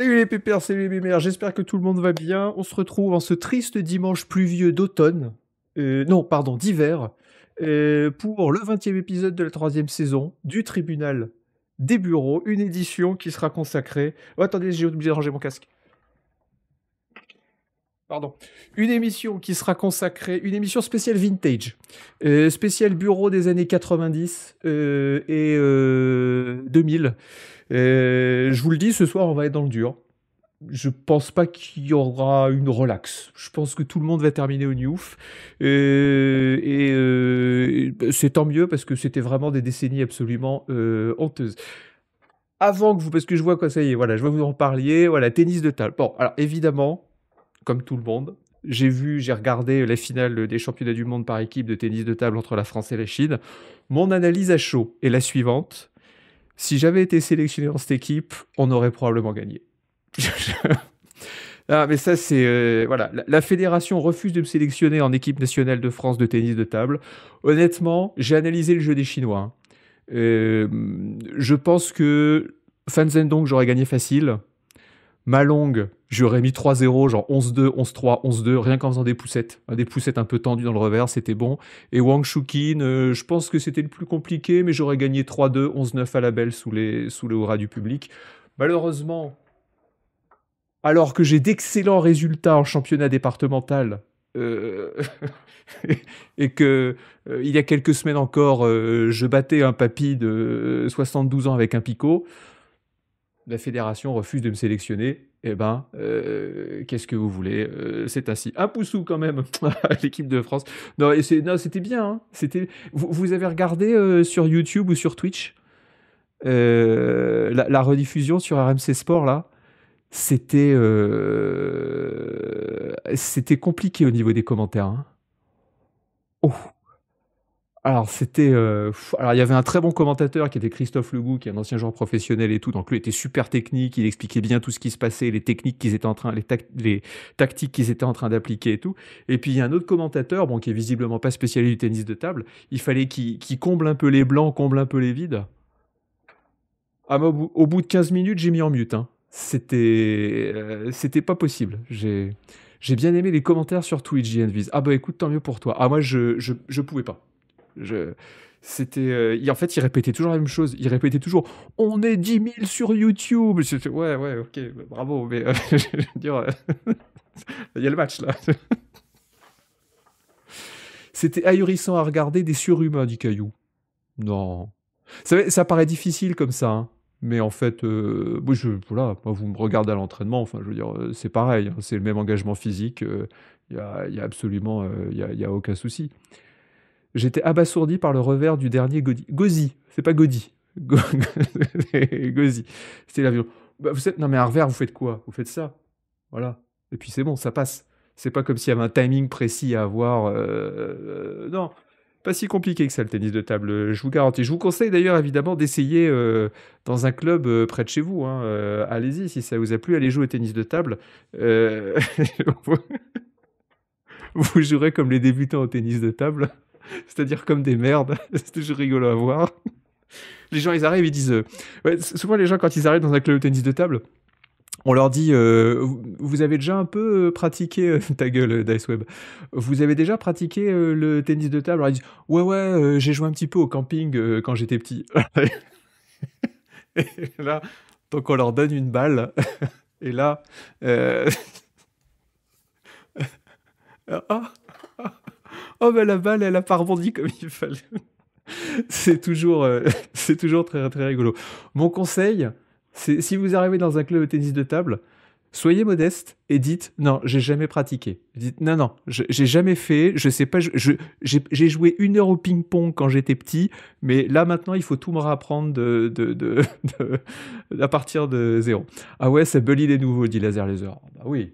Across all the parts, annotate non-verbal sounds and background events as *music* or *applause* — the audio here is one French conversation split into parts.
Salut les pépères, salut les mémères, j'espère que tout le monde va bien. On se retrouve en ce triste dimanche pluvieux d'automne, euh, non, pardon, d'hiver, euh, pour le 20e épisode de la troisième saison du Tribunal des Bureaux, une édition qui sera consacrée. Oh, attendez, j'ai oublié de ranger mon casque. Pardon. Une émission qui sera consacrée, une émission spéciale vintage, euh, spéciale bureau des années 90 et 2000. Euh, je vous le dis, ce soir, on va être dans le dur. Je pense pas qu'il y aura une relaxe. Je pense que tout le monde va terminer au Newf. Euh, et, euh, c'est tant mieux parce que c'était vraiment des décennies absolument honteuses avant que vous, parce que je vois quoi, ça y est, voilà, je vais vous en parliez, voilà, tennis de table. Bon, alors évidemment, comme tout le monde, j'ai vu, j'ai regardé la finale des championnats du monde par équipe de tennis de table entre la France et la Chine. Mon analyse à chaud est la suivante si j'avais été sélectionné dans cette équipe, on aurait probablement gagné. *laughs* Ah, mais ça, c'est. Euh, voilà. La, fédération refuse de me sélectionner en équipe nationale de France de tennis de table. Honnêtement, j'ai analysé le jeu des Chinois. Hein. Euh, je pense que Fan Zhendong, j'aurais gagné facile. Ma Malong, J'aurais mis 3-0, genre 11-2, 11-3, 11-2, rien qu'en faisant des poussettes. Ah, des poussettes un peu tendues dans le revers, c'était bon. Et Wang Shukin, euh, je pense que c'était le plus compliqué, mais j'aurais gagné 3-2, 11-9 à la belle sous, les, sous le aura du public. Malheureusement, alors que j'ai d'excellents résultats en championnat départemental, euh, *laughs* et que euh, il y a quelques semaines encore, je battais un papy de 72 ans avec un picot, la fédération refuse de me sélectionner eh ben, euh, qu'est-ce que vous voulez euh, C'est assis. Un poussou quand même, *laughs* l'équipe de France. Non, c'était bien. Hein. C'était. Vous, avez regardé euh, sur YouTube ou sur Twitch la, rediffusion sur RMC Sport là C'était, c'était compliqué au niveau des commentaires. Hein. Oh. Alors, c'était. Euh, alors, il y avait un très bon commentateur qui était Christophe Legou qui est un ancien joueur professionnel et tout. Donc, lui était super technique. Il expliquait bien tout ce qui se passait, les techniques qu'ils étaient en train, les, tactiques qu'ils étaient en train d'appliquer et tout. Et puis, il y a un autre commentateur, bon, qui est visiblement pas spécialiste du tennis de table. Il fallait qu'il comble un peu les blancs, comble un peu les vides. Ah, au, bout, de 15 minutes, j'ai mis en mute. Hein. Euh, c'était pas possible. J'ai j'ai bien aimé les commentaires sur Twitch, JNViz. Ah, bah écoute, tant mieux pour toi. Ah, moi, je, ne pouvais pas. Je... C'était, euh, en fait, il répétait toujours la même chose. Il répétait toujours On est 10 000 sur YouTube. c'était ouais, ouais, ok, bah, bravo. Mais euh, *laughs* je veux dire, euh, *laughs* il y a le match là. C'était ahurissant à regarder des surhumains, du Caillou. Non. Ça, paraît difficile comme ça, hein. mais en fait, moi, je, voilà, vous me regardez à l'entraînement, enfin, je veux dire, c'est pareil, hein. c'est le même engagement physique, il n'y a, y a, absolument il y y a aucun souci. J'étais abasourdi par le revers du dernier Godi. Gozi, c'est pas Godi. Gozi. *laughs* C'était l'avion. Bah, vous êtes... Non mais un revers, vous faites quoi Vous faites ça. Voilà. Et puis c'est bon, ça passe. C'est pas comme s'il y avait un timing précis à avoir. Euh, euh, non pas si compliqué que ça le tennis de table, euh, je vous garantis. Je vous conseille d'ailleurs évidemment d'essayer dans un club près de chez vous. Hein, allez-y, si ça vous a plu, allez jouer au tennis de table. *laughs* vous jouerez comme les débutants au tennis de table. *laughs* c'est-à-dire comme des merdes. *laughs* C'est toujours rigolo à voir. Les gens, ils arrivent, ils disent. Euh, souvent, les gens, quand ils arrivent dans un club de tennis de table, on leur dit euh, Vous avez déjà un peu euh, pratiqué. *laughs* ta gueule, Dice Web. Vous avez déjà pratiqué le tennis de table Alors, ils disent Ouais, ouais, j'ai joué un petit peu au camping quand j'étais petit. et là, donc, on leur donne une balle. et là. ah oh ben la balle, elle a pas rebondi comme il fallait. c'est toujours, euh, *laughs* c'est toujours très, très rigolo. Mon conseil, c'est si vous arrivez dans un club de tennis de table, soyez modeste et dites non, j'ai jamais pratiqué. Dites non, non, j'ai jamais fait, je sais pas, j'ai je, joué une heure au ping-pong quand j'étais petit, mais là maintenant il faut tout me rapprendre de, de, de, *laughs* à partir de zéro. Ah ouais, c'est Bully des nouveaux, dit Laser Laser. Ah bah oui.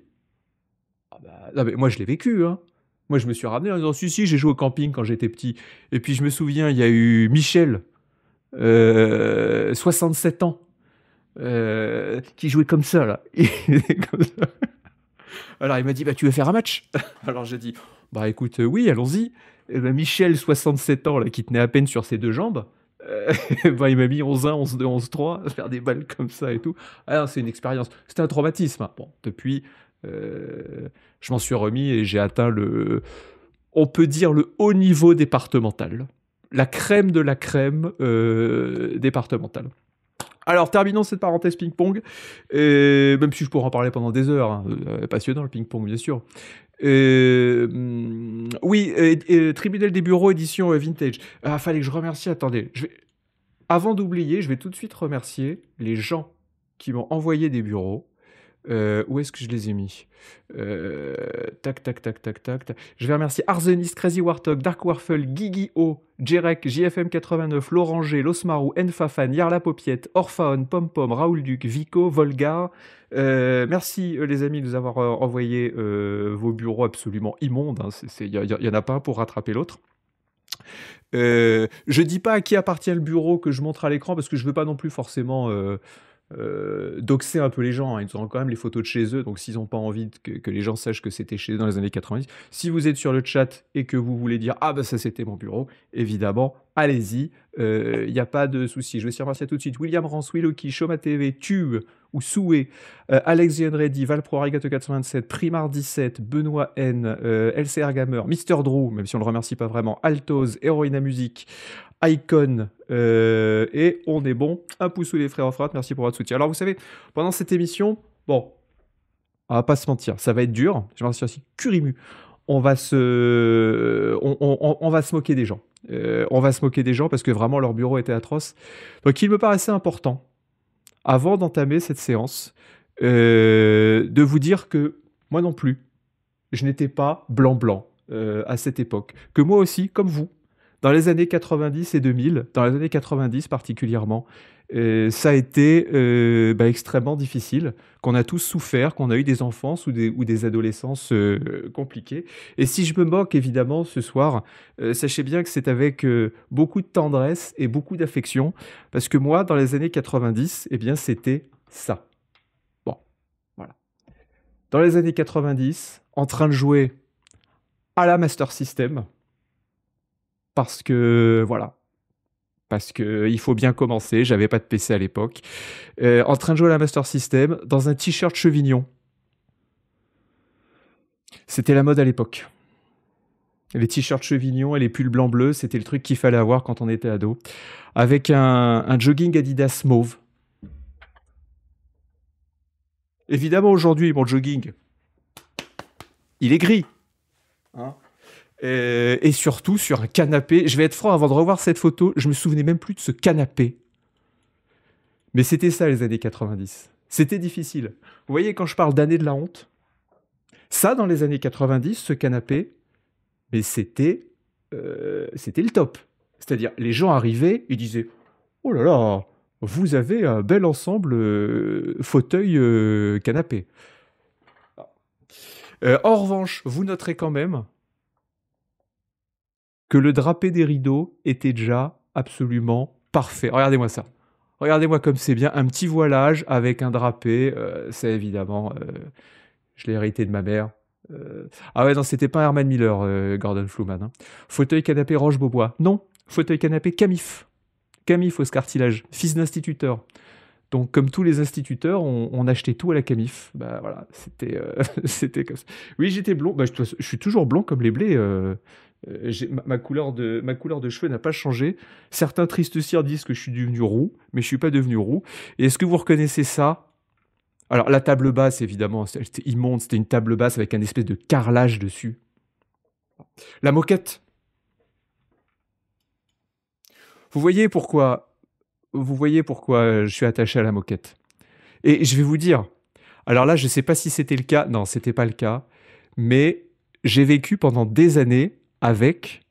Ah bah, mais moi je l'ai vécu, hein. Moi, je me suis ramené en disant Si, si, j'ai joué au camping quand j'étais petit. Et puis, je me souviens, il y a eu Michel, 67 euh, ans, euh, qui jouait comme ça, là. *laughs* Alors, il m'a dit bah, Tu veux faire un match *laughs* Alors, j'ai dit Bah, écoute, euh, oui, allons-y. Ben, Michel, 67 ans, là, qui tenait à peine sur ses deux jambes, *laughs* bah, il m'a mis 11-1, 11-2, 11-3, faire des balles comme ça et tout. Alors, ah, c'est une expérience. C'était un traumatisme. Hein. Bon, depuis. Je m'en suis remis et j'ai atteint le, on peut dire le haut niveau départemental, la crème de la crème euh, départementale. Alors, terminons cette parenthèse ping-pong, même si je pourrais en parler pendant des heures, hein, euh, passionnant le ping-pong, bien sûr. Mm, oui, Tribunal des bureaux, édition euh, vintage. Ah, fallait que je remercie, attendez. Avant d'oublier, je vais tout de suite remercier les gens qui m'ont envoyé des bureaux. Euh, où est-ce que je les ai mis euh, Tac, tac, tac, tac, tac. Je vais remercier Arzenis, Crazy Warthog, Dark Warfel, Gigi O, Jerek, JFM89, Loranger, Losmaru, Enfafan, Yarla Popiette, Orphaon, Pom Pom, Raoul Duc, Vico, Volgar. Euh, merci les amis de nous avoir envoyé vos bureaux absolument immondes. Il hein. n'y en a pas un pour rattraper l'autre. je ne dis pas à qui appartient le bureau que je montre à l'écran parce que je ne veux pas non plus forcément euh, doxer un peu les gens. Hein. Ils ont quand même les photos de chez eux, donc s'ils n'ont pas envie que, que, les gens sachent que c'était chez eux dans les années 90, si vous êtes sur le chat et que vous voulez dire Ah, bah ça c'était mon bureau, évidemment, allez-y, il euh, y n'y a pas de souci. Je vais remercier tout de suite William Rance, Willoki, Shoma TV, Tube ou Soué, euh, Alex Reddy, Valpro Arigato 427, Primar 17, Benoît N, euh, LCR Gamer, Mister Drew, même si on ne le remercie pas vraiment, Altos, Heroina musique Icon. Euh, et on est bon. Un pouce ou les frères Frat, merci pour votre soutien. Alors vous savez, pendant cette émission, bon, on va pas se mentir, ça va être dur. Je m'en suis aussi curimu. On va se, on, va se moquer des gens. Euh, on va se moquer des gens parce que vraiment leur bureau était atroce. Donc il me paraissait important, avant d'entamer cette séance, euh, de vous dire que moi non plus, je n'étais pas blanc blanc. à cette époque, que moi aussi, comme vous, dans les années 90 et 2000, dans les années 90 particulièrement, euh, ça a été euh, bah, extrêmement difficile, qu'on a tous souffert, qu'on a eu des enfances ou des, ou des adolescences euh, compliquées. Et si je me moque évidemment ce soir, sachez bien que c'est avec beaucoup de tendresse et beaucoup d'affection, parce que moi, dans les années 90, eh bien, c'était ça. Bon, voilà. Dans les années 90, en train de jouer à la Master System, parce que voilà. Parce que il faut bien commencer, j'avais pas de PC à l'époque. Euh, en train de jouer à la Master System, dans un t-shirt chevignon. C'était la mode à l'époque. Les t-shirts Chevignon et les pulls blanc bleu, c'était le truc qu'il fallait avoir quand on était ado. Avec un, jogging Adidas mauve. Évidemment, aujourd'hui, mon jogging, il est gris. Hein euh, et surtout sur un canapé. Je vais être franc, avant de revoir cette photo, je me souvenais même plus de ce canapé. Mais c'était ça les années 90. C'était difficile. Vous voyez, quand je parle d'années de la honte, ça dans les années 90, ce canapé, mais c'était euh, c'était le top. C'est-à-dire, les gens arrivaient, ils disaient Oh là là, vous avez un bel ensemble euh, fauteuil-canapé. en revanche, vous noterez quand même que le drapé des rideaux était déjà absolument parfait. Regardez-moi ça. Regardez-moi comme c'est bien, un petit voilage avec un drapé, euh, c'est évidemment, euh, je l'ai hérité de ma mère. Euh, ah ouais, non, c'était pas Herman Miller, Gordon Fluman. Hein. Fauteuil canapé Roche-Beaubois. Non, fauteuil canapé Camif. Camif au scartilage, fils d'instituteur. Donc, comme tous les instituteurs, on, achetait tout à la Camif. Bah voilà, c'était, euh, *laughs* comme ça. Oui, j'étais blond. Bah, je, suis toujours blond comme les blés. Euh, euh, ma, couleur de, ma couleur de cheveux n'a pas changé. Certains tristes cires disent que je suis devenu roux, mais je ne suis pas devenu roux. Et est-ce que vous reconnaissez ça Alors, la table basse, évidemment, c'était immonde. C'était une table basse avec un espèce de carrelage dessus. La moquette. Vous voyez pourquoi vous voyez pourquoi euh, je suis attaché à la moquette. Et je vais vous dire, alors là, je ne sais pas si c'était le cas, non, c'était pas le cas, mais j'ai vécu pendant des années avec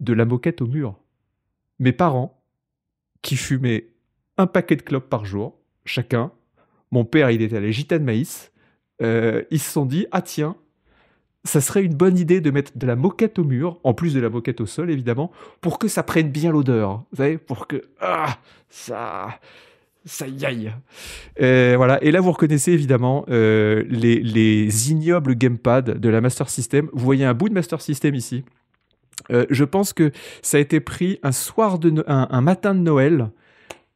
de la moquette au mur. Mes parents, qui fumaient un paquet de clopes par jour, chacun, mon père, il était à la de maïs, euh, ils se sont dit, ah tiens, ça serait une bonne idée de mettre de la moquette au mur, en plus de la moquette au sol évidemment, pour que ça prenne bien l'odeur. Vous savez, pour que ah, ça ça y aille. Et euh, voilà. Et là, vous reconnaissez évidemment euh, les, ignobles gamepads de la Master System. Vous voyez un bout de Master System ici. Euh, je pense que ça a été pris un soir de un, matin de Noël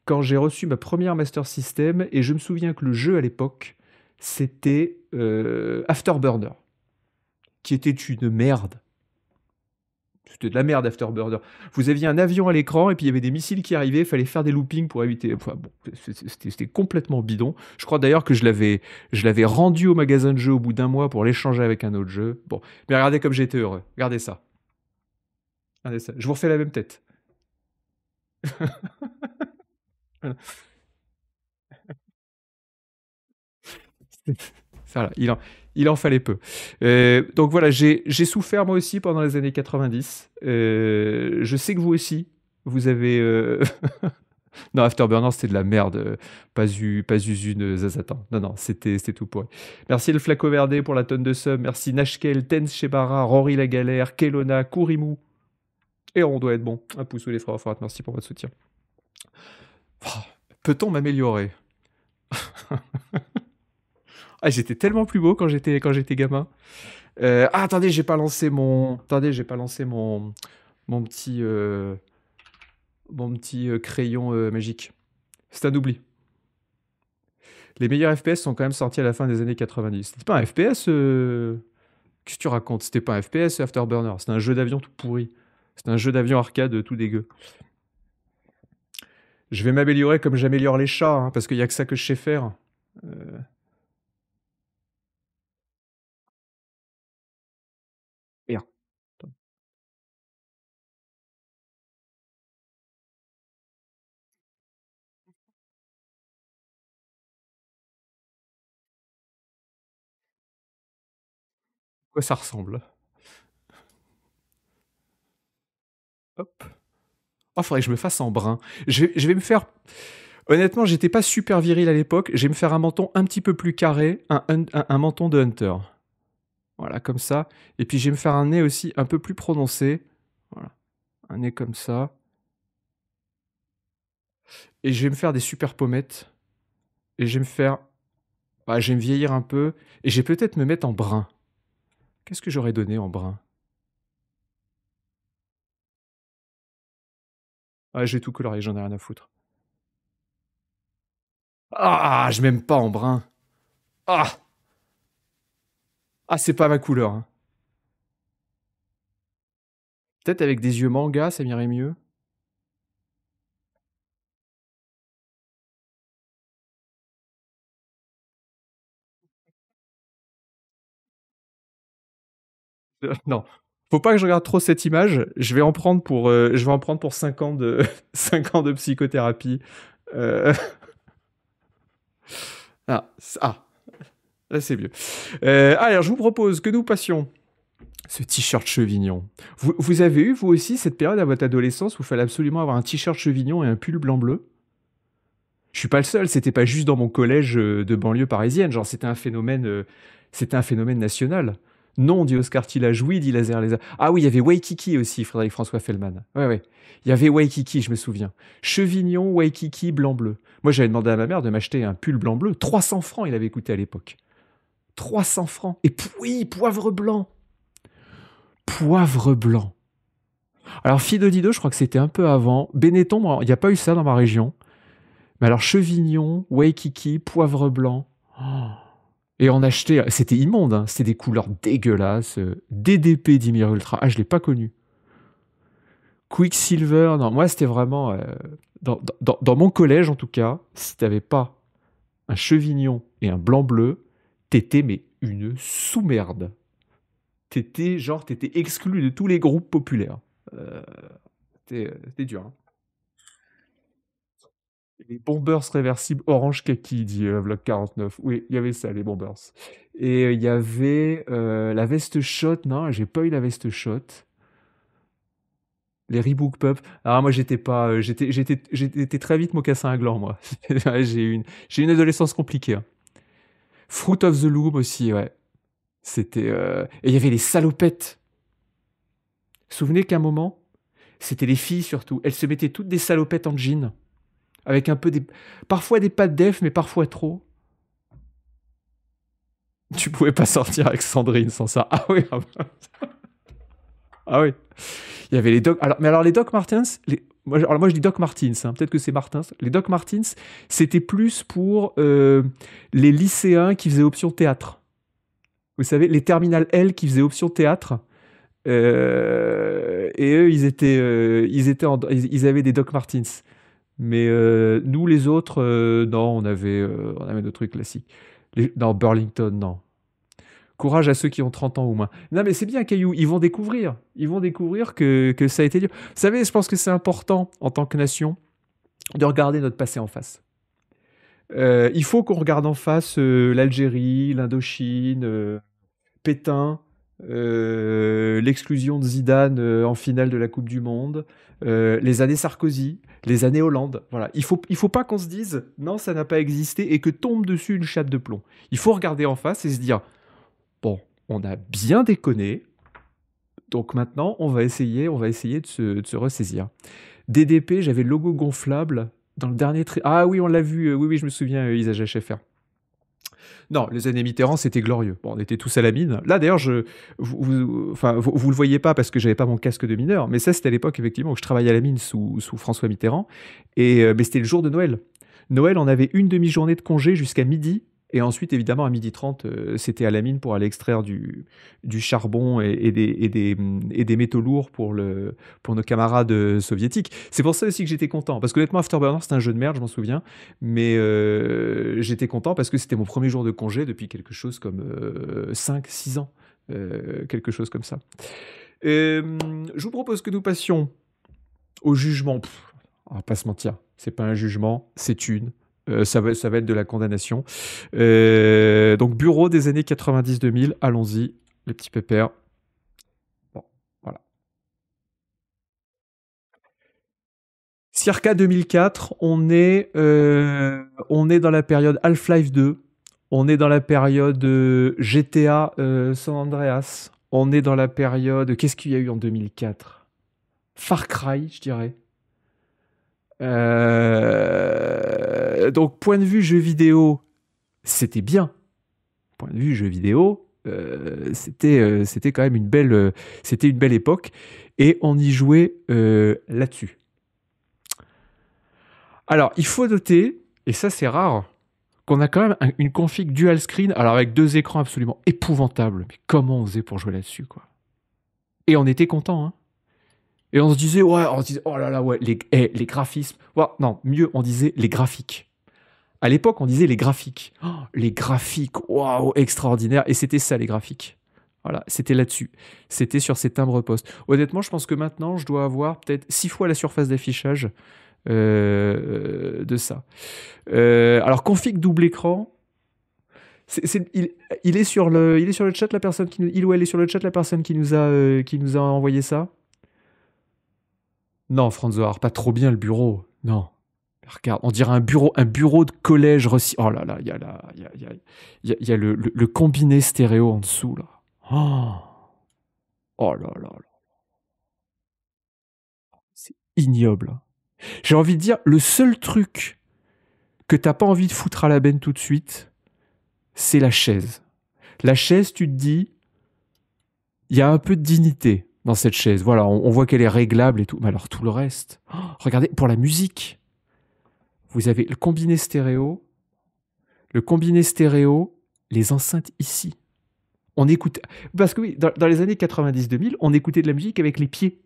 quand j'ai reçu ma première Master System et je me souviens que le jeu à l'époque c'était After Afterburner qui était une merde. C'était de la merde Afterburner. Vous aviez un avion à l'écran et puis il y avait des missiles qui arrivaient, il fallait faire des loopings pour éviter. Enfin, bon, c'était complètement bidon. Je crois d'ailleurs que je l'avais, je l'avais rendu au magasin de jeux au bout d'un mois pour l'échanger avec un autre jeu. Bon, mais regardez comme j'étais heureux. Regardez ça. Regardez ça. Je vous refais la même tête. *laughs* voilà. Voilà. *laughs* Il en il en fallait peu. Euh, donc voilà, j'ai souffert moi aussi pendant les années 90. Euh, je sais que vous aussi, vous avez. Euh, *laughs* non, Afterburner, c'était de la merde. Pas eu, pas eu une Zazatan. Non, non, c'était tout pourri. Merci le Flaco Verde pour la tonne de somme. Merci Nashkel, Tens Shebara, Rory galère, Kelona, Kurimu Et on doit être bon. Un pouce ou les frères merci pour votre soutien. Oh, peut-on m'améliorer *laughs* Ah, j'étais tellement plus beau quand j'étais quand j'étais gamin. Euh, ah, attendez, j'ai pas lancé mon. Attendez, j'ai pas lancé mon mon petit euh, mon petit euh, crayon magique. C'est un oubli. Les meilleurs FPS sont quand même sortis à la fin des années 90. C'était pas un FPS. Qu'est-ce que tu racontes C'était pas un FPS, Afterburner. C'était un jeu d'avion tout pourri. C'était un jeu d'avion arcade tout dégueu. Je vais m'améliorer comme j'améliore les chats, hein, parce qu'il n'y a que ça que je sais faire. ça ressemble. Hop. Oh, faudrait que je me fasse en brun. Je, vais me faire. Honnêtement, j'étais pas super viril à l'époque. Je vais me faire un menton un petit peu plus carré, un, menton de Hunter. Voilà, comme ça. Et puis, je vais me faire un nez aussi un peu plus prononcé. Voilà. Un nez comme ça. Et je vais me faire des super pommettes. Et je vais me faire. Bah, je vais me vieillir un peu. Et je vais peut-être me mettre en brun. Qu'est-ce que j'aurais donné en brun Ah, j'ai tout coloré, j'en ai rien à foutre. Ah, je m'aime pas en brun. Ah Ah, c'est pas ma couleur. Hein. Peut-être avec des yeux manga, ça m'irait mieux. *laughs* non, faut pas que je regarde trop cette image. Je vais en prendre pour, euh, je vais en prendre pour 5 ans de, 5 *laughs* ans de psychothérapie. Euh. *laughs* Ah, ah, là c'est mieux. Euh, alors, je vous propose que nous passions ce t-shirt chevignon. Vous, avez eu, vous aussi, cette période à votre adolescence où il fallait absolument avoir un t-shirt chevignon et un pull blanc-bleu Je suis pas le seul, c'était pas juste dans mon collège de banlieue parisienne, genre c'était un phénomène, c'était un phénomène national. Non, dit Oscar Oui, dit Laser Lézard. Ah oui, il y avait Waikiki aussi, Frédéric François Fellman. Oui, oui. Il y avait Waikiki, je me souviens. Chevignon, Waikiki, blanc-bleu. Moi, j'avais demandé à ma mère de m'acheter un pull blanc-bleu. 300 francs, il avait coûté à l'époque. 300 francs. Et puis poivre blanc. Poivre blanc. Alors, Fido Dido, je crois que c'était un peu avant. Benetton, il n'y a pas eu ça dans ma région. Mais alors, Chevignon, Waikiki, poivre blanc. Oh. Et on achetait, c'était immonde, hein, c'était des couleurs dégueulasses. Euh, DDP Dimir Ultra, ah je l'ai pas connu. Quicksilver, non, moi c'était vraiment. Euh, dans, mon collège en tout cas, si t'avais pas un chevignon et un blanc-bleu, t'étais mais une sous-merde. T'étais genre, t'étais exclu de tous les groupes populaires. c'était euh, dur. Hein les bombers réversibles orange kaki, dit euh, Vlog 49. Oui, il y avait ça, les bombers. Et euh, il y avait euh, la veste shot. Non, j'ai pas eu la veste shot. Les Rebook Pup. Alors ah, moi, j'étais pas. j'étais, j'étais, très vite mocassin à gland, moi. *laughs* j'ai une, une adolescence compliquée. Hein. Fruit of the Loom aussi, ouais. C'était. Et il y avait les salopettes. Souvenez qu'à un moment, c'était les filles surtout. Elles se mettaient toutes des salopettes en jean avec un peu des, parfois des de def, mais parfois trop. Tu pouvais pas sortir avec Sandrine sans ça. *laughs* Ah, ah oui. ah oui. Il y avait les Doc. Alors, mais alors les Doc Martens, moi, alors moi je dis Doc Martens, hein. peut-être que c'est Martins. Les Doc Martens, c'était plus pour euh, les lycéens qui faisaient option théâtre. Vous savez, les terminales L qui faisaient option théâtre. Euh, et eux, ils étaient, euh, ils étaient, ils, avaient des Doc Martens. Mais euh, nous, les autres, euh, non, on avait, euh, on avait nos trucs classiques. Dans non, Burlington, non. Courage à ceux qui ont 30 ans ou moins. Non, mais c'est bien, Caillou, ils vont découvrir. Ils vont découvrir que, que ça a été dur. Vous savez, je pense que c'est important, en tant que nation, de regarder notre passé en face. il faut qu'on regarde en face l'Algérie, l'Indochine, Pétain, euh, l'exclusion de Zidane euh, en finale de la Coupe du Monde, euh, les années Sarkozy, les années Hollande. Voilà, il faut il faut pas qu'on se dise non ça n'a pas existé et que tombe dessus une chape de plomb. Il faut regarder en face et se dire bon on a bien déconné, donc maintenant on va essayer on va essayer de se, ressaisir. DDP j'avais le logo gonflable dans le dernier ah oui on l'a vu oui je me souviens Isa HFR non, les années Mitterrand, c'était glorieux. on était tous à la mine. Là, d'ailleurs, vous, vous, le voyez pas parce que j'avais pas mon casque de mineur, mais ça, c'était à l'époque, effectivement, où je travaillais à la mine sous, sous François Mitterrand. Et, euh, mais c'était le jour de Noël. Noël, on avait une demi-journée de congé jusqu'à midi et ensuite, évidemment, à 12h30, euh, c'était à la mine pour aller extraire du, du charbon et, des, mm, et, des, métaux lourds pour, le, pour nos camarades euh, soviétiques. C'est pour ça aussi que j'étais content. Parce que honnêtement, Afterburner, c'était un jeu de merde, je m'en souviens. Mais euh, j'étais content parce que c'était mon premier jour de congé depuis quelque chose comme 5-6 ans. quelque chose comme ça. je vous propose que nous passions au jugement. on va pas se mentir, c'est pas un jugement, c'est une euh, ça, va, être de la condamnation. Euh, donc, bureau des années 90-2000, allons-y, les petits pépères. voilà. Circa 2004, on est, euh, on est dans la période Half-Life 2, on est dans la période GTA San Andreas, on est dans la période. Qu'est-ce qu'il y a eu en 2004 Far Cry, je dirais. Euh, donc, point de vue jeu vidéo, c'était bien. Point de vue jeu vidéo, euh, c'était euh, c'était quand même une belle, c'était une belle époque. Et on y jouait là-dessus. Alors, il faut noter, et ça c'est rare, qu'on a quand même une config dual screen, alors avec deux écrans absolument épouvantables. Mais comment on pour jouer là-dessus, quoi Et on était content, hein et on se disait, ouais, on se disait, oh là là, ouais, les, eh, graphismes. non, mieux, on disait les graphiques. À l'époque, on disait les graphiques. Oh, les graphiques, waouh, extraordinaire. Et c'était ça, les graphiques. Voilà, c'était là-dessus. C'était sur ces timbres postes. Honnêtement, je pense que maintenant, je dois avoir peut-être six fois la surface d'affichage euh, de ça. Euh, alors, config double écran. il, est sur le, il est sur le chat la personne il sur le chat la personne qui nous a, euh, qui nous a envoyé ça. Non, Franz pas trop bien le bureau. Non. Regarde, on dirait un bureau, un bureau de collège Oh là là, il y a, y a, le, combiné stéréo en dessous, là. Oh, oh là là là. C'est ignoble. Hein. J'ai envie de dire, le seul truc que t'as pas envie de foutre à la benne tout de suite, c'est la chaise. La chaise, tu te dis, il y a un peu de dignité dans cette chaise. Voilà, on, voit qu'elle est réglable et tout. Mais alors tout le reste, oh, regardez, pour la musique, vous avez le combiné stéréo, le combiné stéréo, les enceintes ici. On écoute, parce que oui, dans, les années 90-2000, on écoutait de la musique avec les pieds.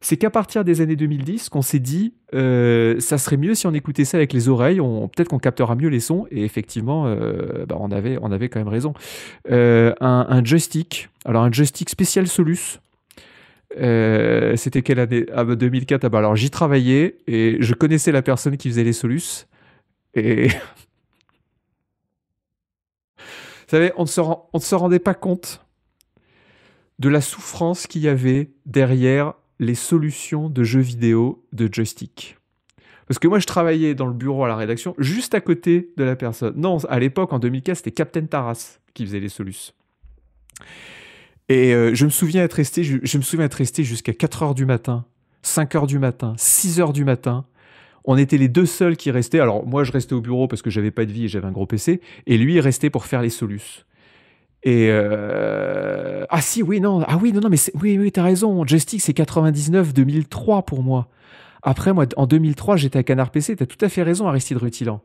C'est qu'à partir des années 2010 qu'on s'est dit, euh, ça serait mieux si on écoutait ça avec les oreilles, on, peut-être qu'on captera mieux les sons, et effectivement, euh, bah, on, avait, on avait quand même raison. Euh, un, un joystick, alors un joystick spécial Solus, euh, c'était quelle année 2004. Ah, bah, ah bah, alors j'y travaillais et je connaissais la personne qui faisait les solus. Et. *laughs* Vous savez, on ne se, on ne se rendait pas compte de la souffrance qu'il y avait derrière les solutions de jeux vidéo de joystick. Parce que moi, je travaillais dans le bureau à la rédaction, juste à côté de la personne. Non, à l'époque, en 2004, c'était Captain Taras qui faisait les solus. Et euh, je me souviens être resté, je, me souviens être resté jusqu'à 4 heures du matin, 5 heures du matin, 6 heures du matin. On était les deux seuls qui restaient. Alors moi, je restais au bureau parce que j'avais pas de vie et j'avais un gros PC. Et lui, il restait pour faire les solus. Et euh, ah si, oui, non, ah oui, non, non, mais oui, oui, t'as raison. Joystick, c'est 99-2003 pour moi. Après, moi, en 2003, j'étais à Canard PC. T'as tout à fait raison, Aristide Rutilant.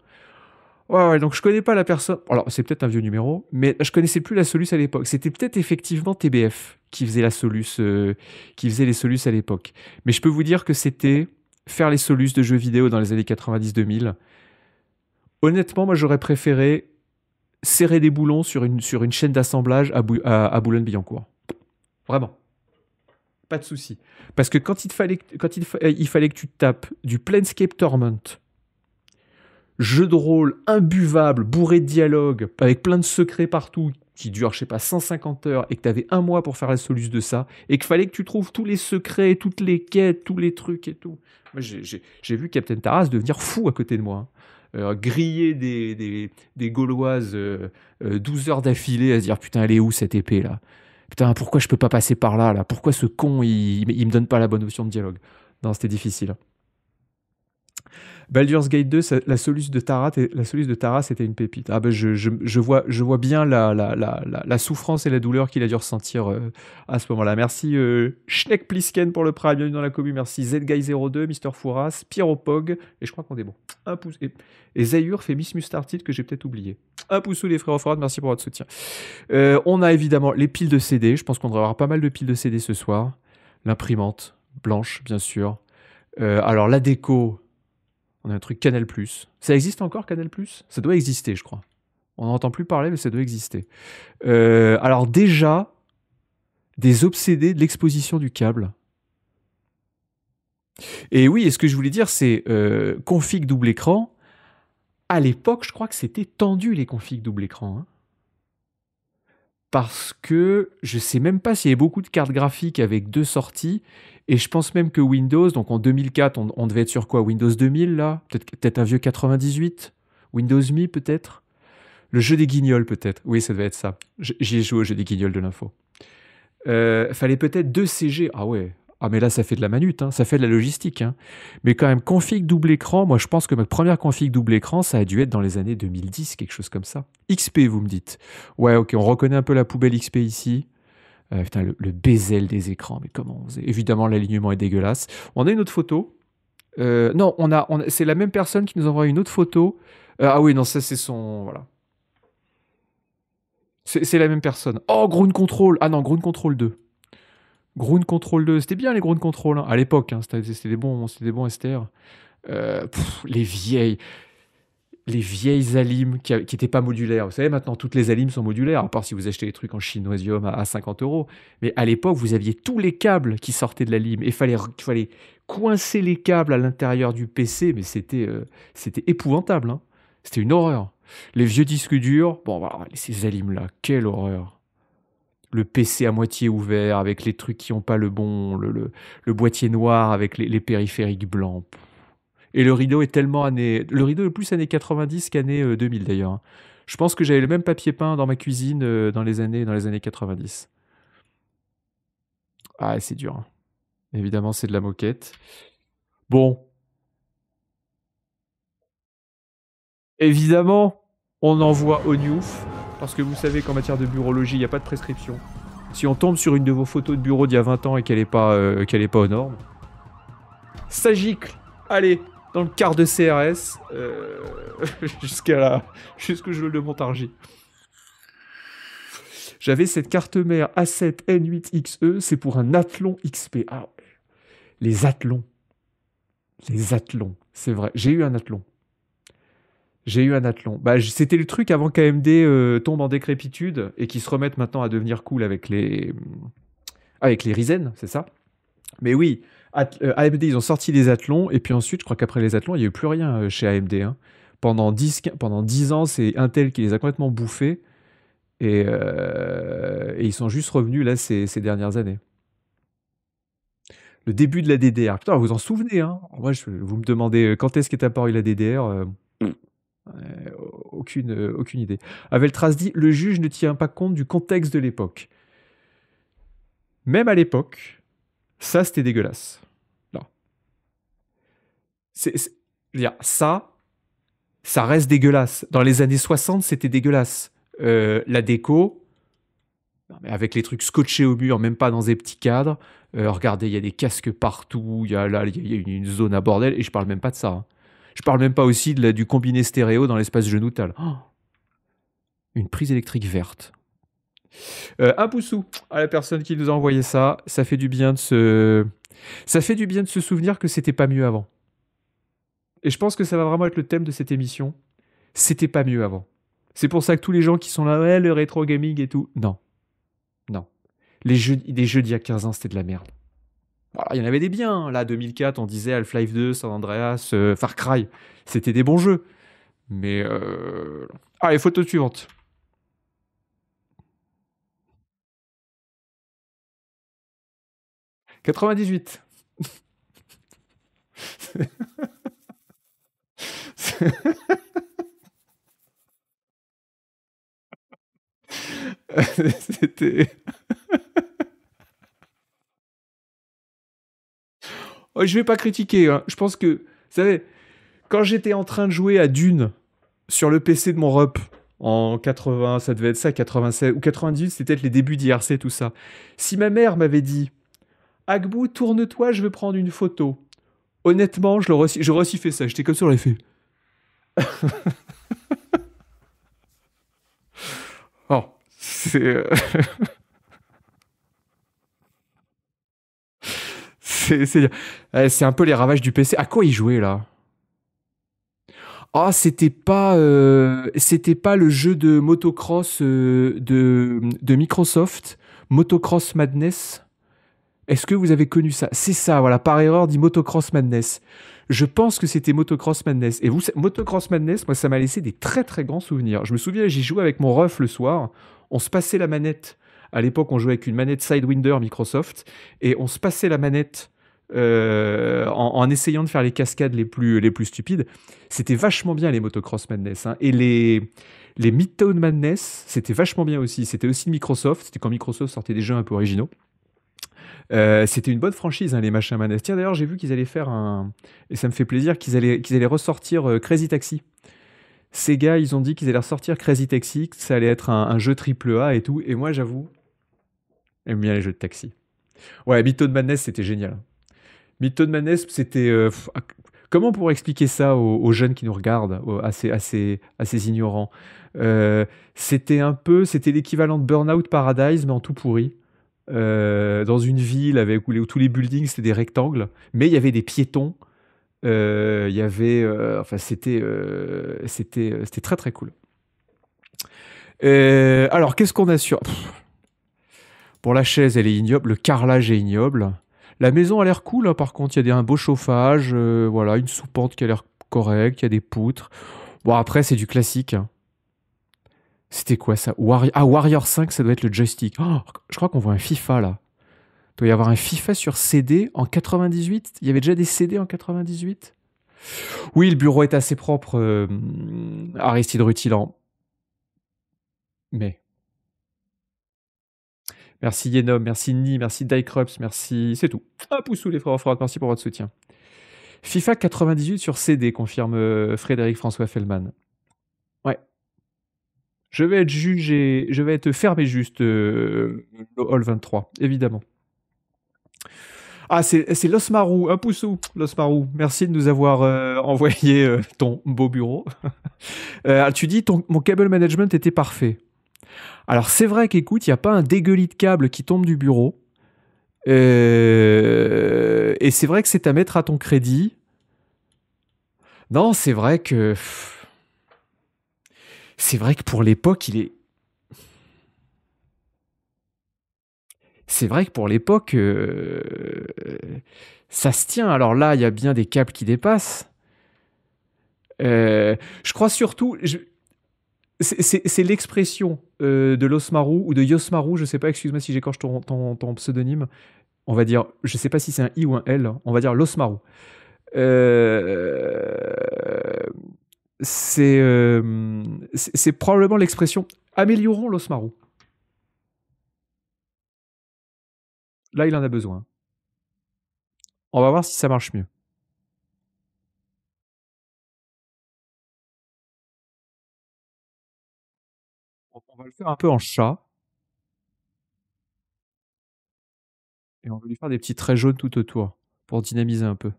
Ouais, donc je connais pas la personne. Alors, c'est peut-être un vieux numéro, mais je connaissais plus la Solus à l'époque. C'était peut-être effectivement TBF qui faisait la Solus, euh, qui faisait les Solus à l'époque. Mais je peux vous dire que c'était faire les Solus de jeux vidéo dans les années 90-2000. Honnêtement, moi, j'aurais préféré serrer des boulons sur une, sur une chaîne d'assemblage à, Boulogne-Billancourt. Vraiment. Pas de souci. Parce que quand il fallait, quand il, euh, il fallait que tu tapes du Planescape Torment, jeu de rôle imbuvable, bourré de dialogues, avec plein de secrets partout, qui dure, je sais pas, 150 heures, et que tu avais un mois pour faire la soluce de ça, et qu'il fallait que tu trouves tous les secrets, toutes les quêtes, tous les trucs et tout. J'ai vu Captain Taras devenir fou à côté de moi. Hein. Euh, griller des, Gauloises 12 euh, euh, heures d'affilée à se dire putain elle est où cette épée là Putain pourquoi je peux pas passer par là là Pourquoi ce con il, il me donne pas la bonne option de dialogue Non c'était difficile. Baldur's Gate 2, la soluce de Tara, la c'était une pépite. Ah ben je, vois, je vois bien la, la, souffrance et la douleur qu'il a dû ressentir euh, à ce moment-là. Merci euh, Schneck Plisken pour le prime, bienvenue dans la commune. Merci ZGuy02, Mister Fouras, Pyropog, et je crois qu'on est bon. Un pouce et, Zayur fait Miss Mustardite, que j'ai peut-être oublié. Un pouce sous les frères Fouras, merci pour votre soutien. Euh, on a évidemment les piles de CD. Je pense qu'on devrait avoir pas mal de piles de CD ce soir. L'imprimante blanche, bien sûr. alors la déco un truc Canal+. Ça existe encore Canal+, ça doit exister je crois. On n'entend plus parler mais ça doit exister. Euh, alors déjà, des obsédés de l'exposition du câble. Et oui, et ce que je voulais dire c'est euh, config double écran. À l'époque, je crois que c'était tendu les configs double écran. Hein parce que je sais même pas s'il y avait beaucoup de cartes graphiques avec deux sorties. Et je pense même que Windows, donc en 2004, on, devait être sur quoi Windows 2000 là Peut-être un vieux 98 Windows Me peut-être Le jeu des guignols peut-être Oui, ça devait être ça. J'y ai joué au jeu des guignols de l'info. Euh, fallait peut-être deux CG. Ah ouais, ah mais là ça fait de la manute, hein. ça fait de la logistique. Hein. Mais quand même, config double écran, moi je pense que ma première config double écran, ça a dû être dans les années 2010, quelque chose comme ça. XP vous me dites. Ouais ok, on reconnaît un peu la poubelle XP ici. Euh, putain, le, bezel des écrans, mais comment on faisait Évidemment l'alignement est dégueulasse. On a une autre photo. Euh, non, on a, on c'est la même personne qui nous envoie une autre photo. Euh, ah oui, non, ça c'est son... Voilà. C'est la même personne. Oh, Ground Control Ah non, Ground Control 2. Ground Control 2, c'était bien les Ground Control hein, à l'époque, hein, c'était des bons, c'était des bons STR. Euh, les vieilles, les vieilles alimes qui n'étaient pas modulaires. Vous savez, maintenant, toutes les alimes sont modulaires, à part si vous achetez des trucs en chinoisium à, 50 euros. Mais à l'époque, vous aviez tous les câbles qui sortaient de l'Alim Et il fallait, fallait coincer les câbles à l'intérieur du PC, mais c'était euh, c'était épouvantable. Hein. C'était une horreur. Les vieux disques durs, bon, voilà, ces alimes-là, quelle horreur le PC à moitié ouvert, avec les trucs qui n'ont pas le bon, le, boîtier noir, avec les, périphériques blancs. Et le rideau est tellement année. Le rideau est plus années 90 qu'année 2000 d'ailleurs. Hein. Je pense que j'avais le même papier peint dans ma cuisine euh, dans les années, dans les années 90. Ah, c'est dur. Hein. Évidemment, c'est de la moquette. Bon. Évidemment, on envoie au Newf. Parce que vous savez qu'en matière de bureaulogie, il n'y a pas de prescription. Si on tombe sur une de vos photos de bureau d'il y a 20 ans et qu'elle n'est pas, euh, qu'elle est pas aux normes, ça Allez, dans le quart de CRS, euh, *laughs* jusqu'à là, jusqu'au jeu de Montargis. J'avais cette carte mère A7 N8XE, c'est pour un Athlon XP. Ah Les Athlons. Les Athlons, c'est vrai. J'ai eu un Athlon. J'ai eu un athlon. Bah, c'était le truc avant qu'AMD euh, tombe en décrépitude et qu'ils se remettent maintenant à devenir cool avec les, mm, avec les Ryzen, c'est ça Mais oui, AMD, euh, ils ont sorti des athlons et puis ensuite, je crois qu'après les athlons, il n'y a eu plus rien euh, chez AMD. Hein. Pendant, 10, pendant ans, c'est Intel qui les a complètement bouffés et, ils sont juste revenus là ces, dernières années le début de la DDR. Putain, vous vous en souvenez, hein Moi, je, vous me demandez quand est-ce qu'est apparu la DDR mm. Euh, aucune, euh, aucune idée. Aveltras dit Le juge ne tient pas compte du contexte de l'époque. Même à l'époque, ça c'était dégueulasse. Non. C'est, ça, ça reste dégueulasse. Dans les années 60, c'était dégueulasse. Euh, la déco, avec les trucs scotchés au mur, même pas dans des petits cadres. regardez, il y a des casques partout, il y a là, y a une, zone à bordel, et je parle même pas de ça. Hein. Je parle même pas aussi de du combiné stéréo dans l'espace genou oh. une prise électrique verte. Euh, un pouce poussou à la personne qui nous a envoyé ça. Ça fait du bien de se, ça fait du bien de se souvenir que c'était pas mieux avant. Et je pense que ça va vraiment être le thème de cette émission. C'était pas mieux avant. C'est pour ça que tous les gens qui sont là, le rétro gaming et tout. Non. Non. Les jeux, les jeux d'il y a 15 ans, c'était de la merde. Bah, il y en avait des biens. Hein. Là, 2004, on disait Half-Life 2, San Andreas, euh, Far Cry. C'était des bons jeux. Mais. Euh... Allez, photo suivante. « 98 ». C'était... Je oh, je vais pas critiquer. Hein. Je pense que, vous savez, quand j'étais en train de jouer à Dune sur le PC de mon rep en 80, ça devait être ça, 96 ou 98, c'était peut-être les débuts d'IRC, tout ça. Si ma mère m'avait dit Agbou, tourne-toi, je veux prendre une photo. Honnêtement, je je aussi fait ça. J'étais comme sur les fait. *laughs* oh, c'est. Euh, *laughs* Eh, c'est un peu les ravages du PC. À quoi il jouait là ah, c'était pas, euh, c'était pas le jeu de motocross euh, de, Microsoft, Motocross Madness. Est-ce que vous avez connu ça C'est ça, voilà, par erreur dit Motocross Madness. Je pense que c'était Motocross Madness. Et vous, Motocross Madness, moi, ça m'a laissé des très très grands souvenirs. Je me souviens, j'y jouais avec mon ref le soir. On se passait la manette. À l'époque, on jouait avec une manette Sidewinder Microsoft et on se passait la manette euh, en, essayant de faire les cascades les plus, les plus stupides. C'était vachement bien les Motocross Madness. Hein. Et les, les Midtown Madness, c'était vachement bien aussi. C'était aussi Microsoft. C'était quand Microsoft sortait des jeux un peu originaux. Euh, c'était une bonne franchise, hein, les machins Madness. Tiens, d'ailleurs, j'ai vu qu'ils allaient faire un. Et ça me fait plaisir qu'ils allaient, qu'ils allaient ressortir euh, Crazy Taxi. ces gars ils ont dit qu'ils allaient ressortir Crazy Taxi, que ça allait être un, jeu triple A et tout. Et moi, j'avoue, j'aime bien les jeux de taxi. Ouais, Midtown Madness, c'était génial. Milton Manes, c'était. Euh, ah, comment pour expliquer ça aux, jeunes qui nous regardent, à, ces, ignorants euh, C'était un peu. C'était l'équivalent de Burnout Paradise, mais en tout pourri. Euh, dans une ville avec, où, tous les buildings c'était des rectangles, mais il y avait des piétons. Il y avait. enfin, c'était, c'était, c'était très très cool. alors, qu'est-ce qu'on a sur. pour la chaise, elle est ignoble. Le carrelage est ignoble. La maison a l'air cool, hein, par contre, il y a un beau chauffage, euh, voilà, une soupente qui a l'air correcte, il y a des poutres. Bon, après, c'est du classique. Hein. C'était quoi ça Ah, Warrior 5, ça doit être le joystick. Oh, je crois qu'on voit un FIFA là. Il doit y avoir un FIFA sur CD en 98. Il y avait déjà des CD en 98 Oui, le bureau est assez propre, euh, Aristide Rutilant. Mais. Merci Yenom, merci Ni, merci Dykrups, merci. C'est tout. Un pouce sous les frères Froid, merci pour votre soutien. FIFA 98 sur CD, confirme euh, Frédéric François Fellman. Ouais. Je vais être jugé, je vais être fermé juste euh, Hall 23, évidemment. Ah, c'est Losmarou, un sous Losmarou. Merci de nous avoir euh, envoyé ton beau bureau. *laughs* tu dis, ton, mon cable management était parfait. Alors c'est vrai qu'écoute, il n'y a pas un dégueulis de câble qui tombe du bureau. Euh, et c'est vrai que c'est à mettre à ton crédit. Non, c'est vrai que... C'est vrai que pour l'époque, il est... C'est vrai que pour l'époque, euh, ça se tient. Alors là, il y a bien des câbles qui dépassent. Euh, je crois surtout, c'est l'expression euh, de l'Osmaru ou de Yosmaru, je sais pas, excuse-moi si j'écorche ton, pseudonyme. On va dire, je sais pas si c'est un I ou un L, on va dire l'Osmaru. Euh, euh, c'est probablement l'expression améliorons l'Osmaru. Là, il en a besoin. On va voir si ça marche mieux. On va le faire un peu en chat. Et on va lui faire des petits traits jaunes tout autour pour dynamiser un peu.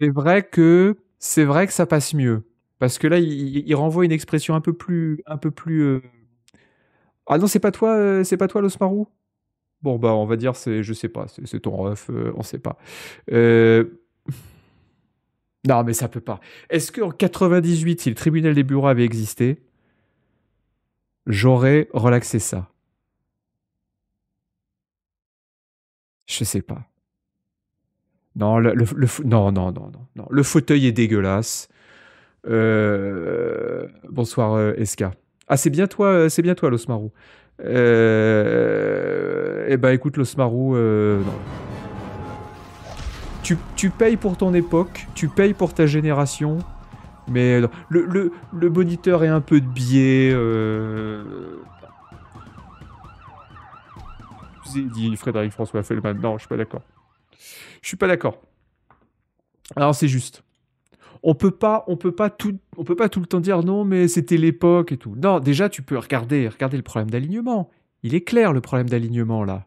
C'est vrai que c'est vrai que ça passe mieux parce que là, il, renvoie une expression un peu plus, un peu plus. Euh, ah non, c'est pas toi, euh, c'est pas toi, l'osmarou. Bon bah, on va dire, c'est, je sais pas, c'est, ton ref, euh, on sait pas. *laughs* Non, mais ça peut pas. Est-ce qu'en 98, si le tribunal des bureaux avait existé, j'aurais relaxé ça Je sais pas. Non, le, non, non, non, non, Le fauteuil est dégueulasse. Euh, bonsoir, Eska. Euh, ah, c'est bien toi, euh, c'est bien toi, Losmarou. eh ben, écoute, Losmarou, non. Tu, payes pour ton époque, tu payes pour ta génération, mais Le, le, moniteur est un peu de biais. Dit Frédéric François Fellman. Non, je suis pas d'accord. Je suis pas d'accord. Alors c'est juste. On peut pas, on peut pas tout, on peut pas tout le temps dire non, mais c'était l'époque et tout. Non, déjà tu peux regarder, regarder le problème d'alignement. Il est clair le problème d'alignement là.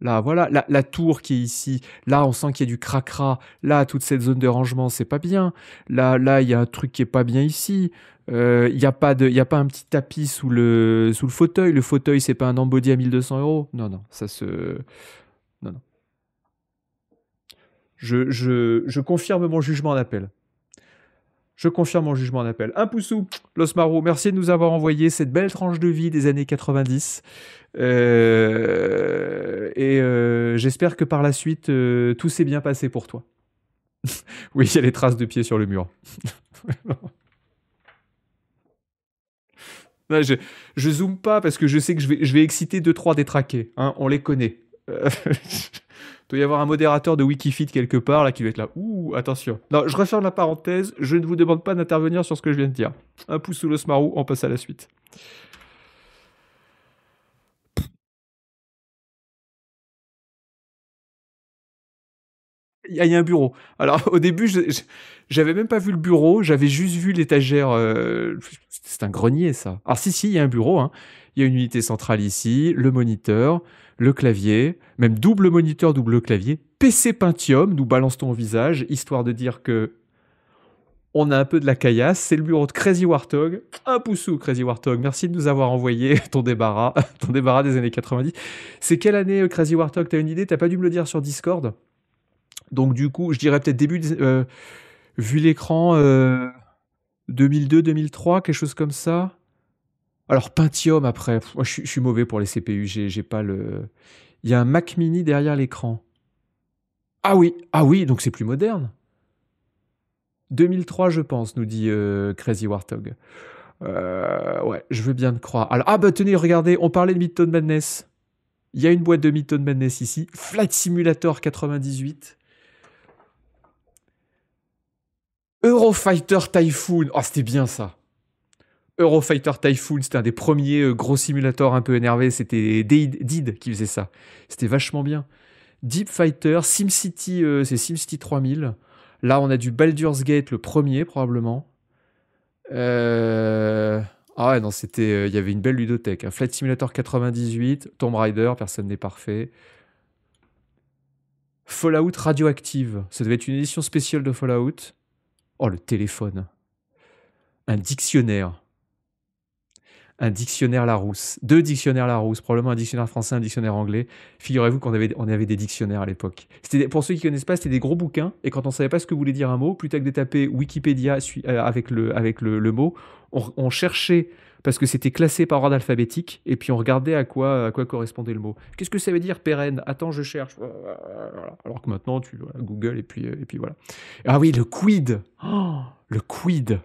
Là, voilà, la, tour qui est ici. Là, on sent qu'il y a du cracra. Là, toute cette zone de rangement, c'est pas bien. Là, là, il y a un truc qui est pas bien ici. Euh, il n'y a pas de, il a pas un petit tapis sous le, sous le fauteuil. Le fauteuil, c'est pas un embody à 1200 euros. Non, non, ça se, je, je, confirme mon jugement en appel. Je confirme mon jugement en appel. Un poussou, Los Maro, merci de nous avoir envoyé cette belle tranche de vie des années 90. Euh, et euh, j'espère que par la suite, euh, tout s'est bien passé pour toi. *laughs* oui, il y a les traces de pieds sur le mur. *laughs* je, je zoome pas parce que je sais que je vais, je vais exciter 2-3 détraqués. Hein, on les connaît. Euh, *laughs* Il doit y avoir un modérateur de Wikifit quelque part là qui doit être là. Ouh, attention. Non, je referme la parenthèse. Je ne vous demande pas d'intervenir sur ce que je viens de dire. Un pouce sous le on passe à la suite. il y a un bureau. Alors *laughs* au début, j'avais même pas vu le bureau, j'avais juste vu l'étagère. Euh, c'est un grenier ça. Alors si si, il y a un bureau. Hein. Il y a une unité centrale ici, le moniteur, le clavier, même double moniteur, double clavier, PC Pentium, nous balance ton visage, histoire de dire que on a un peu de la caillasse, c'est le bureau de Crazy Warthog. Un poussou, Crazy Warthog, merci de nous avoir envoyé *laughs* ton débarras, *laughs* ton débarras des années 90. C'est quelle année, euh, Crazy Warthog T'as une idée T'as pas dû me le dire sur Discord Donc du coup, je dirais peut-être début, euh, vu l'écran, 2002, euh, 2003, quelque chose comme ça alors Pentium après, je, suis mauvais pour les CPU, j'ai pas le... Il y a un Mac mini derrière l'écran. Ah oui, ah oui, donc c'est plus moderne. 2003 je pense, nous dit euh, Crazy Warthog. Euh, ouais, je veux bien te croire. Alors, ah bah tenez, regardez, on parlait de Midtown Madness. Il y a une boîte de Midtown Madness ici. Flight Simulator 98. Eurofighter Typhoon. Oh, c'était bien ça. Eurofighter Typhoon, c'était un des premiers euh, gros simulateurs un peu énervés. C'était Did qui faisait ça. C'était vachement bien. Deep Fighter, SimCity, euh, c'est SimCity 3000. Là, on a du Baldur's Gate, le premier probablement. Euh, ah non, c'était. Il y avait une belle ludothèque. Hein. Flight Simulator 98, Tomb Raider, personne n'est parfait. Fallout Radioactive, ça devait être une édition spéciale de Fallout. Oh, le téléphone. Un dictionnaire un dictionnaire Larousse, deux dictionnaires Larousse, probablement un dictionnaire français, un dictionnaire anglais. Figurez-vous qu'on avait, on avait des dictionnaires à l'époque. C'était pour ceux qui ne connaissent pas, c'était des gros bouquins, et quand on ne savait pas ce que voulait dire un mot, plutôt que de taper Wikipédia euh, avec le, avec le, mot, on, cherchait, parce que c'était classé par ordre alphabétique, et puis on regardait à quoi, à quoi correspondait le mot. Qu'est-ce que ça veut dire pérenne Attends, je cherche. Alors que maintenant, tu Google, et puis, euh, et puis voilà. Ah oui, le quid oh, Le quid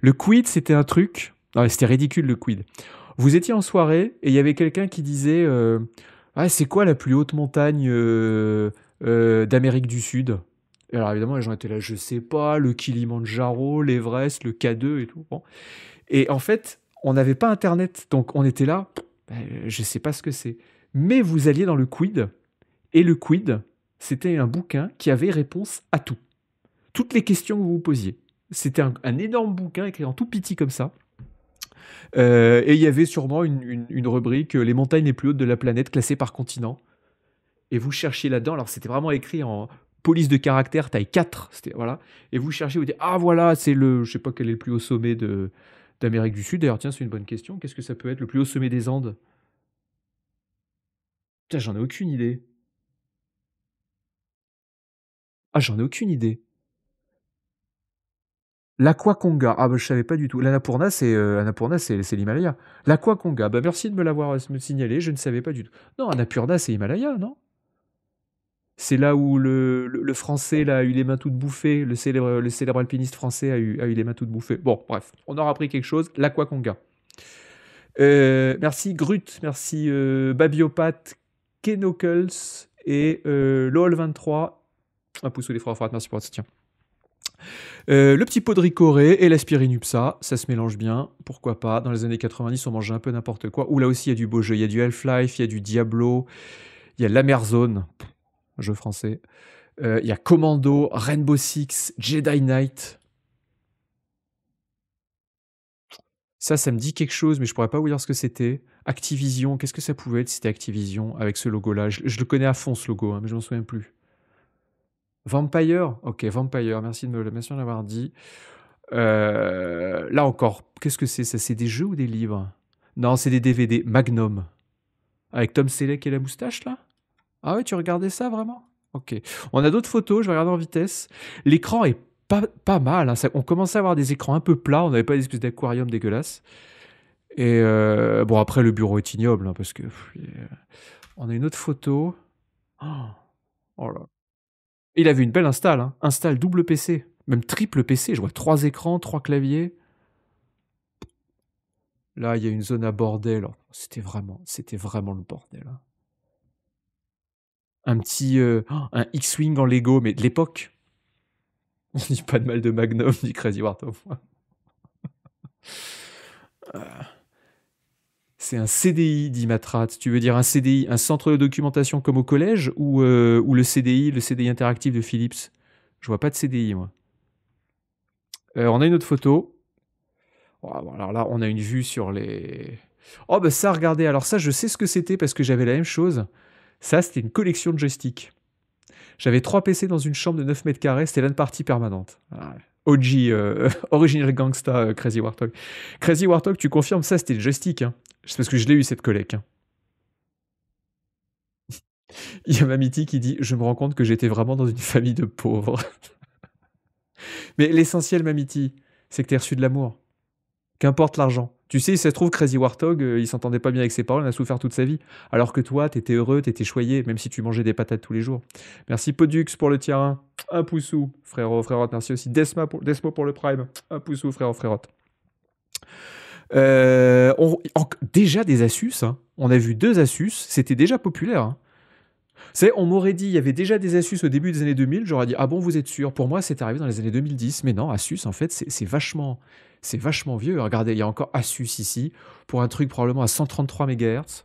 Le quid, c'était un truc non, c'était ridicule le quid. Vous étiez en soirée et il y avait quelqu'un qui disait euh, ah, c'est quoi la plus haute montagne euh, euh, d'Amérique du Sud et alors évidemment, les gens étaient là, je sais pas, le Kilimanjaro, l'Everest, le K2 et tout. Et en fait, on n'avait pas Internet, donc on était là, ben, je sais pas ce que c'est. Mais vous alliez dans le quid, et le quid, c'était un bouquin qui avait réponse à tout. Toutes les questions que vous vous posiez. C'était un, un énorme bouquin écrit en tout petit comme ça. Euh, et il y avait sûrement une, une, rubrique euh, Les montagnes les plus hautes de la planète classées par continent. Et vous cherchiez là-dedans. Alors, c'était vraiment écrit en police de caractère taille 4. Voilà. Et vous cherchez, vous dites Ah, voilà, c'est le. Je sais pas quel est le plus haut sommet de, d'Amérique du Sud. D'ailleurs, tiens, c'est une bonne question. Qu'est-ce que ça peut être le plus haut sommet des Andes Putain, j'en ai aucune idée. Ah, j'en ai aucune idée. L'Aquaconga, ah bah, je savais pas du tout. l'Anapurna c'est euh, c'est l'Himalaya. L'Aquaconga, bah merci de me l'avoir euh, signalé, je ne savais pas du tout. Non, Annapurna, c'est l'Himalaya, non C'est là où le, français a eu les mains toutes bouffées, le célèbre, le célèbre alpiniste français a eu, eu les mains toutes bouffées. Bon, bref, on aura appris quelque chose. L'Aquaconga. Euh, merci Grut, merci euh, Babiopat, et euh, LOL23. Un pouce sous les frères, merci pour votre soutien. Euh, le petit pot de ricoré et l'aspirinupsa, ça se mélange bien, pourquoi pas. Dans les années 90, on mangeait un peu n'importe quoi. Ou là aussi, il y a du beau jeu. Il y a du Half-Life, il y a du Diablo, il y a Zone, jeu français. Euh, il y a Commando, Rainbow Six, Jedi Knight. Ça, ça me dit quelque chose, mais je pourrais pas vous dire ce que c'était. Activision, qu'est-ce que ça pouvait être C'était Activision avec ce logo-là. Je, le connais à fond ce logo, hein, mais je m'en souviens plus. Vampire, ok, Vampire, merci de me l'avoir dit. Euh, là encore, qu'est-ce que c'est ça C'est des jeux ou des livres Non, c'est des DVD. Magnum. Avec Tom Selleck et la moustache, là Ah ouais, tu regardais ça vraiment Ok. On a d'autres photos, je vais regarder en vitesse. L'écran est pas, pas mal. Hein. on commençait à avoir des écrans un peu plats, on n'avait pas des espèces d'aquarium dégueulasses. Et euh, bon, après, le bureau est ignoble, hein, parce que. Euh, on a une autre photo. Oh, oh là. Il avait une belle install, hein. install double PC, même triple PC, je vois trois écrans, trois claviers. Là, il y a une zone à bordel. Oh, c'était vraiment, c'était vraiment le bordel. Hein. Un petit, euh, oh, un X-wing en Lego, mais de l'époque. On *laughs* dit pas de mal de Magnum dit Crazy War, *laughs* c'est un CDI, dit Matrat. Tu veux dire un CDI, un centre de documentation comme au collège ou, euh, le CDI, le CDI interactif de Philips Je vois pas de CDI, moi. Euh, on a une autre photo. Oh, alors là, on a une vue sur les. Oh, bah ça, regardez. Alors ça, je sais ce que c'était parce que j'avais la même chose. Ça, c'était une collection de joysticks. J'avais trois PC dans une chambre de 9 mètres carrés. C'était une partie permanente. Ah, OG, euh, *laughs* Original Gangsta, Crazy Warthog. Crazy Warthog, tu confirmes, ça, c'était le joystick. Hein. C'est parce que je l'ai eu cette collègue. Hein. *laughs* Il y a Mamiti qui dit Je me rends compte que j'étais vraiment dans une *laughs* famille de pauvres. *laughs* Mais l'essentiel, Mamiti, c'est que tu as reçu de l'amour. Qu'importe l'argent. Tu sais, ça se trouve, Crazy Warthog, euh, il s'entendait pas bien avec ses parents, il a souffert toute sa vie. Alors que toi, t'étais heureux, t'étais choyé, même si tu mangeais des patates tous les jours. Merci Podux pour le tier 1. Hein. Un poussou, frérot, frérot. Merci aussi Desma pour, Desmo pour le prime. Un poussou, frérot, frérot. Euh, déjà des Asus, hein. on a vu deux Asus, c'était déjà populaire. Hein. C'est, on m'aurait dit, il y avait déjà des Asus au début des années 2000, j'aurais dit, ah bon, vous êtes sûr Pour moi, c'est arrivé dans les années 2010, mais non, Asus, en fait, c'est vachement, vieux. Regardez, il y a encore Asus ici, pour un truc probablement à 133 MHz.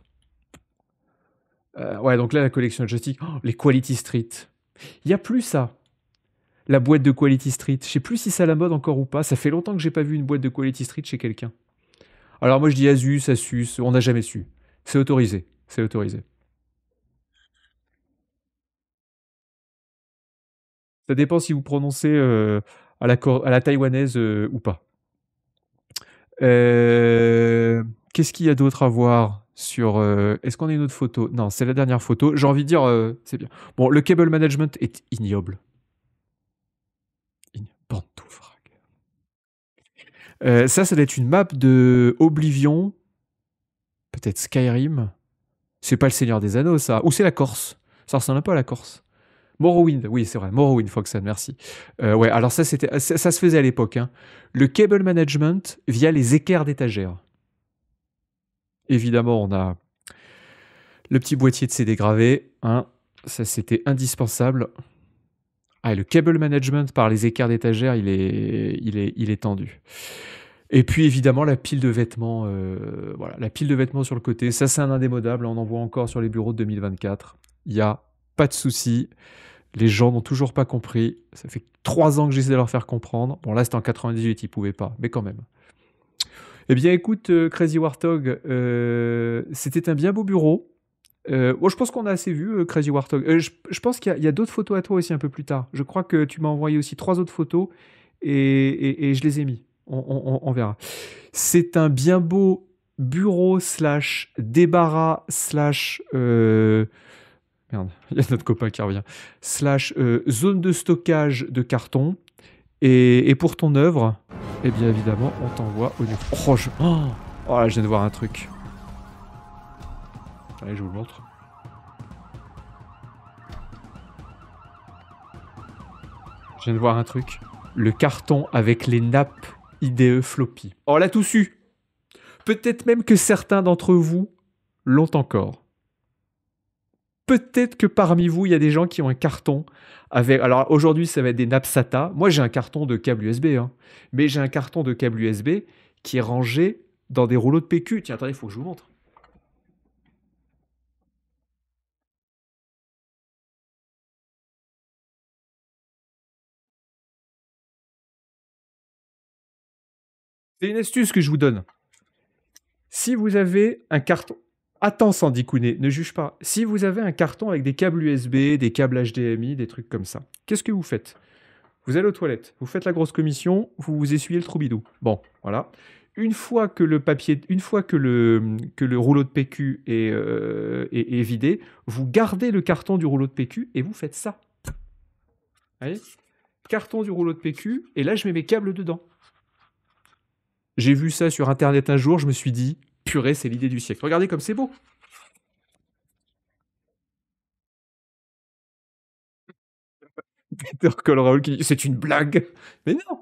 Euh, ouais, donc là, la collection joystick, oh, les Quality Street. Il n'y a plus ça. La boîte de Quality Street. Je sais plus si ça à la mode encore ou pas. Ça fait longtemps que j'ai pas vu une boîte de Quality Street chez quelqu'un. Alors moi je dis Asus, Asus, on n'a jamais su. C'est autorisé, c'est autorisé. Ça dépend si vous prononcez euh, à, la taïwanaise euh, ou pas. Euh, qu'est-ce qu'il y a d'autre à voir sur Est-ce qu'on a une autre photo Non, c'est la dernière photo. J'ai envie de dire, c'est bien. Bon, le cable management est ignoble. Une bande euh, ça, ça doit être une map de Oblivion, peut-être Skyrim. C'est pas le Seigneur des Anneaux, ça. Ou c'est la Corse. Ça ressemble un peu à la Corse. Morrowind, oui, c'est vrai. Morrowind, Foxen, merci. Euh, ouais, alors ça, c'était, ça, se faisait à l'époque. Hein. Le cable management via les équerres d'étagères. Évidemment, on a le petit boîtier de CD gravé. Hein. Ça, c'était indispensable. Ah, le cable management par les écarts d'étagère, il est, il, est, il est tendu. Et puis évidemment la pile de vêtements, euh, voilà, la pile de vêtements sur le côté, ça c'est un indémodable, on en voit encore sur les bureaux de 2024. Il n'y a pas de souci. Les gens n'ont toujours pas compris. Ça fait trois ans que j'essaie de leur faire comprendre. Bon là c'était en 98, ils ne pouvaient pas, mais quand même. Eh bien écoute, euh, Crazy Warthog, euh, c'était un bien beau bureau. Euh, oh, je pense qu'on a assez vu euh, Crazy Warthog. Euh, je, pense qu'il y a, d'autres photos à toi aussi un peu plus tard. Je crois que tu m'as envoyé aussi trois autres photos et, je les ai mis. On, verra. C'est un bien beau bureau slash débarras slash merde, *laughs* il y a notre copain qui revient slash zone de stockage de carton. Et, pour ton œuvre, eh bien évidemment, on t'envoie au niveau. Oh, oh, oh je viens de voir un truc. Allez, je vous le montre. Je viens de voir un truc. Le carton avec les nappes IDE floppy. Oh, l'a tous eu. Peut-être même que certains d'entre vous l'ont encore. Peut-être que parmi vous, il y a des gens qui ont un carton avec. Alors aujourd'hui, ça va être des nappes SATA. Moi, j'ai un carton de câble USB, hein. mais j'ai un carton de câble USB qui est rangé dans des rouleaux de PQ. Tiens, attendez, il faut que je vous montre. C'est une astuce que je vous donne. Si vous avez un carton, attends Sandy Kouné, ne juge pas. Si vous avez un carton avec des câbles USB, des câbles HDMI, des trucs comme ça, qu'est-ce que vous faites Vous allez aux toilettes, vous faites la grosse commission, vous vous essuyez le troubidou. Bon, voilà. Une fois que le papier, une fois que le, que le rouleau de PQ euh, est, est vidé, vous gardez le carton du rouleau de PQ et vous faites ça. Allez, carton du rouleau de PQ, et là je mets mes câbles dedans. J'ai vu ça sur Internet un jour, je me suis dit, purée, c'est l'idée du siècle. Regardez comme c'est beau. Peter c'est une blague. Mais non,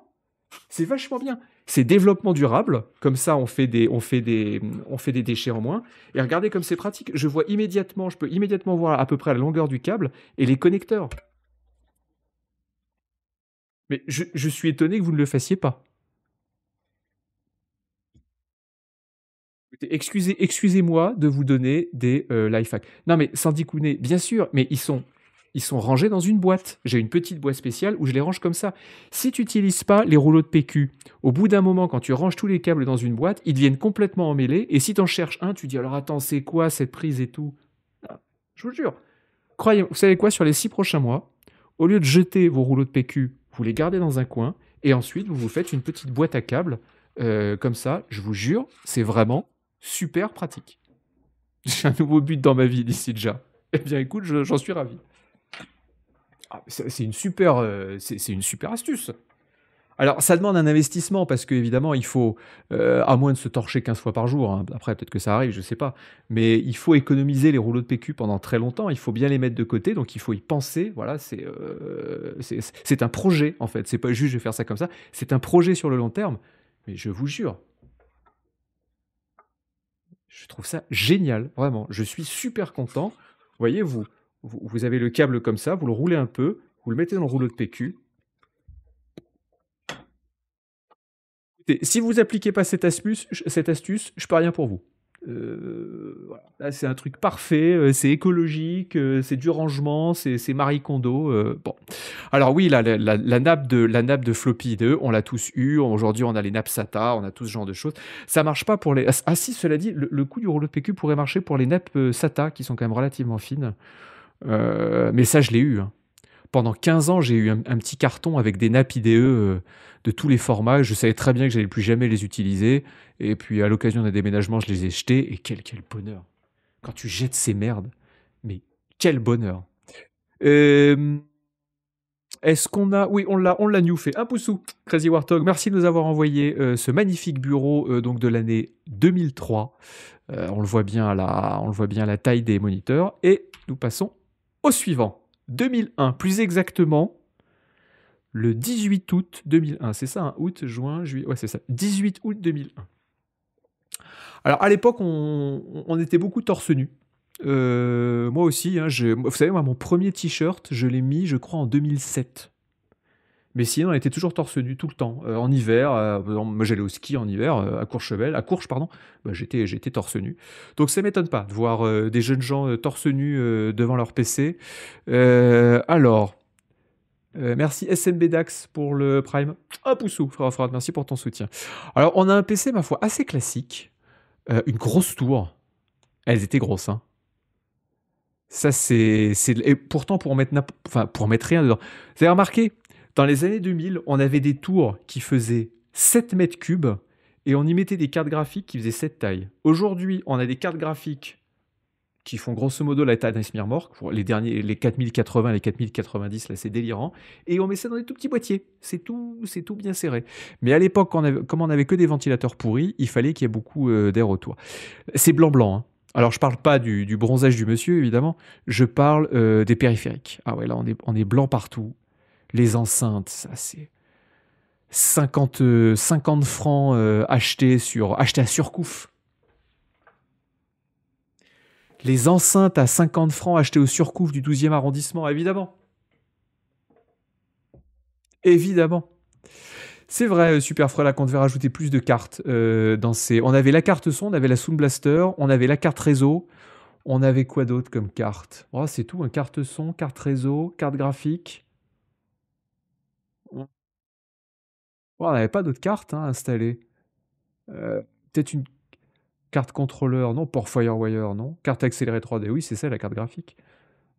c'est vachement bien. C'est développement durable, comme ça on fait, des, on, fait des, on fait des déchets en moins. Et regardez comme c'est pratique, je vois immédiatement, je peux immédiatement voir à peu près la longueur du câble et les connecteurs. Mais je suis étonné que vous ne le fassiez pas. Excusez, moi de vous donner des euh, life hacks. Non, mais Sandy Kouné, bien sûr, mais ils sont, ils sont rangés dans une boîte. J'ai une petite boîte spéciale où je les range comme ça. Si tu n'utilises pas les rouleaux de PQ, au bout d'un moment, quand tu ranges tous les câbles dans une boîte, ils deviennent complètement emmêlés. Et si tu en cherches un, tu dis alors attends, c'est quoi cette prise et tout ah, Je vous jure. Croyez, vous savez quoi Sur les six prochains mois, au lieu de jeter vos rouleaux de PQ, vous les gardez dans un coin et ensuite vous vous faites une petite boîte à câbles. Euh, comme ça, je vous jure, c'est vraiment super pratique. *laughs* J'ai un nouveau but dans ma vie, d'ici déjà. Eh bien, écoute, j'en suis ravi. Ah, c'est une super, euh, c'est une super astuce. Alors, ça demande un investissement parce que évidemment, il faut, euh, à moins de se torcher 15 fois par jour. Hein. après, peut-être que ça arrive, je ne sais pas. Mais il faut économiser les rouleaux de PQ pendant très longtemps. Il faut bien les mettre de côté, donc il faut y penser. Voilà, euh, c'est, c'est un projet en fait. C'est pas juste je vais faire ça comme ça. C'est un projet sur le long terme. Mais je vous jure, je trouve ça génial, vraiment. Je suis super content. Voyez, vous, vous, avez le câble comme ça, vous le roulez un peu, vous le mettez dans le rouleau de PQ, si vous n'appliquez pas cette astuce, cette astuce, je peux rien pour vous. Euh, c'est un truc parfait, euh, c'est écologique, euh, c'est du rangement, c'est Marie Kondo. bon, alors oui, la, nappe de la nappe de floppy 2, on l'a tous eu. Aujourd'hui, on a les nappes SATA, on a tous ce genre de choses. Ça marche pas pour les. Ah, ah si, cela dit, le, coup coût du rouleau de PQ pourrait marcher pour les nappes SATA qui sont quand même relativement fines. mais ça, je l'ai eu. Hein. Pendant 15 ans, j'ai eu un, petit carton avec des nappes IDE euh, de tous les formats. Je savais très bien que j'allais plus jamais les utiliser. Et puis, à l'occasion d'un déménagement, je les ai jetés. Et quel, quel bonheur. Quand tu jettes ces merdes, mais quel bonheur. Euh, est-ce qu'on a Oui, on l'a, on l'a fait. Un poussou, Crazy Warthog. Merci de nous avoir envoyé euh, ce magnifique bureau donc de l'année 2003. on le voit bien on le voit bien la taille des moniteurs. Et nous passons au suivant. 2001, plus exactement le 18 août 2001. C'est ça, hein, août, juin, juillet. Ouais, c'est ça. 18 août 2001. Alors à l'époque, on, était beaucoup torse nu. Euh, moi aussi, hein, vous savez, moi, mon premier t-shirt, je l'ai mis, je crois, en 2007. Mais sinon, on était toujours torse nu tout le temps. Euh, en hiver, euh, moi j'allais au ski en hiver, euh, à Courchevel, à Courche, pardon, bah, j'étais, j'étais torse nu. Donc ça ne m'étonne pas de voir des jeunes gens torse nu devant leur PC. alors, merci SMB Dax pour le Prime. Un ah, Poussou, frère, frère, merci pour ton soutien. Alors, on a un PC, ma foi, assez classique. une grosse tour. Elles étaient grosses, hein. Ça, c'est. Et pourtant, pour mettre, enfin, pour mettre rien dedans. Vous avez remarqué, dans les années 2000, on avait des tours qui faisaient 7 mètres cubes et on y mettait des cartes graphiques qui faisaient cette taille. Aujourd'hui, on a des cartes graphiques qui font grosso modo la taille d'un Smirnoff pour les derniers, les 4080, les 4090, là c'est délirant, et on met ça dans des tout petits boîtiers, c'est tout, c'est tout bien serré. Mais à l'époque, comme on n'avait que des ventilateurs pourris, il fallait qu'il y ait beaucoup euh, d'air autour. C'est blanc-blanc, hein. Alors je parle pas du, bronzage du monsieur évidemment, je parle euh, des périphériques. Ah ouais là on est blanc partout, les enceintes, ça c'est 50, euh, francs euh, achetés, sur, à surcouf. Les enceintes à 50 francs achetées au surcouf du 12e arrondissement, évidemment. Évidemment. C'est vrai, euh, Super qu'on qu'on devait rajouter plus de cartes dans ces... On avait la carte son, on avait la Sound Blaster, on avait la carte réseau, on avait quoi d'autre comme carte oh, C'est tout, hein. carte son, carte réseau, carte graphique. Bon, oh, on n'avait pas d'autres cartes hein, installées. Euh, peut-être une carte contrôleur, non Pour Firewire, non Carte accélérée 3D, oui, c'est ça la carte graphique.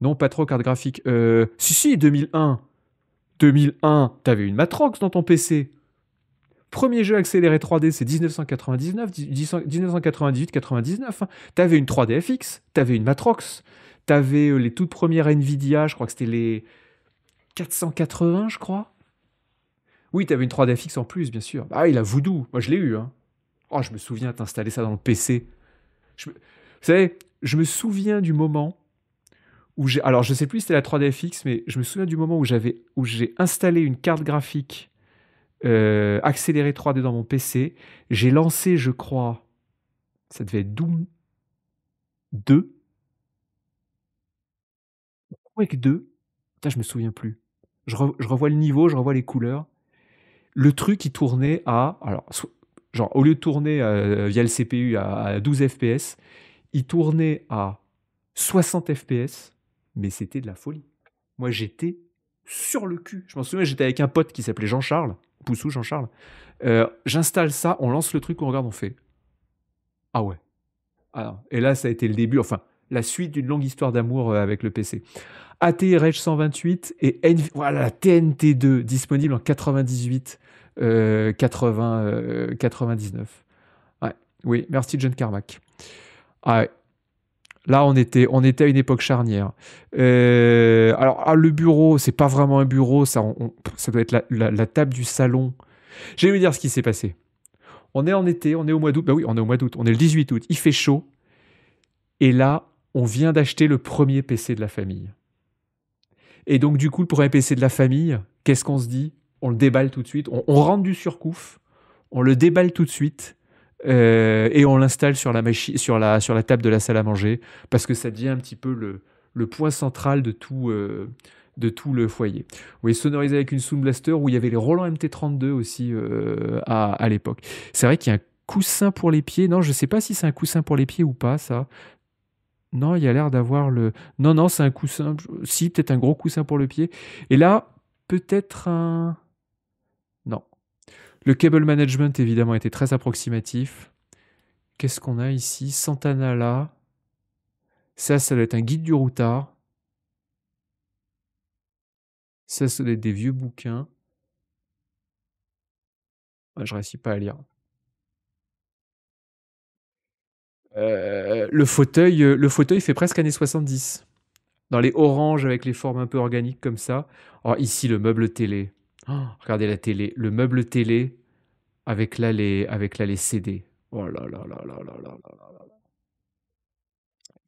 Non, pas trop carte graphique. Euh, si, si, 2001. 2001, t'avais une Matrox dans ton PC. Premier jeu accéléré 3D, c'est 1999, 1998-99. T'avais une 3DFX, t'avais une Matrox, t'avais euh, les toutes premières NVIDIA, je crois que c'était les 480, je crois. Oui, tu avais une 3DFX en plus, bien sûr. Ah, il a Voodoo. Moi, je l'ai eu. Hein. Oh, je me souviens, d'installer ça dans le PC. Je Vous savez, je me souviens du moment où j'ai. Alors, je sais plus si c'était la 3DFX, mais je me souviens du moment où j'avais où j'ai installé une carte graphique euh, accélérée 3D dans mon PC. J'ai lancé, je crois, ça devait être Doom 2. Quake 2. Putain, je me souviens plus. je revois le niveau, je revois les couleurs le truc il tournait à alors genre au lieu de tourner euh, via le CPU à 12 FPS, il tournait à 60 FPS, mais c'était de la folie. Moi j'étais sur le cul. Je m'en souviens, j'étais avec un pote qui s'appelait Jean-Charles, Poussou Jean-Charles. Euh, j'installe ça, on lance le truc, on regarde, on fait ah ouais. et là ça a été le début, enfin la suite d'une longue histoire d'amour euh, avec le PC. ATRH 128 et voilà, TNT2 disponible en 98. 80, euh, 99. Euh, oui, merci John Carmack. Ah là, on était, on était à une époque charnière. Euh, alors, ah, le bureau, c'est pas vraiment un bureau, ça, ça doit être la, table du salon. J'ai vais vous dire ce qui s'est passé. On est en été, on est au mois d'août. Bah oui, on est au mois d'août, on est le 18 août, il fait chaud. Et là, on vient d'acheter le premier PC de la famille. Et donc, du coup, le premier PC de la famille, qu'est-ce qu'on se dit on le déballe tout de suite, on, rentre du surcouf, on le déballe tout de suite. Euh, et on l'installe sur la, sur, la, sur la table de la salle à manger, parce que ça devient un petit peu le, le point central de tout, euh, de tout le foyer. Vous voyez, sonorisé avec une Sound Blaster, où il y avait les Roland MT32 aussi euh, à, à l'époque. C'est vrai qu'il y a un coussin pour les pieds. Non, je ne sais pas si c'est un coussin pour les pieds ou pas, ça. Non, il y a l'air d'avoir le... Non, non, c'est un coussin. Si, peut-être un gros coussin pour le pied. Et là, peut-être un... Le cable management, évidemment, était très approximatif. Qu'est-ce qu'on a ici Santana là. Ça, ça doit être un guide du routard. Ça, ça doit être des vieux bouquins. Ah, je réussis pas à lire. Euh, le fauteuil, euh, le fauteuil fait presque années 70. Dans les oranges avec les formes un peu organiques comme ça. Oh, ici, le meuble télé. Oh, regardez la télé, le meuble télé avec là les, avec là les CD. Oh là là là là là là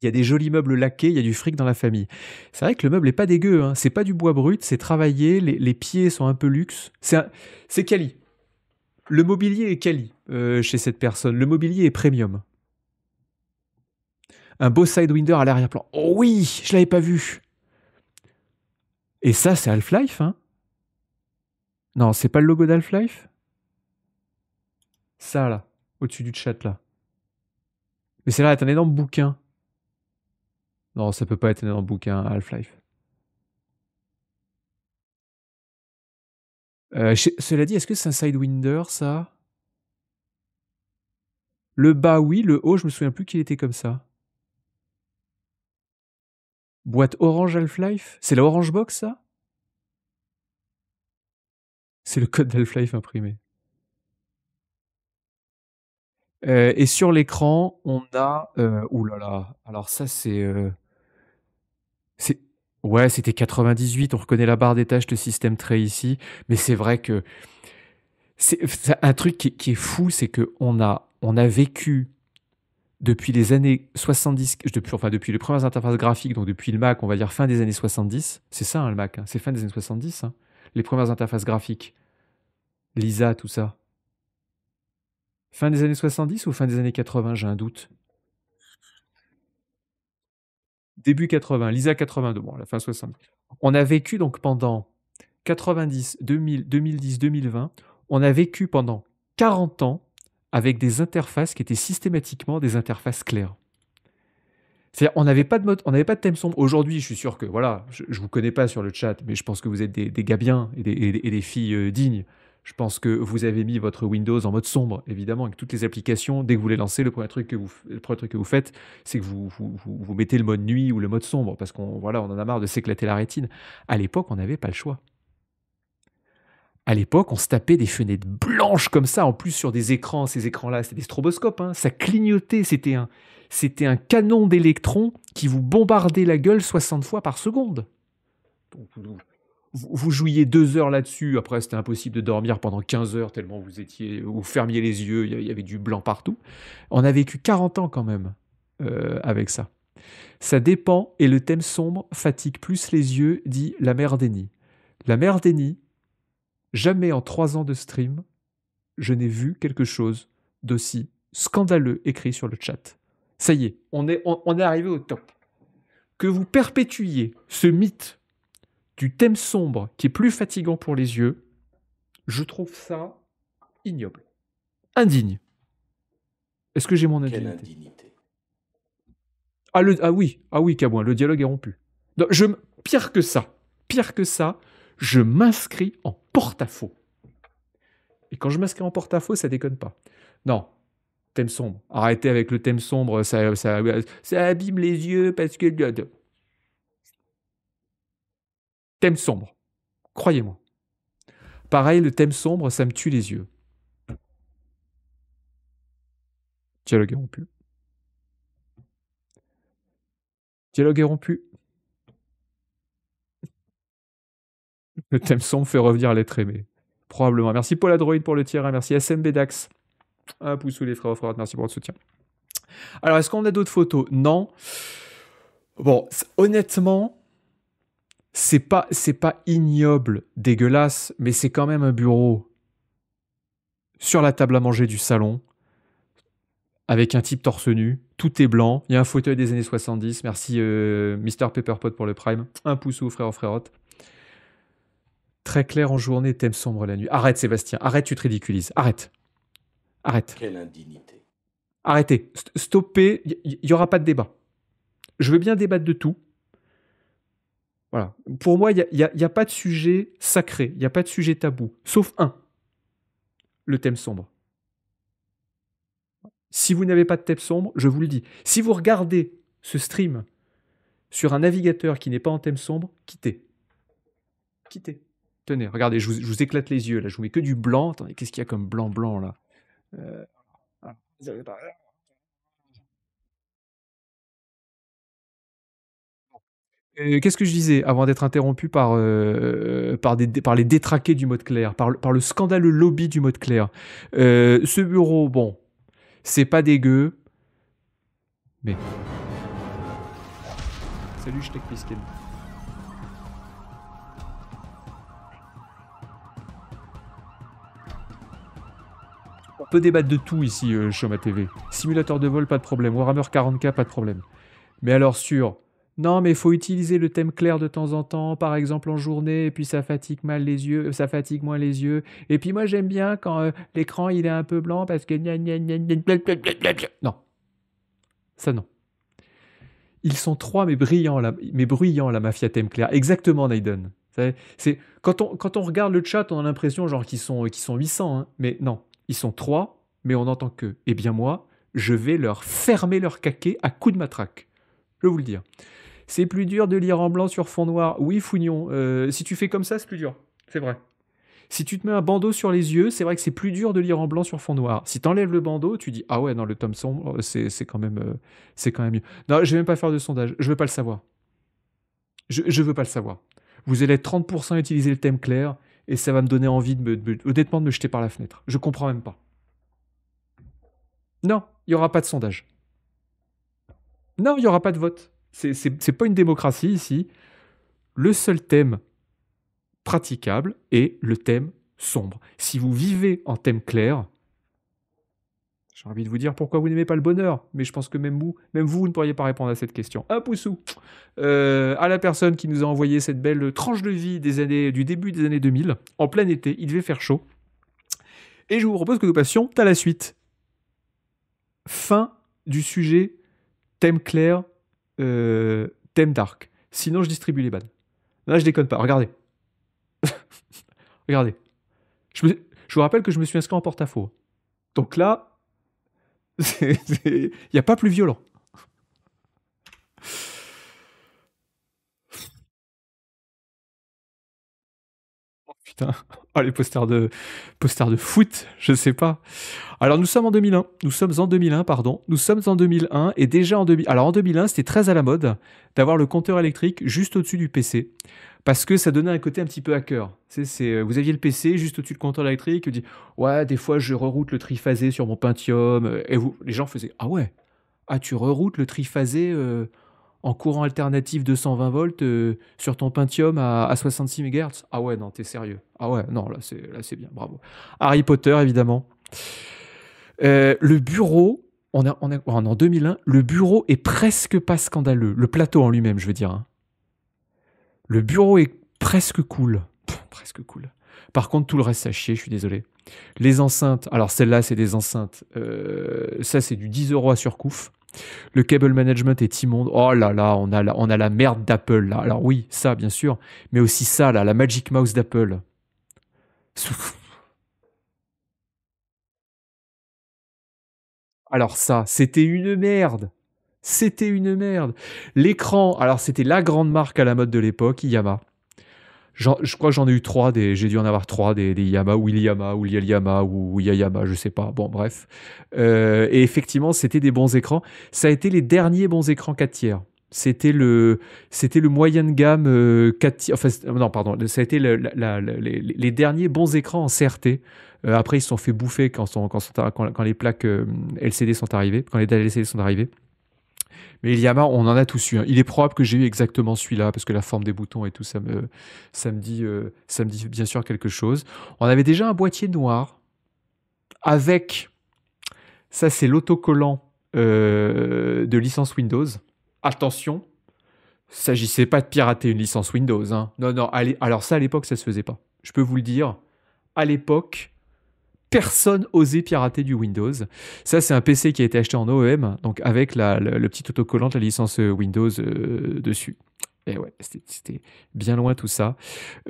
Il y a des jolis meubles laqués, il y a du fric dans la famille. C'est vrai que le meuble n'est pas dégueu, hein. c'est pas du bois brut, c'est travaillé, les, pieds sont un peu luxe. C'est, Kali. c'est Le mobilier est quali euh, chez cette personne, le mobilier est premium. Un beau sidewinder à l'arrière-plan. Oh oui, je l'avais pas vu. Et ça, c'est Half-Life. Hein. Non, c'est pas le logo d'Half-Life Ça là, au-dessus du chat là. Mais c'est là est un énorme bouquin. Non, ça peut pas être un énorme bouquin, Half-Life. Euh, cela dit, est-ce que c'est un Sidewinder ça Le bas oui, le haut je me souviens plus qu'il était comme ça. Boîte orange Half-Life C'est la orange box ça c'est le code d'Half-Life imprimé. Euh, et sur l'écran, on a. Euh, ouh là là. Alors ça, c'est. Euh, c'est ouais, c'était 98. On reconnaît la barre des tâches, le système trait ici. Mais c'est vrai que c'est un truc qui, est fou, c'est que on a on a vécu depuis les années 70, depuis, enfin depuis les premières interfaces graphiques, donc depuis le Mac, on va dire fin des années 70. C'est ça hein, le Mac, hein, c'est fin des années 70. Hein les premières interfaces graphiques, Lisa, tout ça. Fin des années 70 ou fin des années 80, j'ai un doute. Début 80, Lisa 82, bon, la fin 70. On a vécu donc pendant 90, 2000, 2010, 2020, on a vécu pendant 40 ans avec des interfaces qui étaient systématiquement des interfaces claires cest on n'avait pas de on n'avait pas de thème sombre. Aujourd'hui, je suis sûr que, voilà, je, ne vous connais pas sur le chat, mais je pense que vous êtes des, des gars bien et des, filles euh, dignes. Je pense que vous avez mis votre Windows en mode sombre, évidemment, avec toutes les applications. Dès que vous les lancez, le premier truc que vous, le premier truc que vous faites, c'est que vous, vous, mettez le mode nuit ou le mode sombre, parce qu'on voilà, on en a marre de s'éclater la rétine. À l'époque, on n'avait pas le choix. À l'époque, on se tapait des fenêtres blanches comme ça, en plus sur des écrans. Ces écrans-là, c'était des stroboscopes, hein. ça clignotait, c'était un, c'était un canon d'électrons qui vous bombardait la gueule 60 fois par seconde. vous jouiez deux heures là-dessus, après c'était impossible de dormir pendant 15 heures tellement vous étiez, fermiez les yeux, il y avait du blanc partout. On a vécu 40 ans quand même euh, avec ça. Ça dépend, et le thème sombre fatigue plus les yeux, dit la mère Denis. La mère Denis, jamais en trois ans de stream, je n'ai vu quelque chose d'aussi scandaleux écrit sur le chat. Ça y est, on est, arrivé au top. Que vous perpétuiez ce mythe du thème sombre qui est plus fatigant pour les yeux, je trouve ça ignoble, indigne. Est-ce que j'ai mon indignité, ah, ah, oui, ah oui, le dialogue est rompu. pire que ça, pire que ça, je m'inscris en porte-à-faux. Et quand je m'inscris en porte-à-faux, ça déconne pas. Non, thème sombre. Arrêtez avec le thème sombre, ça, abîme les yeux parce que... Thème sombre, croyez-moi. Pareil, le thème sombre, ça me tue les yeux. Dialogue est rompu. Dialogue est rompu. Le thème sombre fait revenir l'être aimé. Probablement. Merci Paul Adroid pour le tir. Merci SMB Dax. Un pouce sous les frères, frères, merci pour votre soutien. Alors, est-ce qu'on a d'autres photos Non. Bon, honnêtement, c'est pas, c'est pas ignoble, dégueulasse, mais c'est quand même un bureau sur la table à manger du salon, avec un type torse nu, tout est blanc, il y a un fauteuil des années 70, merci euh, Mr Pepperpot pour le prime, un pouce au frère et Très clair en journée, thème sombre la nuit. Arrête Sébastien, arrête, tu te ridiculises, arrête. Arrête. Quelle indignité. Arrêtez. Stoppez. Il n'y aura pas de débat. Je veux bien débattre de tout. Voilà. Pour moi, il n'y a, pas de sujet sacré, il n'y a pas de sujet tabou, sauf un, le thème sombre. Si vous n'avez pas de thème sombre, je vous le dis. Si vous regardez ce stream sur un navigateur qui n'est pas en thème sombre, quittez. Quittez. Tenez, regardez, je vous, éclate les yeux, là, je vous mets que du blanc. Attendez, qu'est-ce qu'il y a comme blanc-blanc, là euh, euh, qu'est-ce que je disais avant d'être interrompu par, euh, par, les détraqués du mode clair, par, le- par le scandaleux lobby du mode clair Ce bureau, bon, c'est pas dégueu, mais. Salut, je t'ai peut débattre de tout ici, euh, Shoma TV. Simulateur de vol, pas de problème. Warhammer 40k, pas de problème. Mais alors sur... Non, mais il faut utiliser le thème clair de temps en temps, par exemple en journée, et puis ça fatigue mal les yeux, euh, ça fatigue moins les yeux. Et puis moi j'aime bien quand euh, l'écran il est un peu blanc parce que non, ça non. Ils sont trois mais brillants la, mais bruyants la mafia thème clair. Exactement, Naiden. C'est quand on quand on regarde le chat, on a l'impression genre qu'ils sont euh, qu'ils sont 800, hein, mais non. Ils sont trois, mais on n'entend que. Eh bien moi, je vais leur fermer leur caquet à coups de matraque. Je vais vous le dire. Hein. C'est plus dur de lire en blanc sur fond noir. Oui, Fougnon, euh, si tu fais comme ça, c'est plus dur. C'est vrai. Si tu te mets un bandeau sur les yeux, c'est vrai que c'est plus dur de lire en blanc sur fond noir. Si tu enlèves le bandeau, tu dis Ah ouais, non, le tome sombre, euh, c'est, quand, même, euh, c'est quand même mieux. Non, je vais même pas faire de sondage. Je ne veux pas le savoir. Je, ne veux pas le savoir. Vous allez être 30% utiliser le thème clair et ça va me donner envie de me, honnêtement de me jeter par la fenêtre. Je comprends même pas. Non, il n'y aura pas de sondage. Non, il n'y aura pas de vote. C'est, c'est pas une démocratie ici. Le seul thème praticable est le thème sombre. Si vous vivez en thème clair, j'ai envie de vous dire pourquoi vous n'aimez pas le bonheur, mais je pense que même vous, même vous, ne pourriez pas répondre à cette question. Un ah, poussou euh, à la personne qui nous a envoyé cette belle tranche de vie des années, du début des années 2000, en plein été, il devait faire chaud. Et je vous propose que nous passions à la suite. Fin du sujet thème clair, euh, thème dark. Sinon, je distribue les bannes. Là, je déconne pas. Regardez. *laughs* Regardez. Je, je vous rappelle que je me suis inscrit en porte-à-faux. Donc là, il n'y a pas plus violent. Oh, putain, oh, les posters de, posters de foot, je sais pas. Alors nous sommes en 2001, nous sommes en 2001, pardon, nous sommes en 2001 et déjà en 2000. Alors en 2001, c'était très à la mode d'avoir le compteur électrique juste au-dessus du PC parce que ça donnait un côté un petit peu à C'est, euh, vous aviez le PC juste au-dessus du compteur électrique, vous dit ouais, des fois je reroute le triphasé sur mon Pentium, euh, et vous, les gens faisaient ah ouais, ah tu reroutes le triphasé euh, en courant alternatif 220 volts sur ton Pentium à, 66 MHz, ah ouais non t'es sérieux, ah ouais non là c'est là c'est bien, bravo. Harry Potter évidemment. le bureau, on, a, oh, en 2001, le bureau est presque pas scandaleux, le plateau en lui-même je veux dire. Hein. Le bureau est presque cool. presque cool. Par contre, tout le reste, ça chier, je suis désolé. Les enceintes, alors celle là c'est des enceintes. Euh, ça, c'est du 10 euros à surcouf. Le cable management est immonde. Oh là là, on a la, on a la merde d'Apple là. Alors oui, ça bien sûr, mais aussi ça là, la Magic Mouse d'Apple. Alors ça, c'était une merde. C'était une merde. L'écran, alors c'était la grande marque à la mode de l'époque, Yamaha. Je crois que j'en ai eu trois, j'ai dû en avoir trois, des, des Yamaha ou Yamaha ou Yama, ou Yayama, je sais pas, bon bref. Euh, et effectivement, c'était des bons écrans. Ça a été les derniers bons écrans 4 tiers. C'était le, c'était le moyen de gamme 4 euh, tiers, enfin, non, pardon, ça a été les, derniers bons écrans en CRT. Euh, après, ils se sont fait bouffer quand, les plaques LCD sont arrivées, quand les dalles LCD sont arrivées. Mais il y a on en a tous eu. Il est probable que j'ai eu exactement celui-là, parce que la forme des boutons et tout, ça me, ça me, dit, euh, ça me dit bien sûr quelque chose. On avait déjà un boîtier noir avec, ça c'est l'autocollant euh, de licence Windows. Attention, s'agissait pas de pirater une licence Windows. Hein. Non, non, allez, alors ça à l'époque, ça se faisait pas. Je peux vous le dire, à l'époque, personne osait pirater du Windows. Ça, c'est un PC qui a été acheté en OEM, donc avec le, petit autocollant de la licence euh, Windows euh, dessus. Et eh ouais, c'était bien loin tout ça.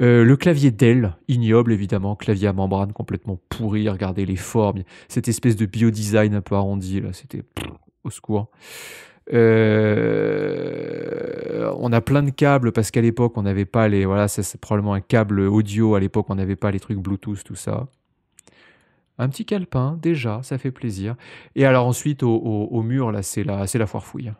Euh, le clavier Dell, ignoble évidemment, clavier à membrane complètement pourri, regardez les formes, cette espèce de biodesign un peu arrondi, là, c'était au secours. on a plein de câbles parce qu'à l'époque on n'avait pas les voilà c'est probablement un câble audio à l'époque on n'avait pas les trucs Bluetooth tout ça un petit calepin, déjà, ça fait plaisir. Et alors ensuite, au, mur, là, c'est la, foire fouille.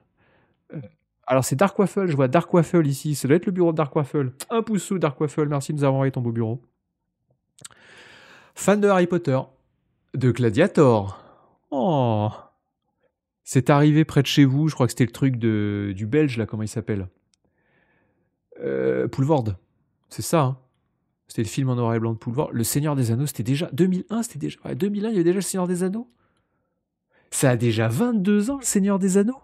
Euh, alors c'est Dark Waffle, je vois Dark Waffle ici, ça doit être le bureau de Dark Waffle. Un pouce sous Dark Waffle, merci de nous avoir envoyé ton beau bureau. Fan de Harry Potter, de Gladiator. Oh C'est arrivé près de chez vous, je crois que c'était le truc du Belge, là, comment il s'appelle euh, c'est ça. Hein c'était le film en noir et blanc de Poulevard. Le Seigneur des Anneaux, c'était déjà. 2001, c'était déjà. Ouais, 2001, il y avait déjà le Seigneur des Anneaux. Ça a déjà 22 ans, le Seigneur des Anneaux.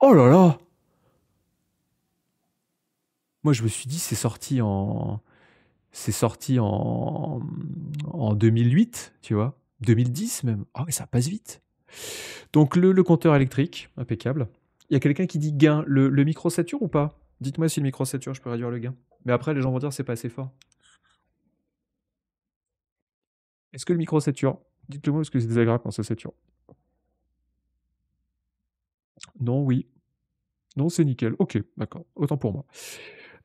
Oh là là Moi, je me suis dit, c'est sorti en. C'est sorti en. En 2008, tu vois. 2010 même. Ah, mais ça passe vite. Donc, le compteur électrique, impeccable. Il y a quelqu'un qui dit gain. Le, micro sature ou pas Dites-moi si le micro sature, je peux réduire le gain. Mais après, les gens vont dire c'est pas assez fort. Est-ce que le micro sature Dites-le moi parce que c'est désagréable quand ça sature. Non, oui. Non, c'est nickel. Ok, d'accord. Autant pour moi.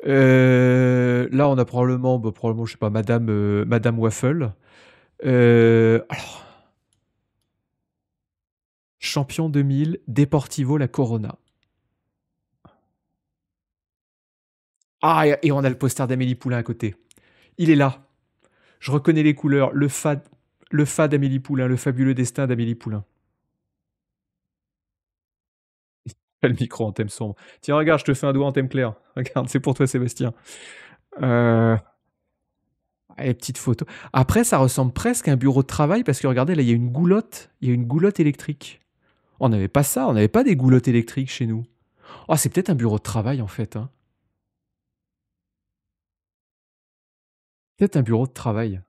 Euh, là, on a probablement, je bah, probablement, je sais pas, Madame, euh, Madame Waffle. Euh, alors, Champion 2000, Deportivo La Corona. Ah, et on a le poster d'Amélie Poulain à côté. Il est là. Je reconnais les couleurs, le fa, le d'Amélie Poulain, le fabuleux destin d'Amélie Poulain. *laughs* le micro en thème sombre. Tiens, regarde, je te fais un doigt en thème clair. *laughs* Regarde, c'est pour toi, Sébastien. Euh... Ah, les petites photos. Après, ça ressemble presque à un bureau de travail parce que regardez, là, il y a une goulotte. Il y a une goulotte électrique. On n'avait pas ça, on n'avait pas des goulottes électriques chez nous. Oh, c'est peut-être un bureau de travail en fait. Hein. Peut-être un bureau de travail.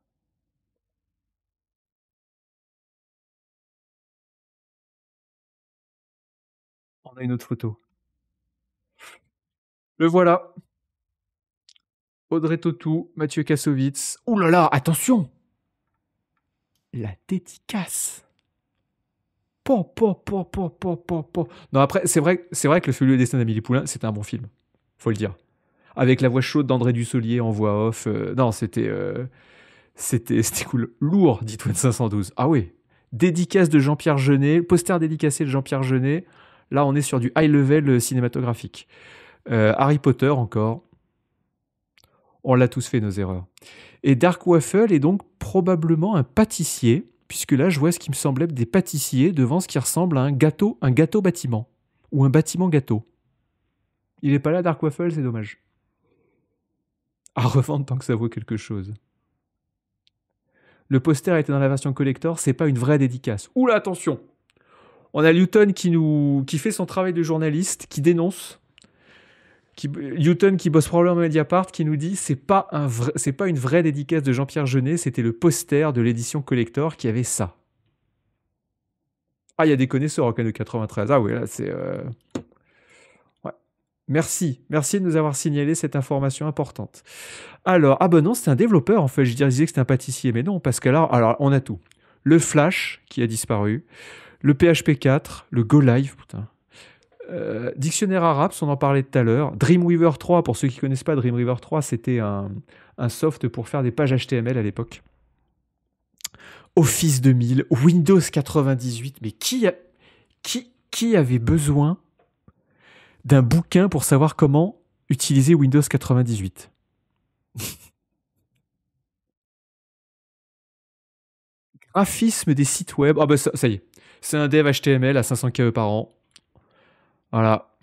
On a une autre photo. Le voilà. Audrey Totou, Mathieu Kassovitz. Ouh là là, attention La dédicace Po, po, po, po, po, po, po. Non, après, c'est vrai, c'est vrai que Le fabuleux destin d'Amélie Poulain, c'était un bon film. Faut le dire. Avec la voix chaude d'André Dussolier en voix off. Euh, non, c'était, euh, c'était, *laughs* c'était cool. Lourd, dit 512. Ah oui. Dédicace de Jean-Pierre Jeunet, poster dédicacé de Jean-Pierre Jeunet. Là, on est sur du high level euh, cinématographique. Harry Potter encore. On l'a tous fait nos erreurs. Et Dark Waffle est donc probablement un pâtissier puisque là je vois ce qui me semblait des pâtissiers devant ce qui ressemble à un gâteau, un gâteau bâtiment, ou un bâtiment gâteau. Il n'est pas là Dark Waffle, c'est dommage. À revendre tant que ça vaut quelque chose. Le poster était dans la version collector, c'est pas une vraie dédicace. Oula, attention On a Luton qui, nous, qui fait son travail de journaliste, qui dénonce, Newton qui bosse probablement à Mediapart, qui nous dit c'est pas un c'est pas une vraie dédicace de Jean-Pierre Jeunet, c'était le poster de l'édition collector qui avait ça. Ah, il y a des connaisseurs au cas de 93. Ah oui, là c'est. Euh, ouais. Merci, merci de nous avoir signalé cette information importante. Alors, ah ben non, c'est un développeur en fait. Je disais que c'était un pâtissier, mais non, parce là, alors on a tout. Le Flash qui a disparu, le PHP 4, le Go Live, putain, euh, dictionnaire arabe, on en parlait tout à l'heure. Dreamweaver 3, pour ceux qui ne connaissent pas Dreamweaver 3, c'était un, soft pour faire des pages HTML à l'époque. Office 2000, Windows 98, mais qui, qui, qui avait besoin d'un bouquin pour savoir comment utiliser Windows 98 *laughs* Graphisme des sites web. Ah bah ça, ça y est, c'est un dev HTML à 500 KE par an voilà.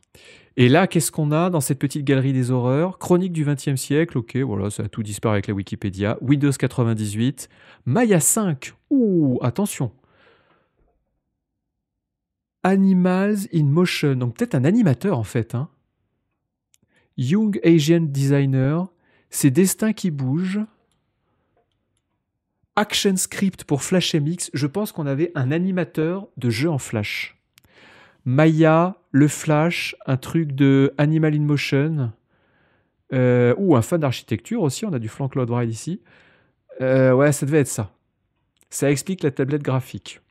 Et là, qu'est-ce qu'on a dans cette petite galerie des horreurs Chronique du XXe siècle, ok, voilà, ça a tout disparu avec la Wikipédia. Windows 98, Maya 5, ouh, attention. Animals in Motion, donc peut-être un animateur en fait. Hein. Young Asian Designer, C'est Destin qui bouge. Action Script pour Flash MX, je pense qu'on avait un animateur de jeu en Flash. Maya, Le Flash, un truc de Animal in Motion, euh, ou un fan d'architecture aussi, on a du flanc Cloud Ride ici. Euh, ouais, ça devait être ça. Ça explique la tablette graphique.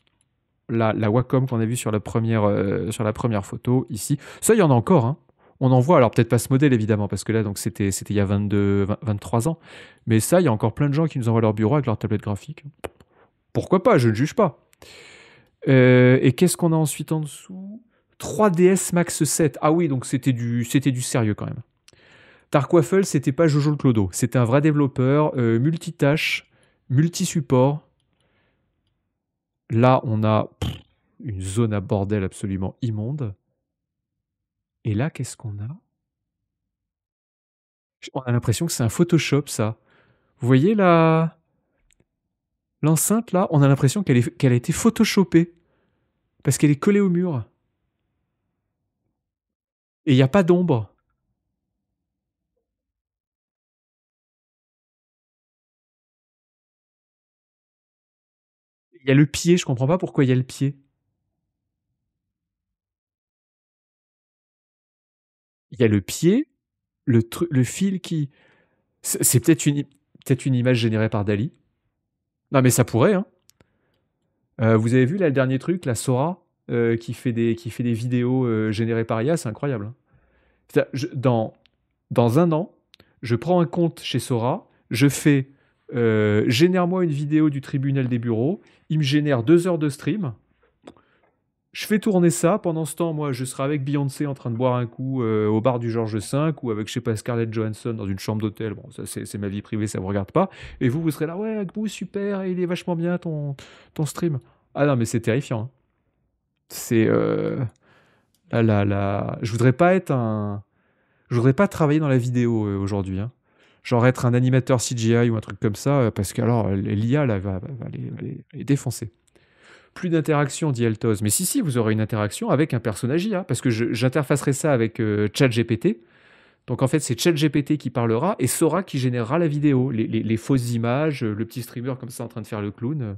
La, Wacom qu'on a vue sur, la première, euh, sur la première photo ici. Ça, il y en a encore. Hein. On en voit, alors peut-être pas ce modèle évidemment, parce que là, c'était il y a 22, 23 ans. Mais ça, il y a encore plein de gens qui nous envoient leur bureau avec leur tablette graphique. Pourquoi pas Je ne juge pas. et qu'est-ce qu'on a ensuite en dessous 3DS Max 7. Ah oui, donc c'était du, c'était du sérieux quand même. Tarkwaffle, c'était pas Jojo le Clodo. C'était un vrai développeur, euh, multitâche, multi-support. Là, on a une zone à bordel absolument immonde. Et là, qu'est-ce qu'on a On a l'impression que c'est un Photoshop, ça. Vous voyez là L'enceinte, là, on a l'impression qu'elle est... a été photoshopée. Parce qu'elle est collée au mur. Et il n'y a pas d'ombre. Il y a le pied, je ne comprends pas pourquoi il y a le pied. Il y a le pied, le, le fil qui... C'est peut-être une, peut une image générée par Dali. Non mais ça pourrait. Hein. Euh, vous avez vu le dernier truc, la Sora euh, qui, fait des, qui fait des vidéos euh, générées par IA, c'est incroyable. Hein. dans, dans un an, je prends un compte chez Sora, je fais euh, génère-moi une vidéo du tribunal des bureaux, il me génère deux heures de stream. Je fais tourner ça. Pendant ce temps, moi, je serai avec Beyoncé en train de boire un coup au bar du Georges V ou avec, je sais pas, Scarlett Johansson dans une chambre d'hôtel. Bon, ça, c'est ma vie privée, ça vous regarde pas. Et vous, vous serez là, ouais, Agbou, super, il est vachement bien ton, ton stream. Ah non, mais c'est terrifiant. Hein. C'est. Euh, là, là, Je voudrais pas être un. Je voudrais pas travailler dans la vidéo euh, aujourd'hui. Hein. Genre être un animateur CGI ou un truc comme ça, euh, parce que alors l'IA va, va, les, défoncer plus d'interaction, dit Altos Mais si, si, vous aurez une interaction avec un personnage IA, parce que j'interfacerai ça avec ChatGPT. Donc en fait, c'est ChatGPT qui parlera et Sora qui générera la vidéo, les, les, fausses images, le petit streamer comme ça en train de faire le clown.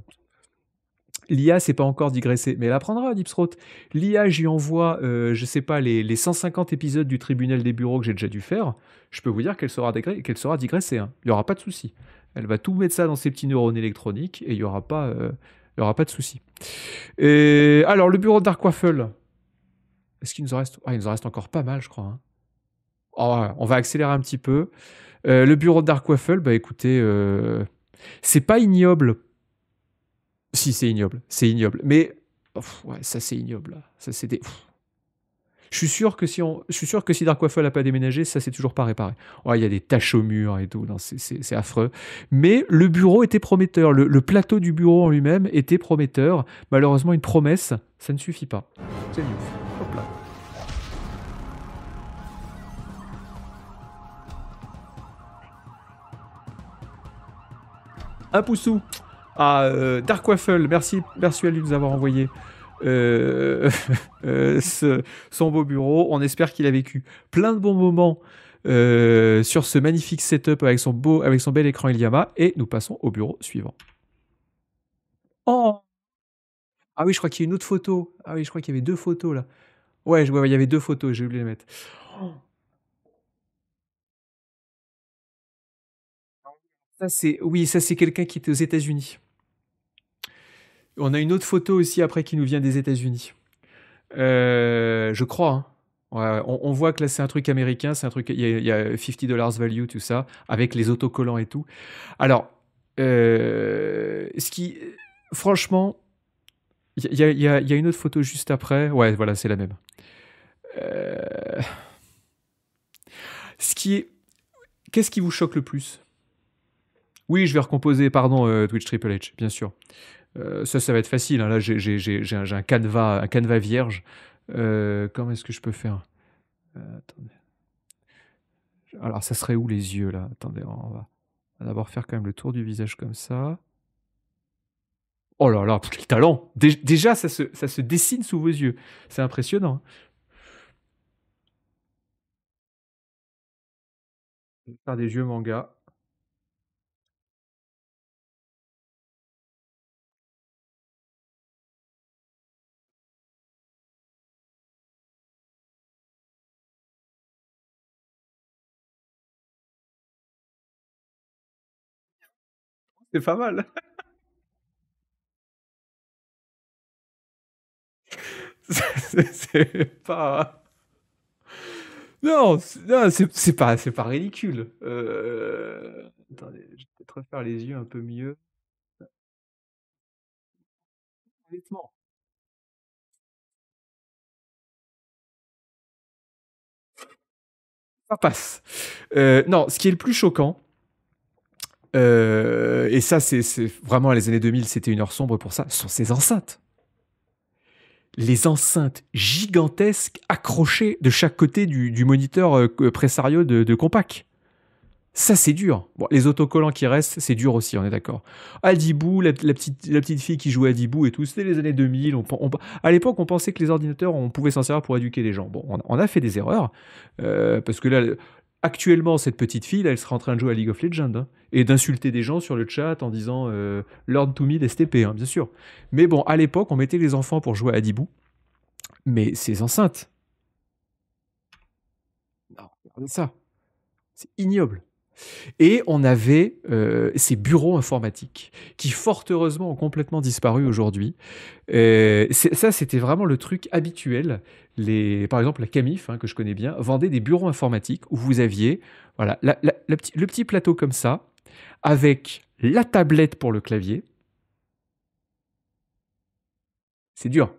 L'IA, c'est pas encore digressé, mais elle apprendra, Dipsroth. L'IA, j'y envoie, je euh, je sais pas, les, 150 épisodes du tribunal des bureaux que j'ai déjà dû faire. Je peux vous dire qu'elle sera, qu'elle sera digressée. Hein. Il n'y aura pas de souci. Elle va tout mettre ça dans ses petits neurones électroniques et il n'y aura, pas, euh, aura pas de souci. Et, alors, le bureau Darkwaffle. est-ce qu'il nous en reste Ah, il nous en reste encore pas mal, je crois. Hein. Ah, on va accélérer un petit peu. Euh, le bureau de bah écoutez, c'est pas ignoble si, c'est ignoble. C'est ignoble. Mais ça c'est ignoble. Ça c'est Je suis sûr que si on, Dark Waffle n'a pas déménagé, ça s'est toujours pas réparé. Ouais, il y a des taches au mur et tout, c'est affreux. Mais le bureau était prometteur, le, plateau du bureau en lui-même était prometteur. Malheureusement, une promesse, ça ne suffit pas. C'est Hop là. Un poussou. Ah euh, Merci, merci à lui de nous avoir envoyé euh, *laughs* euh, son beau bureau. On espère qu'il a vécu plein de bons moments euh, sur ce magnifique setup avec son, beau, avec son bel écran Iliama. Et nous passons au bureau suivant. Oh Ah oui, je crois qu'il y a une autre photo. Ah oui, je crois qu'il y avait deux photos là. Ouais, il y avait deux photos, j'ai oublié de les mettre. Ça, c'est oui, ça c'est quelqu'un qui était aux États-Unis. On a une autre photo aussi après qui nous vient des États-Unis. Euh, je crois. Hein. on, voit que là, c'est un truc américain, c'est un truc. Il y, a 50 dollars value, tout ça, avec les autocollants et tout. Alors, euh, ce qui. Franchement, il y, y, a une autre photo juste après. Ouais, voilà, c'est la même. Euh, ce qui Qu'est-ce qui vous choque le plus Oui, je vais recomposer, pardon, Twitch Triple H, bien sûr. Euh, ça, ça va être facile. Hein. Là, j'ai un, un, canevas, un vierge. Euh, comment est-ce que je peux faire euh, attendez. Alors, ça serait où les yeux, là Attendez, on va, d'abord faire quand même le tour du visage comme ça. Oh là là, quel talent Déjà, ça se, ça se dessine sous vos yeux. C'est impressionnant. Hein. faire des yeux manga. C'est pas mal. *laughs* c'est pas. *laughs* Non, c'est pas, c'est pas ridicule. Euh, attendez, je vais peut-être refaire les yeux un peu mieux. Honnêtement. Ça passe. Euh, non, ce qui est le plus choquant, euh, et ça, c'est vraiment les années 2000, c'était une heure sombre pour ça, sont ces enceintes. Les enceintes gigantesques accrochées de chaque côté du, moniteur euh, pressario de, de Compaq. Ça, c'est dur. Bon, les autocollants qui restent, c'est dur aussi, on est d'accord. Adibou, la, petite, fille qui jouait Adibou et tout, c'était les années 2000. On, à l'époque, on pensait que les ordinateurs, on pouvait s'en servir pour éduquer les gens. Bon, on, a fait des erreurs, euh, parce que là, actuellement, cette petite fille, elle sera en train de jouer à League of Legends hein, et d'insulter des gens sur le chat en disant lord euh, Learn to me d'STP, STP », hein, bien sûr. Mais bon, à l'époque, on mettait les enfants pour jouer à Dibou, mais ces enceintes. Non, regardez ça. C'est ignoble. Et on avait euh, ces bureaux informatiques qui, fort heureusement, ont complètement disparu aujourd'hui. Euh, ça, c'était vraiment le truc habituel. Les, par exemple, la Camif, hein, que je connais bien, vendait des bureaux informatiques où vous aviez voilà, le petit plateau comme ça, avec la tablette pour le clavier. C'est dur.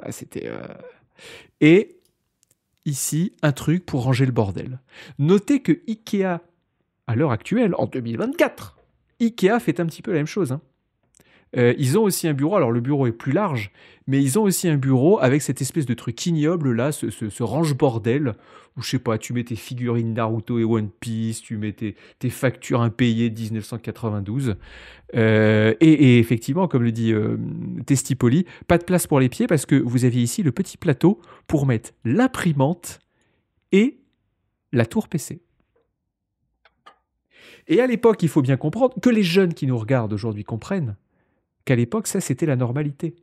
Ah, c'était. Euh, et ici un truc pour ranger le bordel. Notez que Ikea à l'heure actuelle, en 2024. Ikea fait un petit peu la même chose. Hein. Euh, ils ont aussi un bureau, alors le bureau est plus large, mais ils ont aussi un bureau avec cette espèce de truc ignoble là, ce, ce, range-bordel, où je sais pas, tu mets tes figurines Naruto et One Piece, tu mets tes, factures impayées de 1992. Euh, et, effectivement, comme le dit euh, Testipoli, pas de place pour les pieds parce que vous avez ici le petit plateau pour mettre l'imprimante et la tour PC. Et à l'époque, il faut bien comprendre que les jeunes qui nous regardent aujourd'hui comprennent qu'à l'époque, ça, c'était la normalité.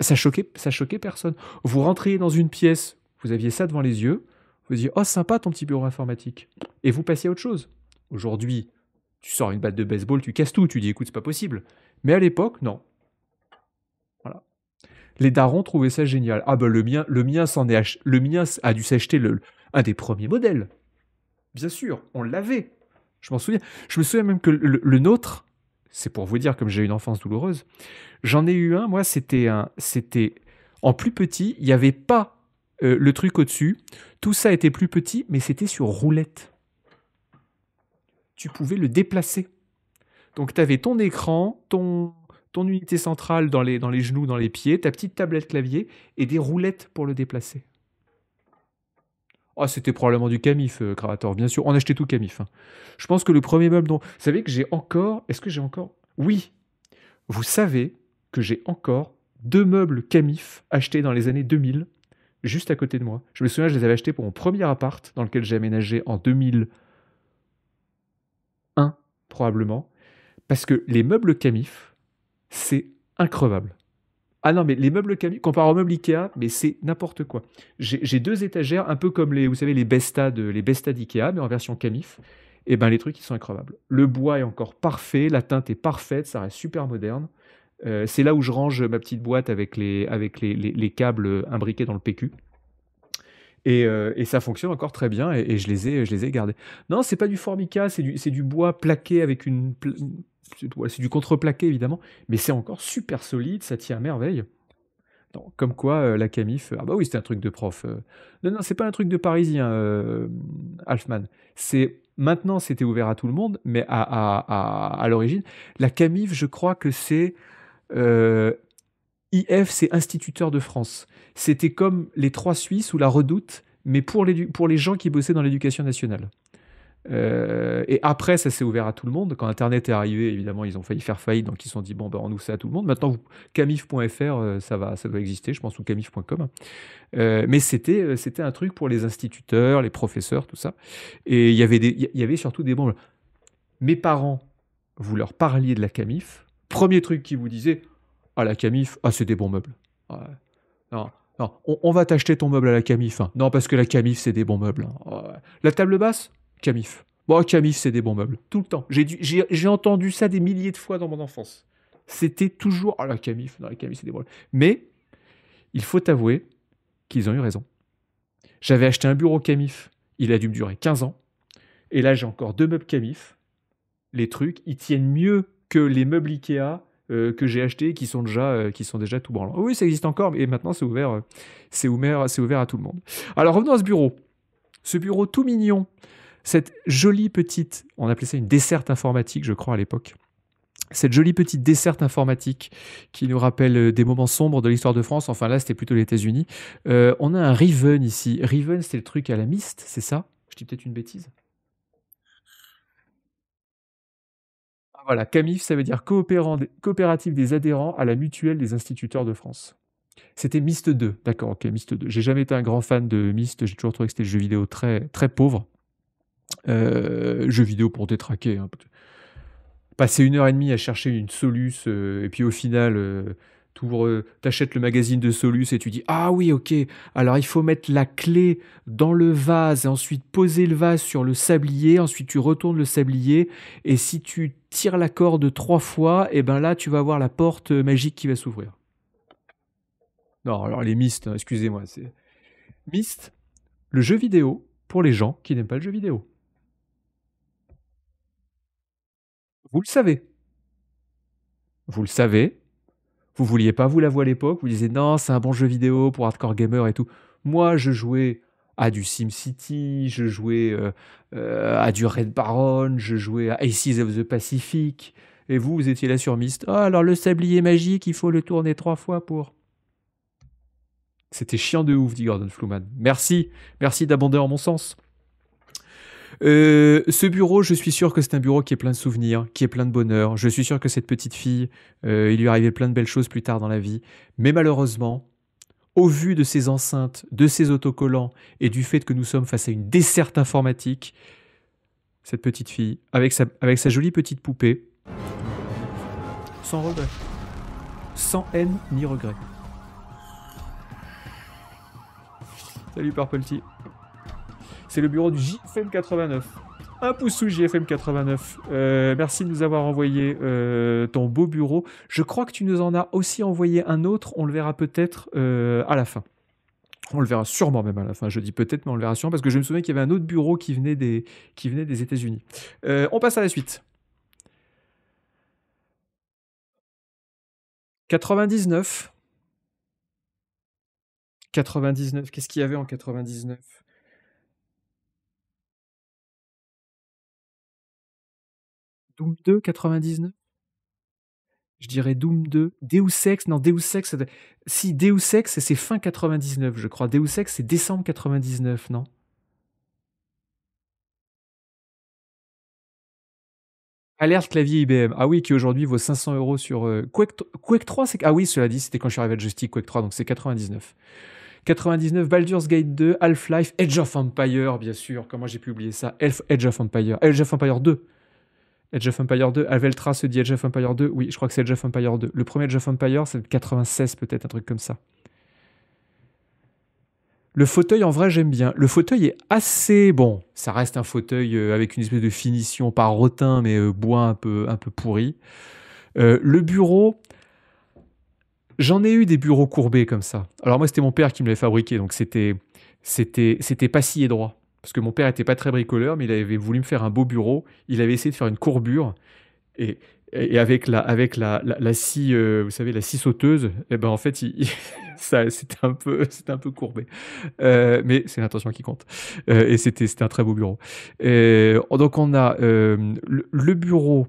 Ça choquait, ça choquait personne. Vous rentriez dans une pièce, vous aviez ça devant les yeux, vous disiez Oh, sympa ton petit bureau informatique. Et vous passiez à autre chose. Aujourd'hui, tu sors une batte de baseball, tu casses tout, tu dis Écoute, c'est pas possible. Mais à l'époque, non. Voilà. Les darons trouvaient ça génial. Ah, ben le mien, le mien, s'en est le mien a dû s'acheter le... un des premiers modèles. Bien sûr, on l'avait. Je m'en souviens. Je me souviens même que le, nôtre, c'est pour vous dire comme j'ai eu une enfance douloureuse, j'en ai eu un, moi, c'était un, c'était en plus petit, il n'y avait pas euh, le truc au-dessus. Tout ça était plus petit, mais c'était sur roulette. Tu pouvais le déplacer. Donc tu avais ton écran, ton, ton unité centrale dans les, dans les genoux, dans les pieds, ta petite tablette clavier et des roulettes pour le déplacer. Ah, c'était probablement du Camif, créateur, euh, bien sûr. On achetait tout Camif. Hein. Je pense que le premier meuble dont. Vous savez que j'ai encore. Est-ce que j'ai encore. Oui Vous savez que j'ai encore deux meubles Camif achetés dans les années 2000, juste à côté de moi. Je me souviens, je les avais achetés pour mon premier appart, dans lequel j'ai aménagé en 2001, probablement. Parce que les meubles Camif, c'est increvable. Ah non, mais les meubles Camif... comparé aux meubles Ikea, mais c'est n'importe quoi. J'ai deux étagères, un peu comme les, vous savez, les Besta les Besta d'Ikea, mais en version Camif. Et eh ben les trucs, ils sont incroyables. Le bois est encore parfait, la teinte est parfaite, ça reste super moderne. Euh, c'est là où je range ma petite boîte avec les, avec les câbles imbriqués dans le PQ. Euh, et, ça fonctionne encore très bien et, je, les ai, je les ai gardés. Non, c'est pas du formica, c'est du, du, bois plaqué avec une. C'est du contreplaqué évidemment, mais c'est encore super solide, ça tient à merveille. comme quoi euh, la camif. Euh, ah bah oui, c'était un truc de prof. Non, non, c'est pas un truc de parisien, Halfman. C'est. Maintenant, c'était ouvert à tout le monde, mais à, à, à, à l'origine, la CAMIF, je crois que c'est IF, c'est Instituteur de France. C'était comme les trois Suisses ou la Redoute, mais pour les, pour les gens qui bossaient dans l'éducation nationale. Euh, et après, ça s'est ouvert à tout le monde. Quand Internet est arrivé, évidemment, ils ont failli faire faillite, donc ils se sont dit bon, ben, on ouvre ça à tout le monde. Maintenant, camif.fr, euh, ça va, ça doit exister, je pense, ou camif.com. Euh, mais c'était, c'était un truc pour les instituteurs, les professeurs, tout ça. Et il y avait, des, il y avait surtout des bons. Mes parents, vous leur parliez de la camif. Premier truc qu'ils vous disaient, ah la camif, ah c'est des bons meubles. Non on, va t'acheter ton meuble à la Camif. Non, parce que la Camif, c'est des bons meubles. Oh, la table basse Camif. Bon, Camif, c'est des bons meubles. Tout le temps. J'ai entendu ça des milliers de fois dans mon enfance. C'était toujours. Ah, la Camif, non, la Camif, c'est des bons Mais il faut avouer qu'ils ont eu raison. J'avais acheté un bureau Camif. Il a dû me durer 15 ans. Et là, j'ai encore deux meubles Camif. Les trucs, ils tiennent mieux que les meubles Ikea euh, que j'ai achetés qui sont déjà euh, qui sont déjà tout branlants. oui, ça existe encore, mais maintenant euh, c'est ouvert, c'est ouvert, à tout le monde. Alors revenons à ce bureau, ce bureau tout mignon, cette jolie petite, on appelait ça une desserte informatique, je crois à l'époque. Cette jolie petite desserte informatique qui nous rappelle des moments sombres de l'histoire de France, enfin là c'était plutôt les États-Unis. on a un Riven ici. Riven c'était le truc à la miste, c'est ça Je dis peut-être une bêtise. Voilà, CAMIF, ça veut dire coopérative des adhérents à la mutuelle des instituteurs de France. C'était Myst 2, d'accord, ok, Myst 2. J'ai jamais été un grand fan de Myst, j'ai toujours trouvé que c'était le jeu vidéo très, très pauvre. Euh, jeu vidéo pour détraquer. Hein. Passer une heure et demie à chercher une Solus, euh, et puis au final, euh, euh, t'achètes le magazine de Solus et tu dis ah oui ok alors il faut mettre la clé dans le vase et ensuite poser le vase sur le sablier ensuite tu retournes le sablier et si tu tire la corde trois fois, et ben là, tu vas avoir la porte magique qui va s'ouvrir. Non, alors les Myst, hein, excusez-moi. c'est mist, le jeu vidéo pour les gens qui n'aiment pas le jeu vidéo. Vous le savez. Vous le savez. Vous vouliez pas vous voir à l'époque. Vous disiez non, c'est un bon jeu vidéo pour hardcore gamer et tout. Moi, je jouais à du SimCity, je jouais euh, euh, à du Red Baron, je jouais à Aces of the Pacific. Et vous, vous étiez là sur Myst. Ah, alors le sablier magique, il faut le tourner trois fois pour. C'était chiant de ouf, dit Gordon Fluman. Merci, merci d'abonder en mon sens. Euh, ce bureau, je suis sûr que c'est un bureau qui est plein de souvenirs, qui est plein de bonheur. Je suis sûr que cette petite fille, il lui arrivait plein de belles choses plus tard dans la vie. Mais malheureusement, au vu de ces enceintes, de ces autocollants et du fait que nous sommes face à une desserte informatique, cette petite fille, avec sa, jolie petite poupée, sans regret, sans haine ni regret. Salut T. C'est le bureau du JFM89. Un pouce sous JFM89. Euh, merci de nous avoir envoyé euh, ton beau bureau. Je crois que tu nous en as aussi envoyé un autre. On le verra peut-être euh, à la fin. On le verra sûrement même à la fin. Je dis peut-être, mais on le verra sûrement parce que je me souviens qu'il y avait un autre bureau qui venait des, qui venait des États-Unis. on passe à la suite. 99. 99. Qu'est-ce qu'il y avait en 99 Doom 2 99 je dirais Doom 2, Deus Ex, non Deus Ex, si Deus Ex c'est fin 99 je crois, Deus Ex c'est décembre 99 non Alerte clavier IBM, ah oui qui aujourd'hui vaut 500 euros sur euh, Quake, 3, ah oui cela dit c'était quand je suis arrivé à Justice Quake 3 donc c'est 99. 99, Baldur's Gate 2, Half-Life, Edge of Empire, bien sûr, comment j'ai pu oublier ça, Edge of Empire, Edge of Empire 2, Edge of Empire 2, Aveltra se dit Edge of Empire 2, oui, je crois que c'est Edge of Empire 2. Le premier Edge of Empire, c'est 96 peut-être, un truc comme ça. Le fauteuil, en vrai, j'aime bien. Le fauteuil est assez bon. Ça reste un fauteuil euh, avec une espèce de finition, pas rotin, mais euh, bois un peu, un peu pourri. Euh, le bureau, j'en ai eu des bureaux courbés comme ça. Alors moi, c'était mon père qui me l'avait fabriqué, donc c'était, c'était, c'était pas si droit. Parce que mon père n'était pas très bricoleur, mais il avait voulu me faire un beau bureau. Il avait essayé de faire une courbure. Et, avec la, avec la, scie, euh, vous savez, la scie sauteuse, et eh ben en fait, *laughs* ça, c'était un peu, *laughs* un peu courbé. Euh, mais c'est l'intention qui compte. Euh, et c'était, c'était un très beau bureau. donc on a le, bureau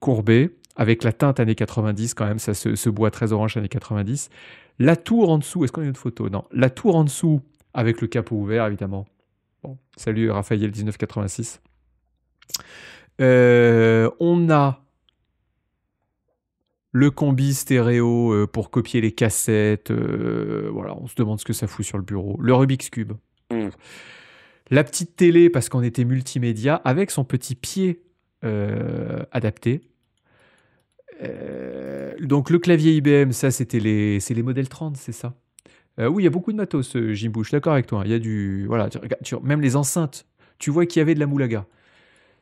courbé avec la teinte années 90 quand même, ça se, se boit très orange années 90. La tour en dessous, est-ce qu'on a une autre photo Non, la tour en dessous avec le capot ouvert évidemment Bon, salut Raphaël1986. Euh, on a le combi stéréo euh, pour copier les cassettes. Euh, voilà, on se demande ce que ça fout sur le bureau. Le Rubik's Cube. Mm. La petite télé, parce qu'on était multimédia, avec son petit pied adapté. donc le clavier IBM, ça c'était les, c'est les modèles 30, c'est ça euh, oui, il y a beaucoup de matos, euh, Jim Bush, d'accord avec toi. Hein. Il y a du. Voilà, même les enceintes, tu vois qu'il y avait de la moulaga.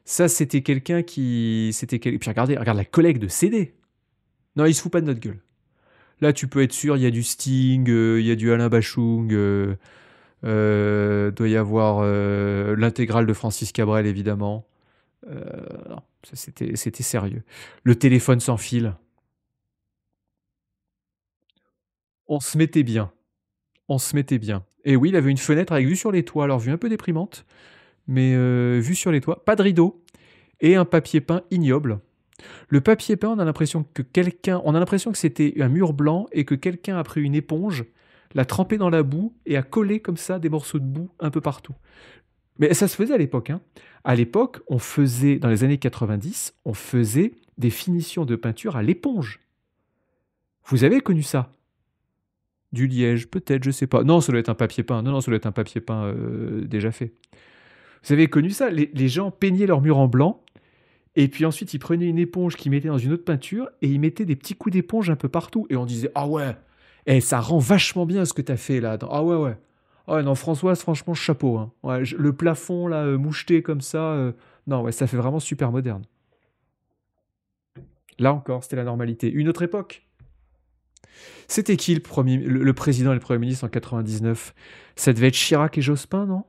Ça, c'était quelqu'un qui. C'était quel... Puis regardez, regarde la collègue de CD. Non, il se fout pas de notre gueule. Là, tu peux être sûr, il y a du Sting, euh, il y a du Alain Bachung, doit y avoir l'intégrale de Francis Cabrel, évidemment. C'était, c'était sérieux. Le téléphone sans fil. On se mettait bien on se mettait bien. Et oui, il avait une fenêtre avec vue sur les toits, alors vue un peu déprimante, mais euh, vue sur les toits, pas de rideau, et un papier peint ignoble. Le papier peint, on a l'impression que quelqu'un, on a l'impression que c'était un mur blanc et que quelqu'un a pris une éponge, l'a trempé dans la boue et a collé comme ça des morceaux de boue un peu partout. Mais ça se faisait à l'époque. Hein. À l'époque, on faisait, dans les années 90, on faisait des finitions de peinture à l'éponge. Vous avez connu ça du liège, peut-être, je sais pas. Non, ça doit être un papier peint. Non, non, ça doit être un papier peint euh, déjà fait. Vous avez connu ça les, gens peignaient leur mur en blanc, et puis ensuite ils prenaient une éponge qu'ils mettaient dans une autre peinture, et ils mettaient des petits coups d'éponge un peu partout. Et on disait Ah ouais, et eh, ça rend vachement bien ce que tu as fait là. Ah ouais, ouais. Ah non, Françoise, franchement, chapeau. Hein. le plafond là, euh, moucheté comme ça, euh, non, ouais, ça fait vraiment super moderne. Là encore, c'était la normalité. Une autre époque. C'était qui le, président et le Premier ministre en 99 Ça devait être Chirac et Jospin, non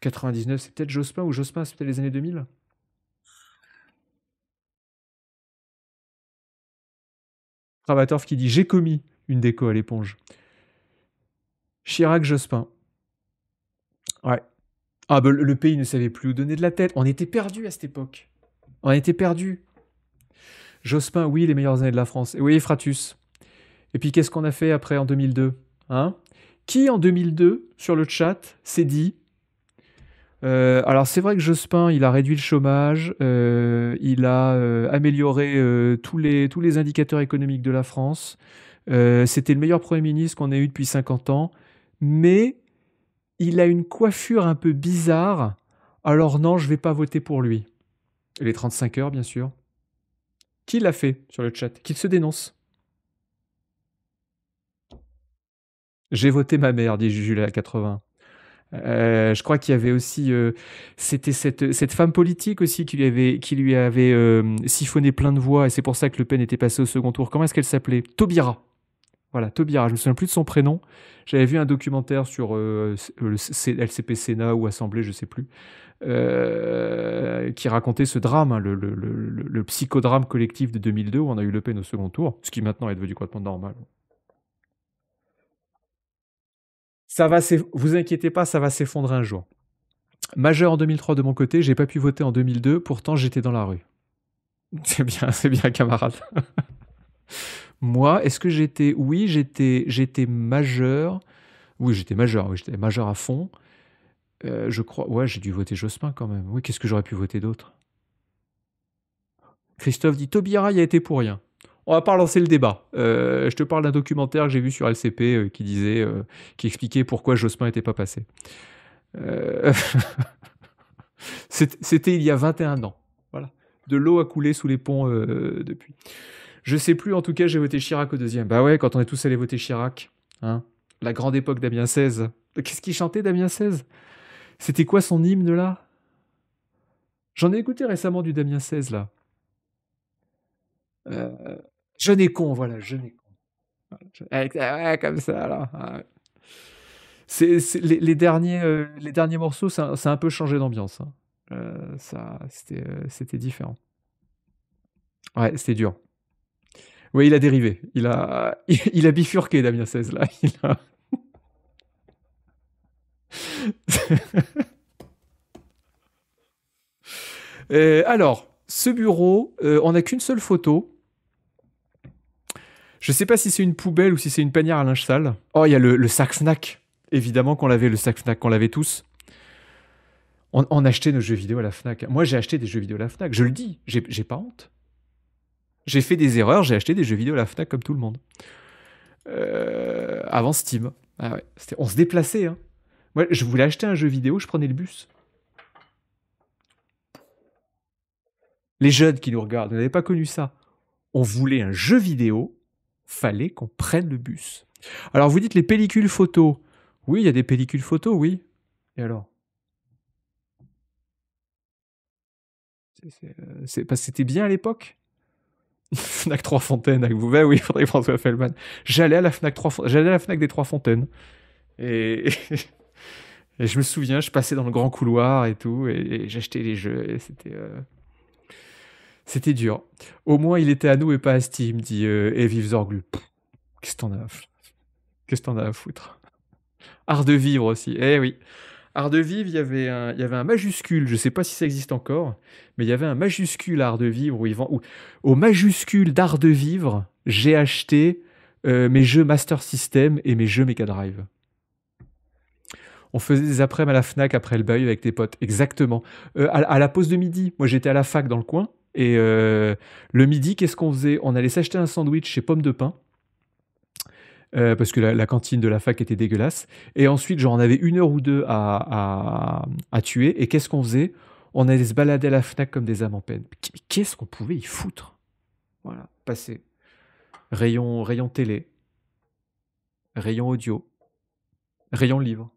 99, c'est peut-être Jospin ou Jospin, c'est peut-être les années 2000 Ravatorf qui dit J'ai commis une déco à l'éponge. Chirac, Jospin. Ouais. Ah, bah, le pays ne savait plus où donner de la tête. On était perdu à cette époque. On était perdu. Jospin, oui, les meilleures années de la France. Et oui, Fratus. Et puis qu'est-ce qu'on a fait après en 2002 hein Qui en 2002, sur le chat, s'est dit euh, alors c'est vrai que Jospin, il a réduit le chômage, euh, il a euh, amélioré tous, les, tous les indicateurs économiques de la France, c'était le meilleur Premier ministre qu'on ait eu depuis 50 ans, mais il a une coiffure un peu bizarre, alors non, je ne vais pas voter pour lui. les 35 heures, bien sûr. Qui l'a fait sur le chat Qu'il se dénonce. J'ai voté ma mère, dit Juju à 80. Euh, je crois qu'il y avait aussi, euh, c'était cette, cette, femme politique aussi qui lui avait, qui lui avait euh, siphonné plein de voix et c'est pour ça que Le Pen était passé au second tour. Comment est-ce qu'elle s'appelait Taubira. Voilà, Tobira, je ne me souviens plus de son prénom. J'avais vu un documentaire sur euh, le LCP Sénat ou Assemblée, je ne sais plus, euh, qui racontait ce drame, hein, le, psychodrame collectif de 2002 où on a eu Le Pen au second tour, ce qui maintenant est devenu complètement normal. Ça va, vous inquiétez pas, ça va s'effondrer un jour. Majeur en 2003 de mon côté, j'ai pas pu voter en 2002, pourtant j'étais dans la rue. *laughs* C'est bien, c'est bien, camarade. *laughs* Moi, est-ce que j'étais. Oui, j'étais, j'étais majeur. Oui, j'étais majeur, oui, j'étais majeur à fond. Euh, je crois. Ouais, j'ai dû voter Jospin quand même. Oui, qu'est-ce que j'aurais pu voter d'autre Christophe dit Tobira y a été pour rien. On va pas lancer le débat. Euh, je te parle d'un documentaire que j'ai vu sur LCP euh, qui disait, qui expliquait pourquoi Jospin n'était pas passé. *laughs* C'était il y a 21 ans. Voilà. De l'eau a coulé sous les ponts depuis. Je sais plus, en tout cas, j'ai voté Chirac au deuxième. Bah ouais, quand on est tous allés voter Chirac, hein, la grande époque Damien XVI. Qu'est-ce qu'il chantait, Damien XVI C'était quoi son hymne, là J'en ai écouté récemment du Damien XVI, là. Euh, je n'ai con, voilà, je n'ai con. Ah, ouais, comme ça, là. Ah, c'est, les, derniers, euh, les derniers morceaux, ça, a un peu changé d'ambiance. Hein. Euh, ça, c'était, c'était différent. Ouais, c'était dur. Oui, il a dérivé. Il a, *laughs* il a bifurqué, Damien XVI, là. *laughs* Euh, alors, ce bureau, euh, on n'a qu'une seule photo. Je ne sais pas si c'est une poubelle ou si c'est une panière à linge sale. Oh, il y a le, sac snack Évidemment qu'on l'avait, le sac snack, qu'on l'avait tous. On, on, achetait nos jeux vidéo à la Fnac. Moi, j'ai acheté des jeux vidéo à la Fnac. Je le dis, j'ai pas honte. J'ai fait des erreurs, j'ai acheté des jeux vidéo à la FNAC comme tout le monde. Euh, avant Steam. Ah on se déplaçait. Hein. Moi, je voulais acheter un jeu vidéo, je prenais le bus. Les jeunes qui nous regardent, n'avaient pas connu ça. On voulait un jeu vidéo, fallait qu'on prenne le bus. Alors vous dites les pellicules photos. Oui, il y a des pellicules photos, oui. Et alors euh, C'était bien à l'époque *laughs* Fnac Trois Fontaines avec Bouvet, ben oui, Frédéric François Feldman. J'allais à la Fnac 3, j'allais à la Fnac des Trois Fontaines. *laughs* Et, je me souviens, je passais dans le grand couloir et tout, et, j'achetais les jeux, et c'était. Euh, c'était dur. Au moins, il était à nous et pas à Steam, dit euh, et vive Zorglu. Qu'est-ce que t'en as Qu'est-ce t'en as à foutre Art de vivre aussi. Eh oui. Art de vivre, il y avait un, il y avait un majuscule, je ne sais pas si ça existe encore, mais il y avait un majuscule Art de vivre où ils vendent. au majuscule d'Art de vivre, j'ai acheté euh, mes jeux Master System et mes jeux Mega Drive. On faisait des après à la Fnac après le bail avec tes potes, exactement. Euh, à, la pause de midi, moi j'étais à la fac dans le coin et euh, le midi, qu'est-ce qu'on faisait On allait s'acheter un sandwich chez Pomme de Pain euh, parce que la, cantine de la fac était dégueulasse. Et ensuite, genre, on avait une heure ou deux à, tuer. Et qu'est-ce qu'on faisait On allait se balader à la Fnac comme des âmes en peine. Qu'est-ce qu'on pouvait y foutre Voilà, passer. Rayon, télé, rayon audio, rayon livre,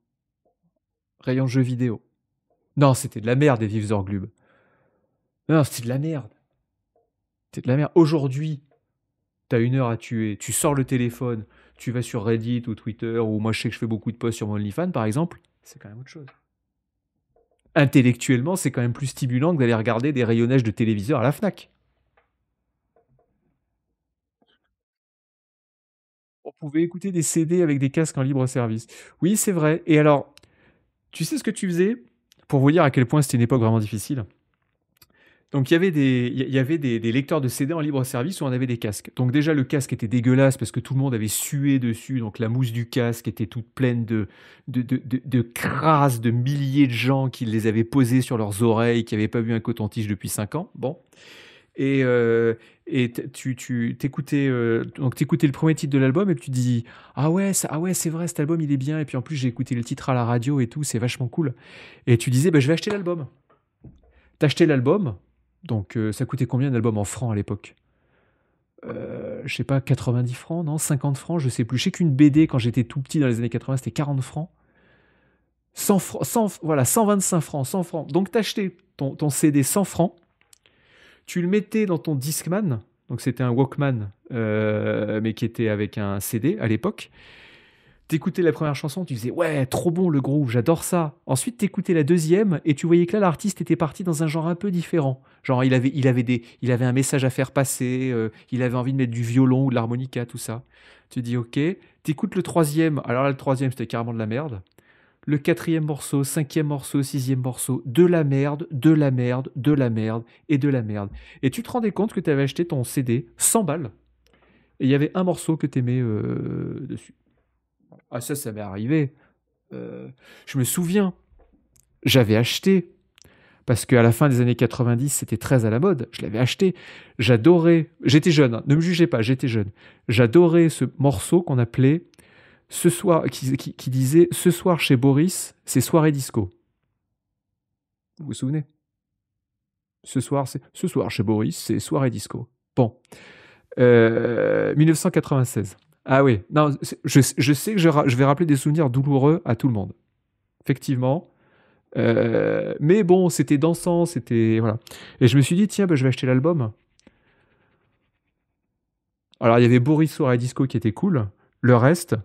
rayon jeux vidéo. Non, c'était de la merde, des vives orglubes. Non, c'était de la merde. C'était de la merde. Aujourd'hui, t'as une heure à tuer, tu sors le téléphone, tu vas sur Reddit ou Twitter, ou moi je sais que je fais beaucoup de posts sur mon OnlyFans par exemple, c'est quand même autre chose. Intellectuellement, c'est quand même plus stimulant que d'aller regarder des rayonnages de téléviseurs à la Fnac. On pouvait écouter des CD avec des casques en libre service. Oui, c'est vrai. Et alors, tu sais ce que tu faisais pour vous dire à quel point c'était une époque vraiment difficile donc il y avait des, lecteurs de CD en libre service où on avait des casques. Donc déjà le casque était dégueulasse parce que tout le monde avait sué dessus, donc la mousse du casque était toute pleine de, de, de, de milliers de gens qui les avaient posés sur leurs oreilles, qui n'avaient pas vu un coton-tige depuis cinq ans. Bon. Et, euh, et tu, tu euh, donc le premier titre de l'album et tu dis ah ouais ah ouais c'est vrai cet album il est bien et puis en plus j'ai écouté le titre à la radio et tout c'est vachement cool et tu disais bah, je vais acheter l'album t'achetais l'album donc euh, ça coûtait combien un album en francs à l'époque euh, Je sais pas, 90 francs, non 50 francs, je sais plus. Je sais qu'une BD quand j'étais tout petit dans les années 80, c'était 40 francs. 100 francs, voilà, 125 francs, 100 francs. Donc t'achetais ton, ton CD 100 francs, tu le mettais dans ton Discman, donc c'était un Walkman, euh, mais qui était avec un CD à l'époque t'écoutais la première chanson, tu disais ouais, trop bon le groove, j'adore ça. Ensuite, t'écoutais la deuxième et tu voyais que là l'artiste était parti dans un genre un peu différent. Genre il avait il avait des il avait un message à faire passer, euh, il avait envie de mettre du violon ou de l'harmonica, tout ça. Tu dis OK, t'écoutes le troisième. Alors là le troisième c'était carrément de la merde. Le quatrième morceau, cinquième morceau, sixième morceau, de la merde, de la merde, de la merde et de la merde. Et tu te rendais compte que tu avais acheté ton CD 100 balles et il y avait un morceau que t'aimais euh, dessus. Ah ça, ça m'est arrivé. Euh, je me souviens, j'avais acheté, parce qu'à la fin des années 90, c'était très à la mode, je l'avais acheté, j'adorais, j'étais jeune, hein, ne me jugez pas, j'étais jeune, j'adorais ce morceau qu'on appelait, ce soir, qui, disait, ce soir chez Boris, c'est soirée disco. Vous vous souvenez ce soir, c'est ce soir chez Boris, c'est soirée disco. Bon, 1996. Euh, ah oui, non, je, sais que je, vais rappeler des souvenirs douloureux à tout le monde. Effectivement. Euh, mais bon, c'était dansant, c'était. Voilà. Et je me suis dit, tiens, bah, je vais acheter l'album. Alors, il y avait Boris Soir à Disco qui était cool. Le reste,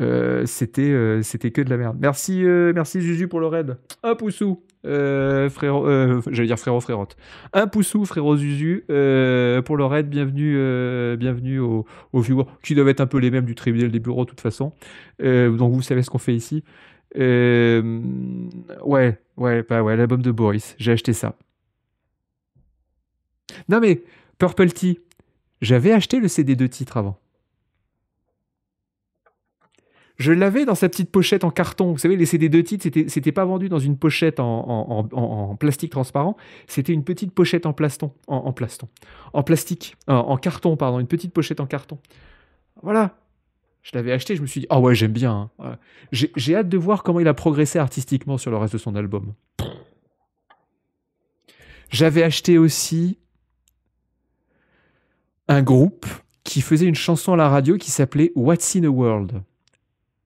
euh, c'était euh, c'était que de la merde. Merci euh, merci Zuzu pour le raid. Un poussou frérot j'allais dire frérot frérote. Un poussou frérot Zuzu pour le raid. Bienvenue bienvenue aux, viewers qui doivent être un peu les mêmes du tribunal des bureaux de toute façon. donc vous savez ce qu'on fait ici. ouais ouais bah ouais l'album de Boris. J'ai acheté ça. Non mais Purple Tea. J'avais acheté le CD de titre avant je l'avais dans sa petite pochette en carton. Vous savez, les CD 2 titres, c'était, pas vendu dans une pochette en, plastique transparent, c'était une petite pochette en plaston, en, plaston, en plastique, en, carton, pardon, une petite pochette en carton. Voilà. Je l'avais acheté, je me suis dit, ah ouais, j'aime bien. Hein. J'ai, hâte de voir comment il a progressé artistiquement sur le reste de son album. J'avais acheté aussi un groupe qui faisait une chanson à la radio qui s'appelait What's in the World.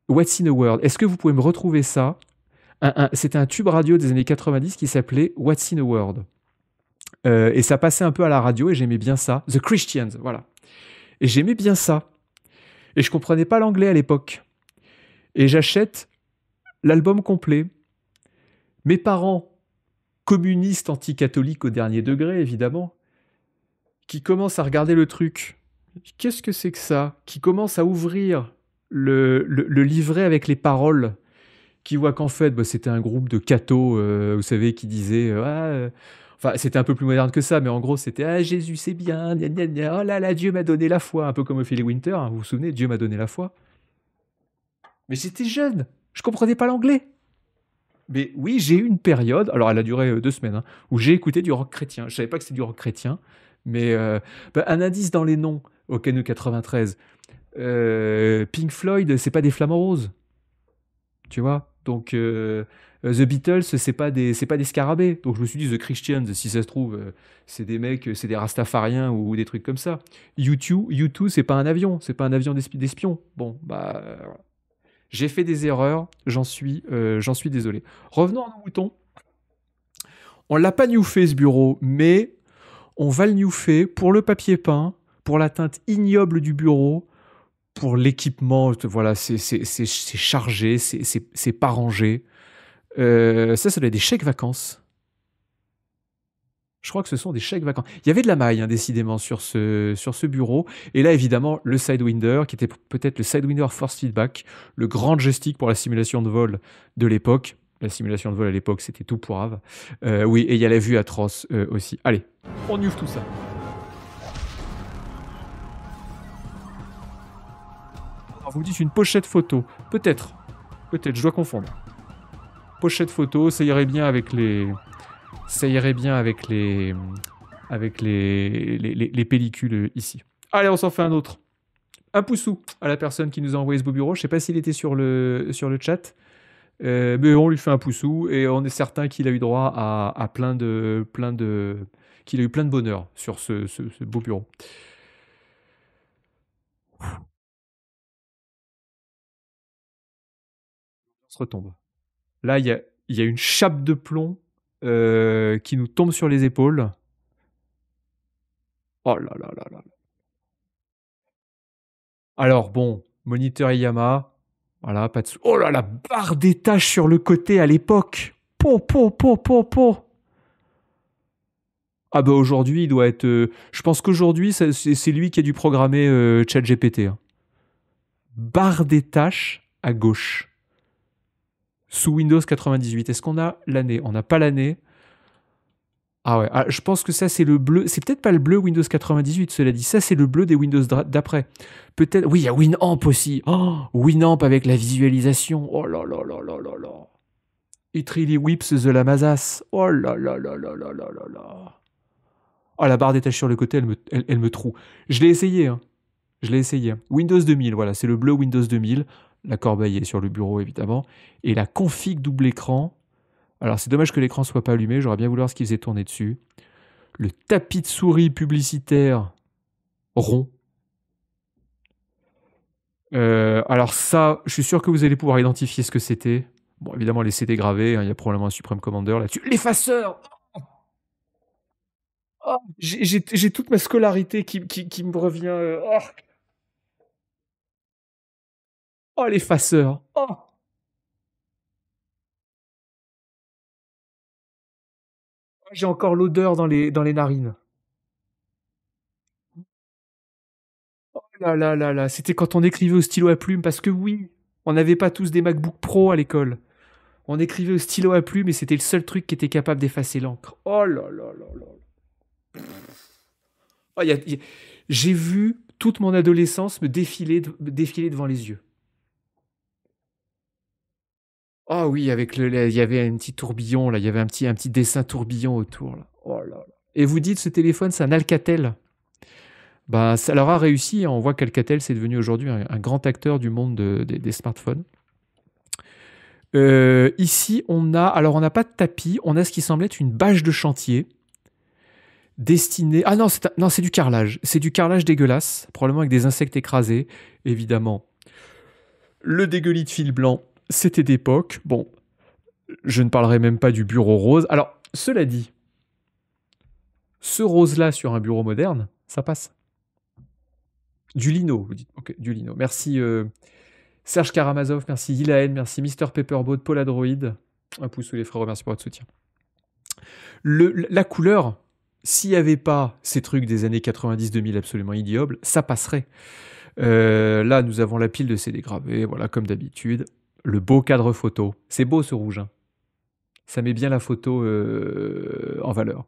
What's in the World. Est-ce que vous pouvez me retrouver ça C'était un tube radio des années 90 qui s'appelait What's in a World. Euh, et ça passait un peu à la radio et j'aimais bien ça. The Christians, voilà. Et j'aimais bien ça. Et je comprenais pas l'anglais à l'époque. Et j'achète l'album complet. Mes parents, communistes anticatholiques au dernier degré, évidemment, qui commencent à regarder le truc. Qu'est-ce que c'est que ça Qui commencent à ouvrir le, le, livret avec les paroles qui voit qu'en fait, bah, c'était un groupe de cathos, euh, vous savez, qui disaient. Euh, ah, euh, Enfin, c'était un peu plus moderne que ça, mais en gros, c'était Ah, Jésus, c'est bien, oh là là, Dieu m'a donné la foi, un peu comme Ophélie Winter, hein, vous vous souvenez, Dieu m'a donné la foi. Mais j'étais jeune, je comprenais pas l'anglais. Mais oui, j'ai eu une période, alors elle a duré deux semaines, hein, où j'ai écouté du rock chrétien. Je savais pas que c'était du rock chrétien, mais bah, un indice dans les noms au Canu 93. Euh, Pink Floyd, c'est pas des flamants roses. Tu vois Donc, euh, euh, The Beatles, c'est pas, des, pas des scarabées. Donc, je me suis dit, The Christians, si ça se trouve, c'est des mecs, c'est des rastafariens ou, des trucs comme ça. YouTube, 2 c'est pas un avion, c'est pas un avion d'espion. Bon, bah. J'ai fait des erreurs, j'en suis, suis désolé. Revenons à nos moutons. On l'a pas newfé ce bureau, mais on va le newfé pour le papier peint, pour la teinte ignoble du bureau, pour l'équipement, voilà, c'est chargé, c'est pas rangé. Euh, ça, ça doit être des chèques vacances. Je crois que ce sont des chèques vacances. Il y avait de la maille, hein, décidément, sur ce, sur ce bureau. Et là, évidemment, le Sidewinder, qui était peut-être le Sidewinder Force Feedback, le grand joystick pour la simulation de vol de l'époque. La simulation de vol à l'époque, c'était tout pourrave. Euh, oui, et il y a la vue atroce euh, aussi. Allez, on ouvre tout ça. vous dites une pochette photo. Peut-être. Peut-être, je dois confondre. Pochette photo, ça irait bien avec les. Ça irait bien avec les. Avec les, les, pellicules ici. Allez, on s'en fait un autre. Un poussou à la personne qui nous a envoyé ce beau bureau. Je ne sais pas s'il était sur le, sur le chat. Euh, mais on lui fait un poussou et on est certain qu'il a eu droit à, plein de. Plein de qu'il a eu plein de bonheur sur ce beau bureau. retombe. Là, il y a, y a, une chape de plomb euh, qui nous tombe sur les épaules. Oh là là là là. Alors bon, moniteur Yama, voilà, pas de sou Oh là la barre des tâches sur le côté à l'époque. Po po po po po. Ah bah aujourd'hui, il doit être. Euh, je pense qu'aujourd'hui, c'est lui qui a dû programmer euh, ChatGPT. Hein. Barre des tâches à gauche sous Windows 98. Est-ce qu'on a l'année On n'a pas l'année. Ah ouais, je pense que ça c'est le bleu, c'est peut-être pas le bleu Windows 98, cela dit, ça c'est le bleu des Windows d'après. Peut-être, oui, il y a Winamp aussi. Winamp avec la visualisation. Oh là là là là là là. It really whips the Lamazas. Oh là là là là là là là là. Oh, la barre détachée sur le côté, elle me, elle, me troue. Je l'ai essayé, hein. Je l'ai essayé. Windows 2000, voilà, c'est le bleu Windows 2000 la corbeille est sur le bureau évidemment, et la config double écran. Alors c'est dommage que l'écran soit pas allumé, j'aurais bien voulu voir ce qu'ils faisait tourner dessus. Le tapis de souris publicitaire rond. Euh, alors ça, je suis sûr que vous allez pouvoir identifier ce que c'était. Bon, évidemment, les CD gravés, hein, il y a probablement un suprême Commander là-dessus. L'effaceur oh J'ai toute ma scolarité qui, qui me revient. Euh, oh. Oh, l'effaceur. Oh. Ah, j'ai encore l'odeur dans les, dans les narines. Oh là là là là, c'était quand on écrivait au stylo à plume, parce que oui, on n'avait pas tous des MacBook Pro à l'école. On écrivait au stylo à plume et c'était le seul truc qui était capable d'effacer l'encre. Oh là là là là. Oh, J'ai vu toute mon adolescence me défiler devant les yeux. Oh oui, avec le, il y avait un petit tourbillon là, il y avait un petit, un petit dessin tourbillon autour là. Oh Et vous dites ce téléphone, c'est un Alcatel. Ben, ça leur a réussi. Hein. On voit qu'Alcatel, c'est devenu aujourd'hui un, grand acteur du monde des smartphones. Euh, ici, on a, alors on n'a pas de tapis, on a ce qui semble être une bâche de chantier destinée. Ah non, c'est, non, c'est du carrelage. C'est du carrelage dégueulasse, probablement avec des insectes écrasés, évidemment. Le dégueulis de fil blanc c'était d'époque. Bon, je ne parlerai même pas du bureau rose. Alors, cela dit, ce rose-là sur un bureau moderne, ça passe. Du lino, vous dites. Ok, du lino. Merci euh, Serge Karamazov, merci Ilaen, merci Mr Pepperboat, Paul Adroid. Un pouce sous les frères, merci pour votre soutien. la couleur, s'il n'y avait pas ces trucs des années 90-2000 absolument idiobles, ça passerait. Euh, là, nous avons la pile de CD gravés, voilà, comme d'habitude le beau cadre photo. C'est beau ce rouge. Hein. Ça met bien la photo euh, en valeur.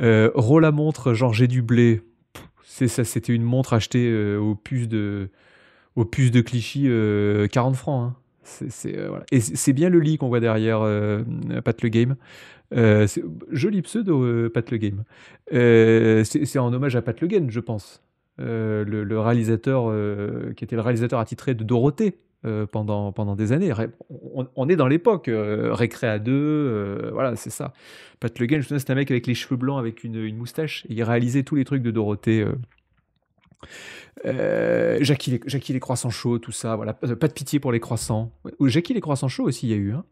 Euh, à montre, genre j'ai du blé. c'était une montre achetée euh, au aux puces de, de Clichy, 40 euh, francs. Hein. C'est, Et c'est bien le lit qu'on voit derrière Pat le Game. joli pseudo, Pat le Game. c'est, en hommage à Pat le Game, je pense. Le, le, réalisateur qui était le réalisateur attitré de Dorothée, euh, pendant, pendant des années. On, est dans l'époque, euh, récré à deux, euh, voilà, c'est ça. Pat Le Gain, je c'est un mec avec les cheveux blancs, avec une, moustache, et il réalisait tous les trucs de Dorothée. Jackie, les, les croissants chauds, tout ça, voilà, pas de pitié pour les croissants. Ou Jackie les croissants chauds aussi, il y a eu. Hein.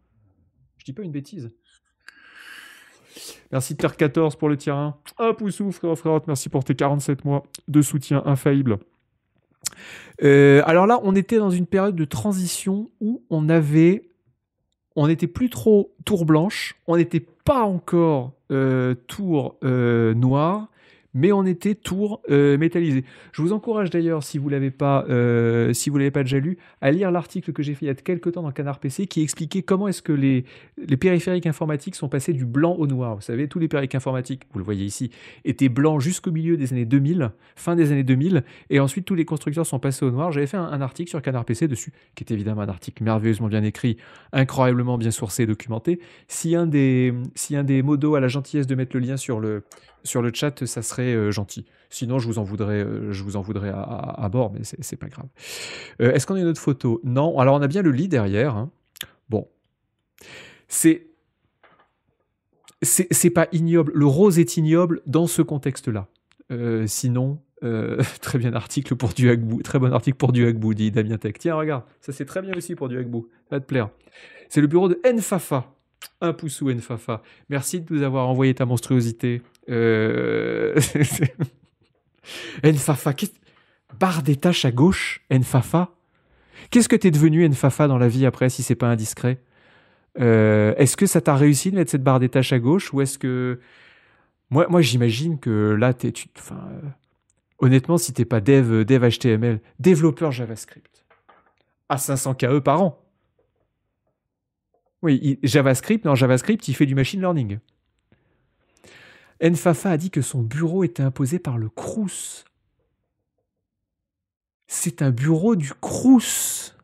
Je dis pas une bêtise. Merci Terre 14 pour le tir 1. Hop, Oussou, frère, frère, merci pour tes 47 mois de soutien infaillible. Euh, alors là, on était dans une période de transition où on avait, on n'était plus trop tour blanche, on n'était pas encore euh, tour euh, noire, mais on était tour euh, métallisé. Je vous encourage d'ailleurs, si vous l'avez pas, euh, si l'avez pas déjà lu, à lire l'article que j'ai fait il y a quelques temps dans Canard PC qui expliquait comment est-ce que les, périphériques informatiques sont passés du blanc au noir. Vous savez, tous les périphériques informatiques, vous le voyez ici, étaient blancs jusqu'au milieu des années 2000, fin des années 2000, et ensuite tous les constructeurs sont passés au noir. J'avais fait un, article sur Canard PC dessus, qui est évidemment un article merveilleusement bien écrit, incroyablement bien sourcé et documenté. Si un des, si un des modos a la gentillesse de mettre le lien sur le sur le chat, ça serait euh, gentil. Sinon, je vous en voudrais, euh, je vous en voudrais à, bord, mais c'est pas grave. Euh, est-ce qu'on a une autre photo Non. Alors, on a bien le lit derrière. Hein. Bon. C'est. C'est pas ignoble. Le rose est ignoble dans ce contexte-là. sinon, *laughs* très bien article pour du Très bon article pour du Hagbou, dit Damien Tech. Tiens, regarde, ça c'est très bien aussi pour du Hagbou. Va te plaire. C'est le bureau de Nfafa. Un pouce ou Nfafa. Merci de nous avoir envoyé ta monstruosité. Euh, *laughs* Nfafa, barre des tâches à gauche, Nfafa. Qu'est-ce que t'es devenu Nfafa dans la vie après, si c'est pas indiscret euh, Est-ce que ça t'a réussi de mettre cette barre des tâches à gauche ou est-ce que moi, moi j'imagine que là, tu, euh, honnêtement, si t'es pas dev, dev HTML, développeur JavaScript, à 500 KE par an. Oui, JavaScript, non, JavaScript, il fait du machine learning. Nfafa a dit que son bureau était imposé par le Crous. C'est un bureau du Crous.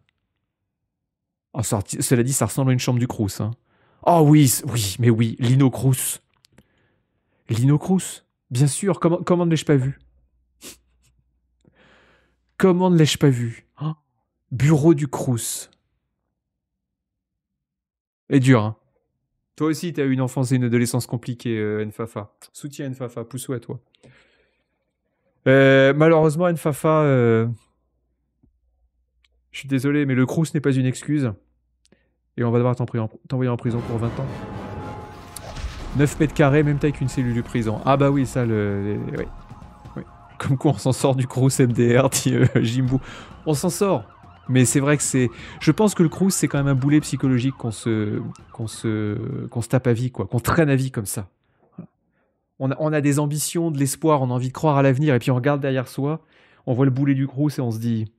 cela dit, ça ressemble à une chambre du Crous. Hein. Oh oui, oui, mais oui, Lino Crous. Lino Crous, bien sûr, comment, ne l'ai-je pas vu Comment ne l'ai-je pas vu *laughs* hein? Bureau du Crous. Et dur, hein toi aussi, tu as eu une enfance et une adolescence compliquée, euh, Nfafa. Soutien Nfafa, poussou à toi. Euh, malheureusement, Nfafa, euh, je suis désolé, mais le Crous n'est pas une excuse. Et on va devoir t'envoyer en prison pour 20 ans. 9 mètres carrés, même taille qu'une cellule de prison. Ah bah oui, ça, le... Comme quoi on s'en sort du Crous MDR, dit Jimbo. On s'en sort mais c'est vrai que c'est. Je pense que le cruise, c'est quand même un boulet psychologique qu'on se, qu'on se, qu'on tape à vie, quoi, qu'on traîne à vie comme ça. On a, on a des ambitions, de l'espoir, on a envie de croire à l'avenir, et puis on regarde derrière soi, on voit le boulet du cruise et on se dit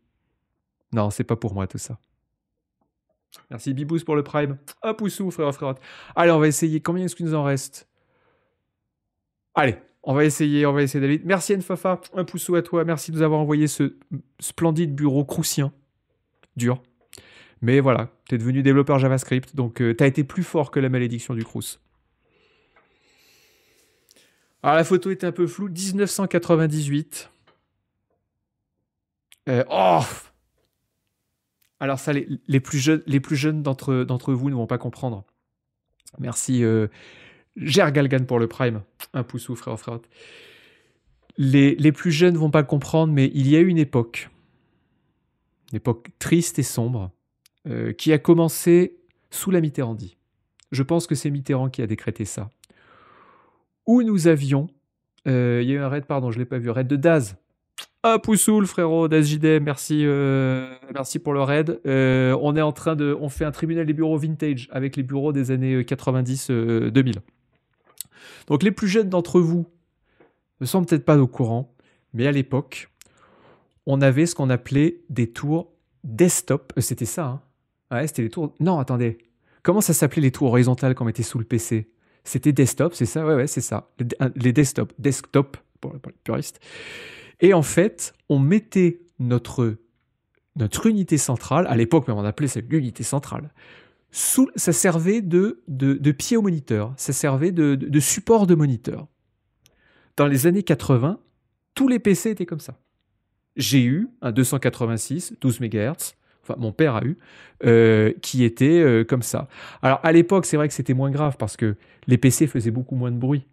Non, c'est pas pour moi tout ça. Merci Bibous pour le prime. pouce sous, frère frère. Allez, on va essayer. Combien est-ce qu'il nous en reste Allez, on va essayer, on va essayer David. Merci Nfafa, un pouceau à toi. Merci de nous avoir envoyé ce splendide bureau croussien dur. Mais voilà, tu es devenu développeur JavaScript, donc euh, tu as été plus fort que la malédiction du Crous. Alors la photo est un peu floue, 1998. Euh, oh Alors ça, les, plus jeunes, les plus jeunes d'entre, d'entre vous ne vont pas comprendre. Merci euh, Ger Gergalgan pour le prime. Un pouce ou frère, frère. Les, les plus jeunes vont pas comprendre, mais il y a eu une époque une époque triste et sombre, euh, qui a commencé sous la Mitterrandie. Je pense que c'est Mitterrand qui a décrété ça. Où nous avions, euh, il y a eu un raid, pardon, je ne l'ai pas vu, raid de Daz. Ah, Poussoul, frérot, Daz JD, merci, euh, merci pour le raid. on est en train de, on fait un tribunal des bureaux vintage avec les bureaux des années 90-2000. Donc les plus jeunes d'entre vous ne sont peut-être pas au courant, mais à l'époque, on avait ce qu'on appelait des tours desktop. Euh, c'était ça. Hein c'était les tours. Non, attendez. Comment ça s'appelait les tours horizontales qu'on mettait sous le PC C'était desktop, c'est ça Ouais, ouais, c'est ça. Les, desktop, desktops. Desktop, pour, les puristes. Et en fait, on mettait notre, notre unité centrale, à l'époque même on appelait ça l'unité centrale, sous, ça servait de, de, pied au moniteur, ça servait de, de, support de moniteur. Dans les années 80, tous les PC étaient comme ça j'ai eu un 286, 12 MHz, enfin mon père a eu, euh, qui était euh, comme ça. Alors à l'époque, c'est vrai que c'était moins grave parce que les PC faisaient beaucoup moins de bruit.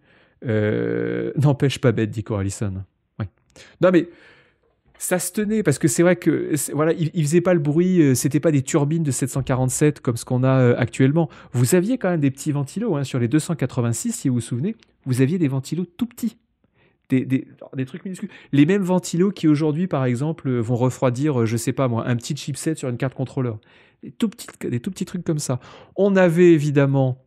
Euh, *laughs* n'empêche pas bête, dit Coralison. Ouais. Non mais ça se tenait parce que c'est vrai que voilà, il, faisait pas le bruit, c'était pas des turbines de 747 comme ce qu'on a actuellement. Vous aviez quand même des petits ventilos hein, sur les 286, si vous vous souvenez, vous aviez des ventilos tout petits des, trucs minuscules. Les mêmes ventilos qui aujourd'hui, par exemple, euh, vont refroidir, euh, je sais pas moi, un petit chipset sur une carte contrôleur. Des tout petits, trucs comme ça. On avait évidemment,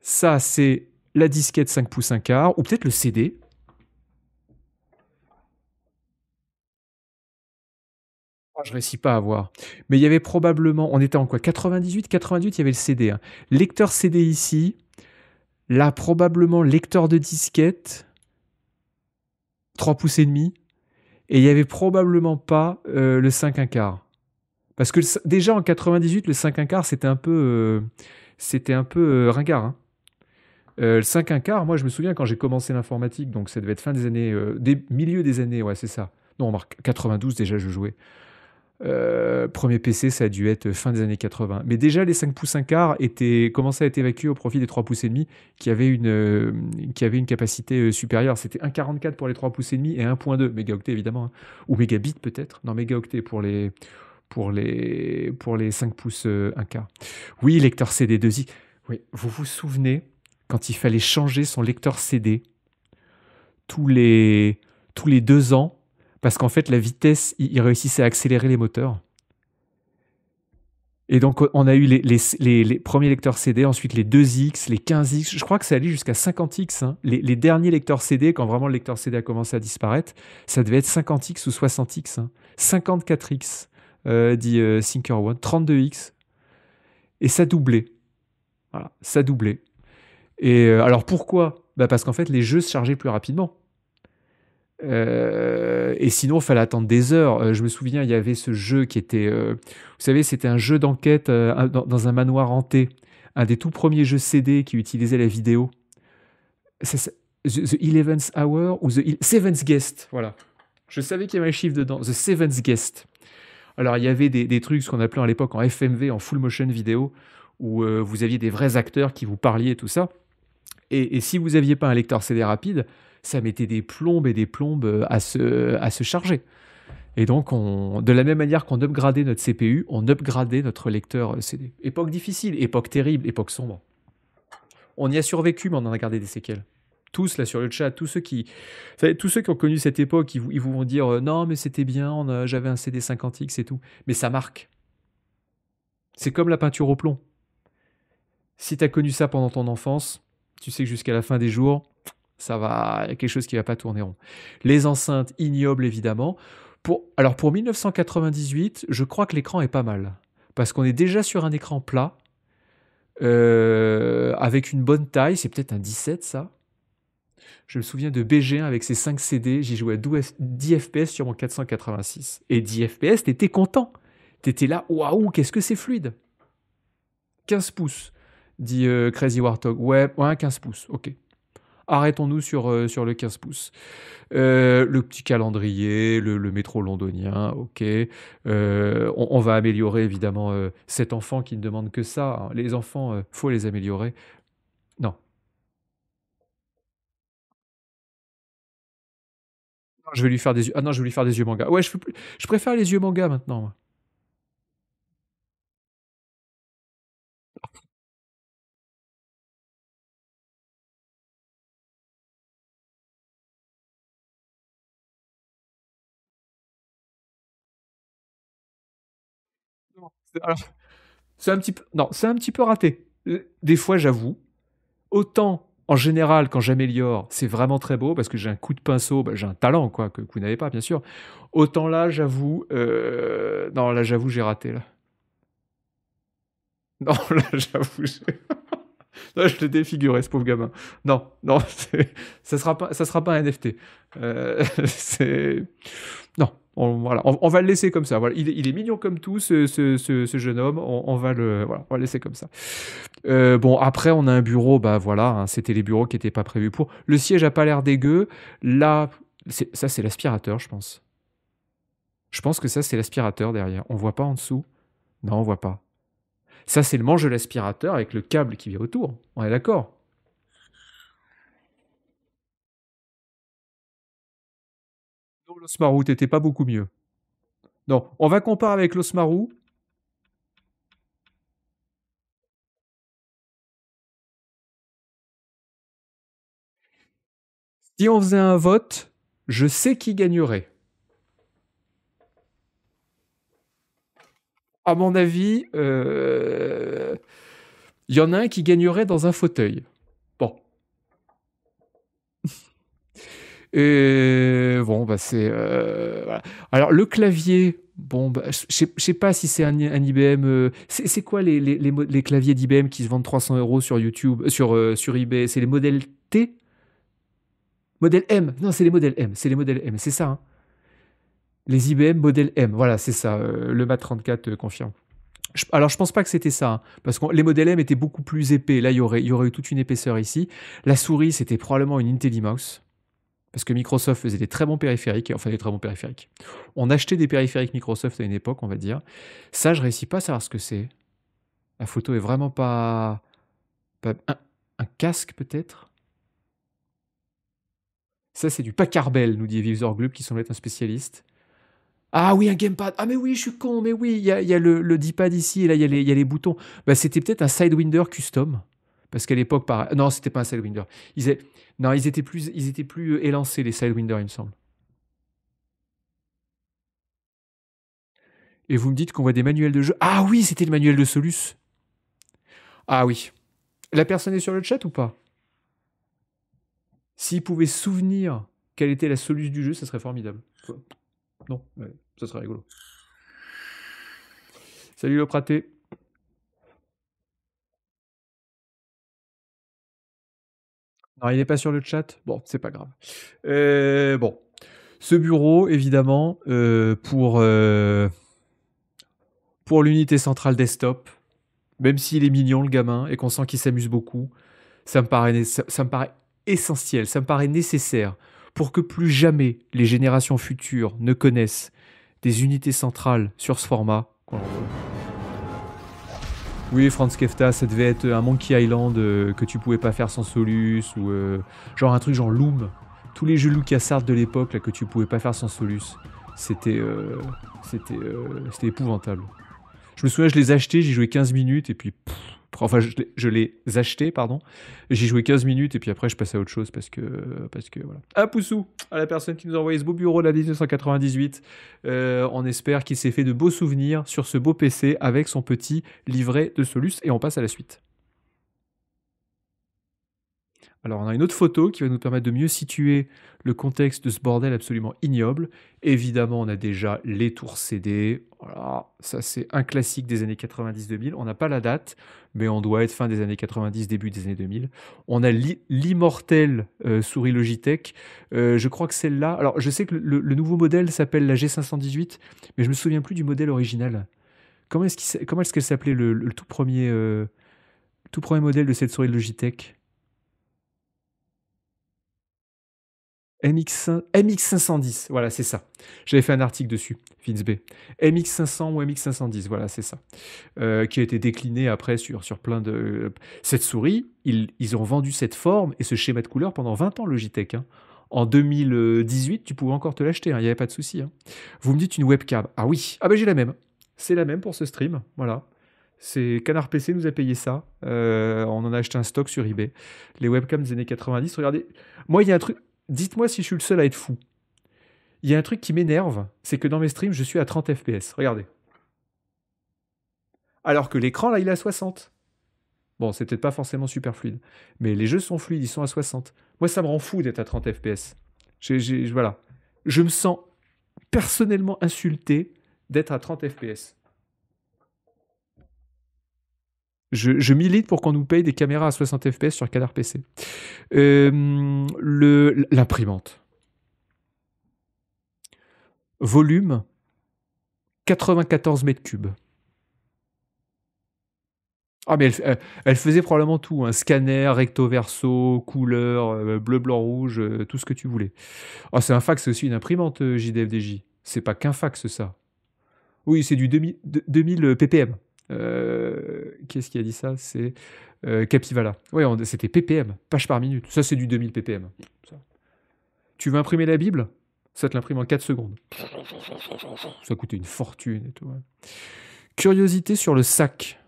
ça c'est la disquette 5 pouces 1 quart, ou peut-être le CD. Ah, je réussis pas à voir. Mais il y avait probablement, on était en quoi 98, 98, il y avait le CD. Hein. Lecteur CD ici. Là, probablement lecteur de disquette. 3 pouces et demi, et il n'y avait probablement pas euh, le 5 1 quart. Parce que déjà en 98, le 5 1 quart, c'était un peu, euh, c'était un peu euh, ringard. Hein. le 5 1 quart, moi je me souviens quand j'ai commencé l'informatique, donc ça devait être fin des années, des, milieu des années, ouais c'est ça. Non, en 92 déjà je jouais. Euh, premier PC, ça a dû être fin des années 80. Mais déjà, les 5 pouces 1 quart étaient, commençaient à être évacués au profit des 3 pouces et demi qui avaient une, euh, qui avait une capacité euh, supérieure. C'était 1,44 pour les 3 pouces et demi et 1,2 mégaoctets évidemment, hein. ou mégabits peut-être. Non, mégaoctets pour les, pour les, pour les 5 pouces 1 quart. Oui, lecteur CD 2i. Oui, vous vous souvenez quand il fallait changer son lecteur CD tous les, tous les deux ans parce qu'en fait, la vitesse, il réussissait à accélérer les moteurs. Et donc, euh, on a eu les, premiers lecteurs CD, ensuite les 2X, les 15X, je crois que ça allait jusqu'à 50X. Hein. Les, derniers lecteurs CD, quand vraiment le lecteur CD a commencé à disparaître, ça devait être 50X ou 60X. 54X, hein. euh, dit Sinker euh, One, 32X. Et ça doublait. Voilà, ça doublait. Et alors pourquoi bah, Parce qu'en fait, les jeux se chargeaient plus rapidement. Euh, et sinon, il fallait attendre des heures. Euh, je me souviens, il y avait ce jeu qui était. Euh, vous savez, c'était un jeu d'enquête dans, un manoir hanté. Un des tout premiers jeux CD qui utilisait la vidéo. Ça, the Eleventh Hour ou The Seventh Guest. Voilà. Je savais qu'il y avait un chiffre dedans. The Seventh Guest. Alors, il y avait des, trucs, ce qu'on appelait à l'époque en FMV, en full motion vidéo, où vous aviez des vrais acteurs qui vous parlaient tout ça. Et, et si vous n'aviez pas un lecteur CD rapide, ça mettait des plombes et des plombes euh, à se, à se charger. Et donc, de la même manière qu'on upgradait notre CPU, on upgradait notre lecteur euh, CD. Époque difficile, époque terrible, époque sombre. On y a survécu, mais on en a gardé des séquelles. Tous là sur le chat, tous ceux qui, tous ceux qui ont connu cette époque, ils vous, vont dire euh, non, mais c'était bien, j'avais un CD 50X et tout. Mais ça marque. C'est comme la peinture au plomb. Si tu as connu ça pendant ton enfance, tu sais que jusqu'à la fin des jours, ça va, quelque chose qui va pas tourner rond. Les enceintes ignobles évidemment. Pour, alors pour 1998, je crois que l'écran est pas mal parce qu'on est déjà sur un écran plat euh, avec une bonne taille. C'est peut-être un 17 ça. Je me souviens de BG1 avec ses 5 CD, j'y jouais à 10 FPS sur mon 486. Et 10 FPS, t'étais content. T'étais là, waouh, qu'est-ce que c'est fluide. 15 pouces, dit euh, Crazy Warthog. Ouais, ouais, 15 pouces, ok. Arrêtons-nous sur, euh, sur le 15 pouces. Euh, le petit calendrier, le, métro londonien, ok. Euh, on, va améliorer évidemment cet enfant qui ne demande que ça. Hein. Les enfants, faut les améliorer. Non. Je vais lui faire des yeux. Ah non, je vais lui faire des yeux manga. Ouais, je, je préfère les yeux manga maintenant. Moi. C'est un petit peu, non, c'est un petit peu raté. Euh, des fois, j'avoue, autant en général, quand j'améliore, c'est vraiment très beau parce que j'ai un coup de pinceau, bah, j'ai un talent quoi que, vous n'avez pas, bien sûr. Autant là, j'avoue, euh, non, là, j'avoue, j'ai raté là. Non, *laughs* là, j'avoue, j'ai... *laughs* je l'ai défiguré, ce pauvre gamin. Non, non, *laughs* ça sera pas, ça sera pas un NFT. Euh, *laughs* c'est non. On, voilà, on, va le laisser comme ça. Voilà, il, est mignon comme tout, ce, jeune homme. On, va le, voilà, on va le laisser comme ça. Euh, bon, après, on a un bureau. Bah voilà, hein. c'était les bureaux qui n'étaient pas prévus pour. Le siège a pas l'air dégueu. Là, ça c'est l'aspirateur, je pense. Je pense que ça c'est l'aspirateur derrière. On voit pas en dessous. Non, on voit pas. Ça, c'est le manche de l'aspirateur avec le câble qui vient autour. On est d'accord Non, l'osmarou, t'étais pas beaucoup mieux. Non, on va comparer avec l'osmarou. Si on faisait un vote, je sais qui gagnerait. à mon avis, euh, il y en a un qui gagnerait dans un fauteuil. Bon. *laughs* Et bon, bah c'est. Euh, Alors, le clavier, bon, bah, je sais pas si c'est un, IBM. Euh, c'est quoi les, claviers d'IBM qui se vendent 300 euros sur YouTube, sur, sur eBay C'est les modèles T Modèle M Non, c'est les modèles M, c'est les modèles M, c'est ça. Hein les IBM modèle M, voilà, c'est ça, euh, le MAT 34 euh, confirme. alors, je pense pas que c'était ça, hein, parce que les modèles M étaient beaucoup plus épais. Là, il y aurait, y aurait eu toute une épaisseur ici. La souris, c'était probablement une IntelliMouse, parce que Microsoft faisait des très bons périphériques, enfin des très bons périphériques. On achetait des périphériques Microsoft à une époque, on va dire. Ça, je réussis pas à savoir ce que c'est. La photo est vraiment pas. un, casque, peut-être ça, c'est du Pacarbel, nous dit Vive Glub qui semble être un spécialiste. Ah oui, un gamepad. Ah mais oui, je suis con, mais oui, il y a, le, D-pad ici, et là, il y, a les boutons. Bah, c'était peut-être un Sidewinder custom. Parce qu'à l'époque, par... non, c'était pas un Sidewinder. Non, ils étaient, plus, ils étaient plus euh, élancés, les Sidewinders, il me semble. Et vous me dites qu'on voit des manuels de jeu. Ah oui, c'était le manuel de Solus. Ah oui. La personne est sur le chat ou pas S'il pouvait souvenir quelle était la Solus du jeu, ça serait formidable. Non, ça serait rigolo. Salut le praté. il n'est pas sur le chat. Bon, c'est pas grave. Euh, bon. Ce bureau, évidemment, euh, pour, euh, pour l'unité centrale desktop, même s'il est mignon le gamin et qu'on sent qu'il s'amuse beaucoup, ça me, paraît, ça me paraît essentiel, ça me paraît nécessaire pour que plus jamais les générations futures ne connaissent des unités centrales sur ce format. Oui, Franz Kefta, ça devait être un Monkey Island euh, que tu pouvais pas faire sans Solus, ou euh, genre un truc genre Loom. Tous les jeux LucasArts de l'époque que tu pouvais pas faire sans Solus, c'était euh, c'était épouvantable. Je me souviens, je les achetais, j'ai joué 15 minutes, et puis enfin je, l'ai acheté, pardon. J'y jouais 15 minutes et puis après je passais à autre chose parce que, parce que voilà. À ah, poussou à la personne qui nous a ce beau bureau de la 1998. Euh, on espère qu'il s'est fait de beaux souvenirs sur ce beau PC avec son petit livret de Solus et on passe à la suite. Alors on a une autre photo qui va nous permettre de mieux situer le contexte de ce bordel absolument ignoble. Évidemment, on a déjà les tours CD. Voilà, ça c'est un classique des années 90-2000. On n'a pas la date, mais on doit être fin des années 90, début des années 2000. On a l'immortelle euh, souris Logitech. Euh, je crois que celle-là... Alors je sais que le, nouveau modèle s'appelle la G518, mais je me souviens plus du modèle original. Comment est-ce qu'elle est s'appelait le, tout premier... Euh, tout premier modèle de cette souris Logitech MX, MX510, voilà, c'est ça. J'avais fait un article dessus, B. MX500 ou MX510, voilà, c'est ça. Euh, qui a été décliné après sur, sur plein de... Euh, cette souris, ils, ont vendu cette forme et ce schéma de couleur pendant 20 ans, Logitech. Hein. En 2018, tu pouvais encore te l'acheter, il hein, n'y avait pas de souci. Hein. Vous me dites une webcam. Ah oui, ah ben j'ai la même. C'est la même pour ce stream, voilà. C'est Canard PC nous a payé ça. Euh, on en a acheté un stock sur eBay. Les webcams des années 90, regardez. Moi, il y a un truc dites-moi si je suis le seul à être fou. Il y a un truc qui m'énerve, c'est que dans mes streams, je suis à 30 FPS. Regardez. Alors que l'écran, là, il est à 60. Bon, c'est peut-être pas forcément super fluide. Mais les jeux sont fluides, ils sont à 60. Moi, ça me rend fou d'être à 30 FPS. voilà. Je me sens personnellement insulté d'être à 30 FPS. Je, milite pour qu'on nous paye des caméras à 60 fps sur Canard PC. Euh, l'imprimante. Volume 94 mètres cubes. Ah mais elle, euh, faisait probablement tout, un hein. scanner, recto verso, couleur, euh, bleu, blanc, rouge, tout ce que tu voulais. Ah, c'est un fax aussi, une imprimante JDFDJ. C'est pas qu'un fax ça. Oui, c'est du 2000 ppm. Euh, qu'est-ce qui a dit ça C'est euh, Capivala. Oui, c'était ppm, page par minute. Ça, c'est du 2000 ppm. Tu veux imprimer la Bible Ça te l'imprime en 4 secondes. Ça coûtait une fortune et Curiosité sur le sac.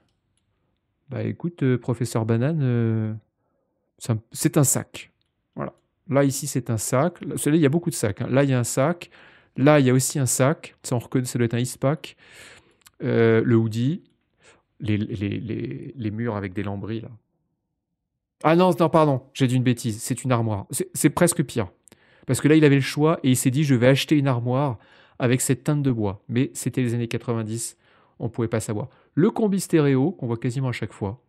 Bah écoute, euh, professeur Banane, euh, c'est un sac. Voilà. Là, ici, c'est un sac. Là, il y a beaucoup de sacs. Hein. Là, il y a un sac. Là, il y a aussi un sac. Ça, on reconnaît, ça doit être un ISPAC. Euh, le hoodie les, les, murs avec des lambris, là. Ah non, non, pardon, j'ai dit une bêtise, c'est une armoire. C'est presque pire. Parce que là, il avait le choix et il s'est dit, je vais acheter une armoire avec cette teinte de bois. Mais c'était les années 90, on ne pouvait pas savoir. Le combi stéréo, qu'on voit quasiment à chaque fois,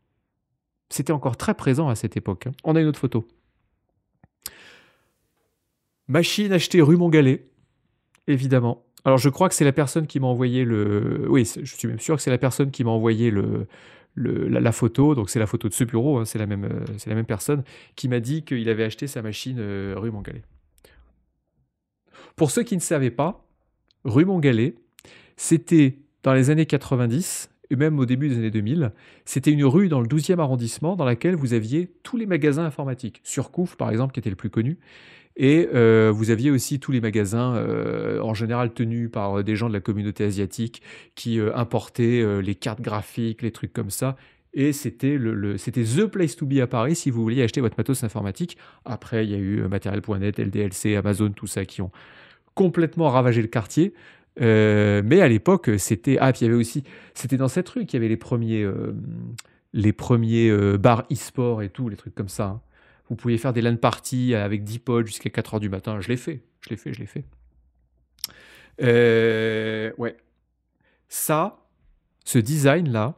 c'était encore très présent à cette époque. Hein. On a une autre photo. Machine achetée rue Montgalet, évidemment. Alors je crois que c'est la personne qui m'a envoyé le. Oui, je suis même sûr que c'est la personne qui m'a envoyé le, la, photo, donc c'est la photo de ce bureau, hein, c'est la, même, euh, la même personne, qui m'a dit qu'il avait acheté sa machine euh, rue Montgalet. Pour ceux qui ne savaient pas, rue Montgalet, c'était dans les années 90 et même au début des années 2000, c'était une rue dans le 12e arrondissement dans laquelle vous aviez tous les magasins informatiques. Surcouf, par exemple, qui était le plus connu, et euh, vous aviez aussi tous les magasins, euh, en général tenus par euh, des gens de la communauté asiatique, qui importaient les cartes graphiques, les trucs comme ça. Et c'était le, c'était the place to be à Paris si vous vouliez acheter votre matos informatique. Après, il y a eu Matériel.net, LDLC, Amazon, tout ça qui ont complètement ravagé le quartier. mais à l'époque, c'était ah puis il y avait aussi c'était dans cette rue qu'il y avait les premiers les premiers bars e-sport et tout les trucs comme ça. Hein. Vous pouviez faire des land parties euh, avec 10 pods jusqu'à 4 heures du matin. Je l'ai fait, je l'ai fait, je l'ai fait. Euh, ouais. Ça, ce design-là,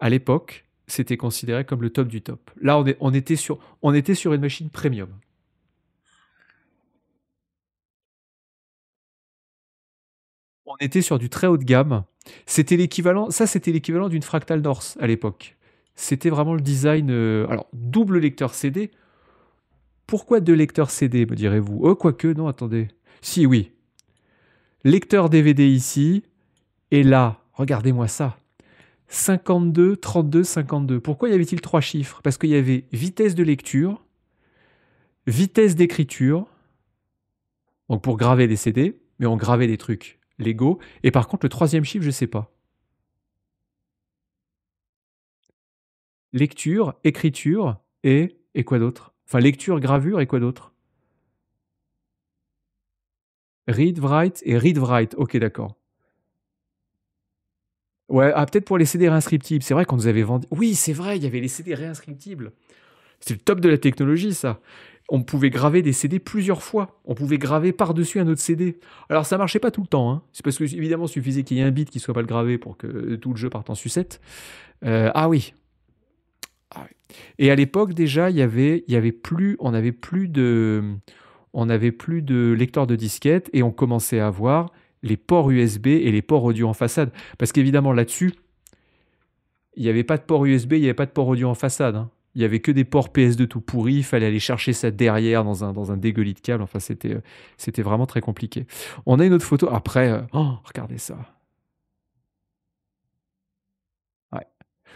à l'époque, c'était considéré comme le top du top. Là, on, était sur, on était sur une machine premium. On était sur du très haut de gamme. C'était l'équivalent, ça c'était l'équivalent d'une fractale North à l'époque c'était vraiment le design. Euh, alors, double lecteur CD. Pourquoi deux lecteurs CD, me direz-vous Oh, quoique, non, attendez. Si, oui. Lecteur DVD ici, et là, regardez-moi ça. 52, 32, 52. Pourquoi y avait-il trois chiffres Parce qu'il y avait vitesse de lecture, vitesse d'écriture, donc pour graver des CD, mais on gravait des trucs Lego, et par contre le troisième chiffre, je ne sais pas. lecture, écriture et, et quoi d'autre Enfin, lecture, gravure et quoi d'autre Read, write et read, write. Ok, d'accord. Ouais, ah, peut-être pour les CD réinscriptibles. C'est vrai qu'on nous avait vendu. Oui, c'est vrai, il y avait les CD réinscriptibles. C'est le top de la technologie, ça. On pouvait graver des CD plusieurs fois. On pouvait graver par-dessus un autre CD. Alors, ça marchait pas tout le temps. Hein. C'est parce que, évidemment, il suffisait qu'il y ait un bit qui soit pas le gravé pour que tout le jeu parte en sucette. Euh, ah oui, et à l'époque, déjà, il y avait, il y avait plus, on n'avait plus de, on plus de disquettes de et on commençait à avoir les ports USB et les ports audio en façade. Parce qu'évidemment, là-dessus, il n'y avait pas de port USB, il n'y avait pas de port audio en façade. Hein. Il n'y avait que des ports PS2 tout pourris, il fallait aller chercher ça derrière dans un, dans dégueulis de câble. Enfin, c'était, c'était vraiment très compliqué. On a une autre photo. Après, euh, oh, regardez ça.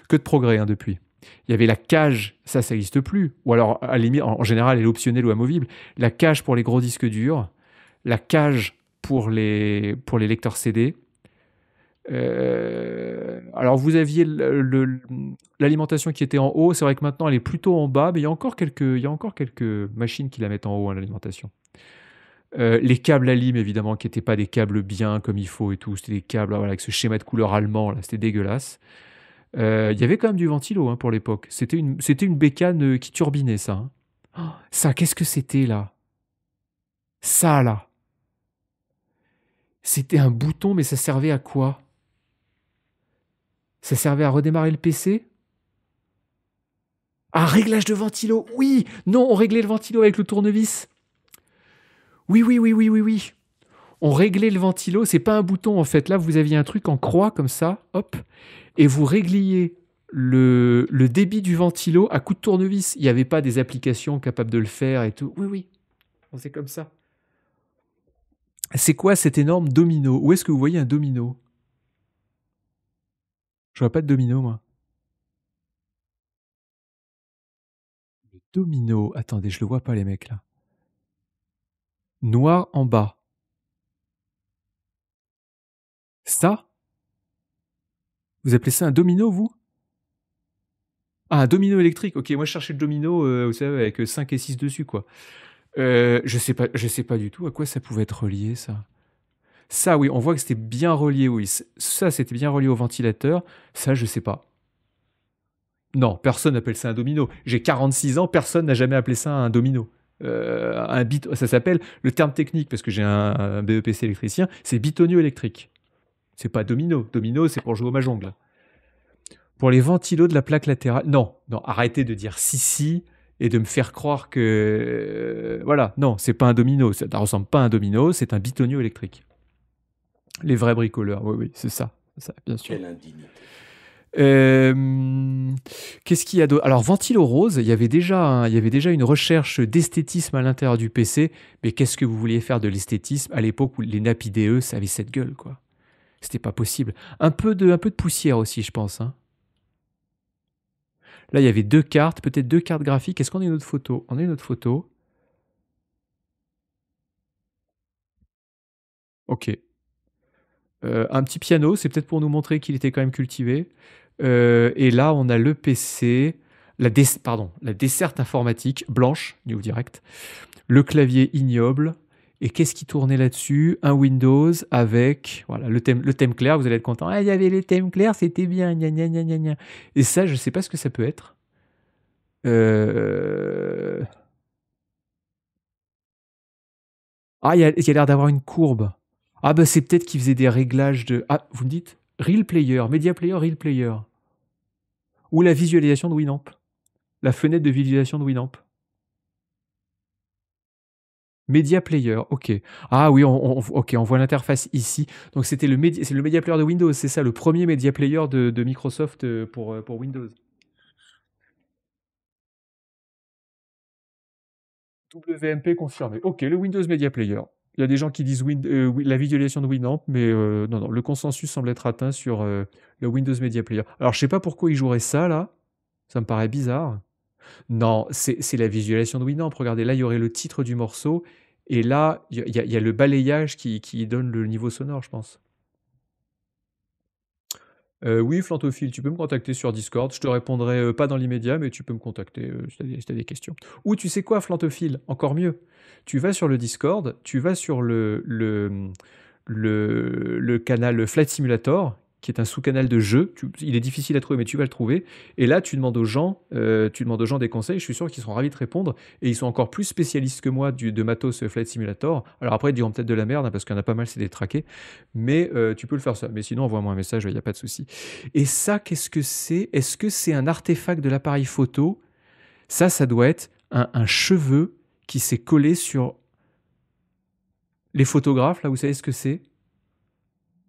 Que de progrès hein, depuis. Il y avait la cage, ça, ça n'existe plus. Ou alors, à limite, en général, elle est optionnelle ou amovible. La cage pour les gros disques durs, la cage pour les, pour les lecteurs CD. Euh, alors, vous aviez l'alimentation qui était en haut. C'est vrai que maintenant, elle est plutôt en bas, mais il y a encore quelques, il y a encore quelques machines qui la mettent en haut, hein, l'alimentation. Euh, les câbles à lime, évidemment, qui n'étaient pas des câbles bien comme il faut et tout. C'était des câbles avec ce schéma de couleur allemand, là, c'était dégueulasse. Euh, il y avait quand même du ventilo hein, pour l'époque. C'était une, c'était une bécane euh, qui turbinait ça. Hein. Oh, ça, qu'est-ce que c'était là Ça là C'était un bouton, mais ça servait à quoi Ça servait à redémarrer le PC Un réglage de ventilo Oui Non, on réglait le ventilo avec le tournevis. Oui, oui, oui, oui, oui, oui on réglait le ventilo. C'est pas un bouton en fait. Là, vous aviez un truc en croix comme ça, hop, et vous régliez le, le débit du ventilo à coup de tournevis. Il n'y avait pas des applications capables de le faire et tout. Oui, oui, on sait comme ça. C'est quoi cet énorme domino Où est-ce que vous voyez un domino Je vois pas de domino, moi. Le domino. Attendez, je le vois pas, les mecs, là. Noir en bas. Ça Vous appelez ça un domino, vous Ah, un domino électrique. Ok, moi je cherchais le domino, euh, vous savez, avec 5 euh, et 6 dessus, quoi. Euh, je sais pas, je sais pas du tout à quoi ça pouvait être relié, ça. Ça, oui, on voit que c'était bien relié, oui. Ça, c'était bien relié au ventilateur. Ça, je sais pas. Non, personne n'appelle ça un domino. J'ai 46 ans, personne n'a jamais appelé ça un domino. un bit, ça s'appelle le terme technique, parce que j'ai un, un BEPC électricien, c'est bitonio électrique. C'est pas domino. Domino, c'est pour jouer au majongle. Pour les ventilos de la plaque latérale. Non, non, arrêtez de dire si si et de me faire croire que euh, voilà, non, c'est pas un domino, ça ne ressemble pas à un domino, c'est un bitonio électrique. Les vrais bricoleurs, oui, oui, c'est ça, ça, bien sûr. Quelle euh, Qu'est-ce qu'il y a d'autre Alors, Ventilo Rose, il y avait déjà, il y avait déjà une recherche d'esthétisme à l'intérieur du PC, mais qu'est-ce que vous vouliez faire de l'esthétisme à l'époque où les nappes IDE, ça avait cette gueule, quoi c'était pas possible. Un peu de, poussière aussi, je pense. Hein. Là, il y avait deux cartes, peut-être deux cartes graphiques. Est-ce qu'on a une autre photo On a une autre photo. Ok. Euh, un petit piano, c'est peut-être pour nous montrer qu'il était quand même cultivé. Euh, et là, on a le PC, la, pardon, la desserte informatique blanche, New Direct, le clavier ignoble, et qu'est-ce qui tournait là-dessus Un Windows avec voilà, le, thème, le thème clair, vous allez être content. Ah, il y avait les thèmes clairs, c'était bien, Et ça, je ne sais pas ce que ça peut être. Euh, ah, il y a, l'air d'avoir une courbe. Ah, bah c'est peut-être qu'il faisait des réglages de. Ah, vous me dites Real Player, Media Player, Real Player. Ou la visualisation de Winamp. La fenêtre de visualisation de Winamp. Media Player, ok. Ah oui, on, ok, on voit l'interface ici. Donc c'était le, le Media Player de Windows, c'est ça, le premier Media Player de, Microsoft euh, pour, euh, pour Windows. WMP confirmé. Ok, le Windows Media Player. Il y a des gens qui disent euh, la visualisation de Winamp, mais non, non, le consensus semble être atteint sur le Windows Media Player. Alors je sais pas pourquoi ils joueraient ça là. Ça me paraît bizarre. Non, c'est la visualisation de Winamp. Regardez, là, il y aurait le titre du morceau. Et là, il y, a le balayage qui, donne le niveau sonore, je pense. Euh, oui, Flantophile, tu peux me contacter sur Discord. Je te répondrai euh, pas dans l'immédiat, mais tu peux me contacter euh, si tu as, des questions. Ou tu sais quoi, Flantophile, encore mieux. Tu vas sur le Discord, tu vas sur le, canal Flat Simulator, qui est un sous-canal de jeu. il est difficile à trouver, mais tu vas le trouver. Et là, tu demandes aux gens, euh, tu demandes aux gens des conseils. Je suis sûr qu'ils seront ravis de répondre. Et ils sont encore plus spécialistes que moi du, de matos Flight Simulator. Alors après, ils diront peut-être de la merde, hein, parce qu'il y en a pas mal, c'est des traqués. Mais euh, tu peux le faire ça. Mais sinon, envoie-moi un message, il n'y a pas de souci. Et ça, qu'est-ce que c'est Est-ce que c'est un artefact de l'appareil photo Ça, ça doit être un, un cheveu qui s'est collé sur les photographes, là, vous savez ce que c'est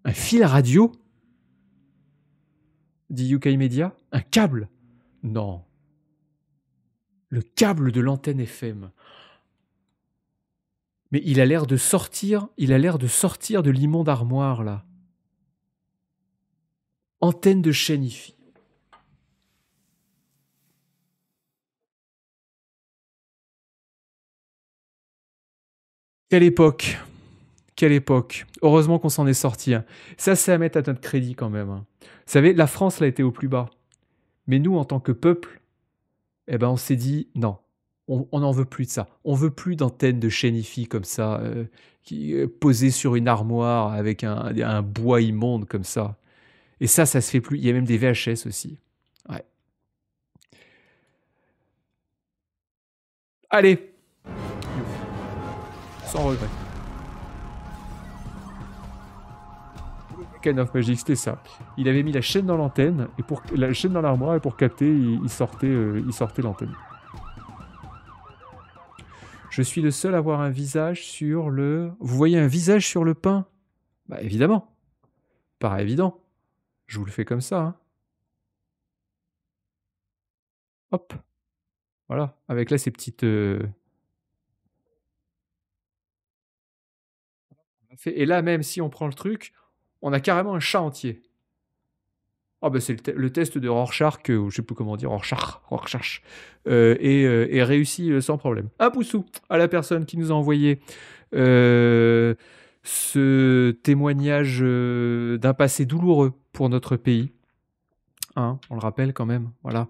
Un fil radio dit UK Media. Un câble Non. Le câble de l'antenne FM. Mais il a l'air de sortir, il a l'air de sortir de l'immonde armoire là. Antenne de chaîne IFI. Quelle époque quelle époque Heureusement qu'on s'en est sorti. Hein. Ça, c'est à mettre à notre crédit quand même. Hein. Vous savez, la France l'a été au plus bas. Mais nous, en tant que peuple, eh ben, on s'est dit non, on n'en veut plus de ça. On veut plus d'antennes de chénifi comme ça, euh, qui, euh, posées sur une armoire avec un, bois immonde comme ça. Et ça, ça se fait plus. Il y a même des VHS aussi. Ouais. Allez, sans regret. of Magic, c'était ça. Il avait mis la chaîne dans l'antenne, et pour la chaîne dans l'armoire, et pour capter, il, sortait euh, il sortait l'antenne. Je suis le seul à avoir un visage sur le. Vous voyez un visage sur le pain Bah évidemment. Pas évident. Je vous le fais comme ça. Hein. Hop. Voilà. Avec là ces petites. Euh, et là même si on prend le truc, on a carrément un chat entier. Ah bah, c'est le, test de Rorschach, euh, ou je sais plus comment dire, Rorschach, Rorschach, et, euh, euh, réussi sans problème. Un ah, poussou à la personne qui nous a envoyé ce témoignage d'un passé douloureux pour notre pays. Hein, on le rappelle quand même, voilà.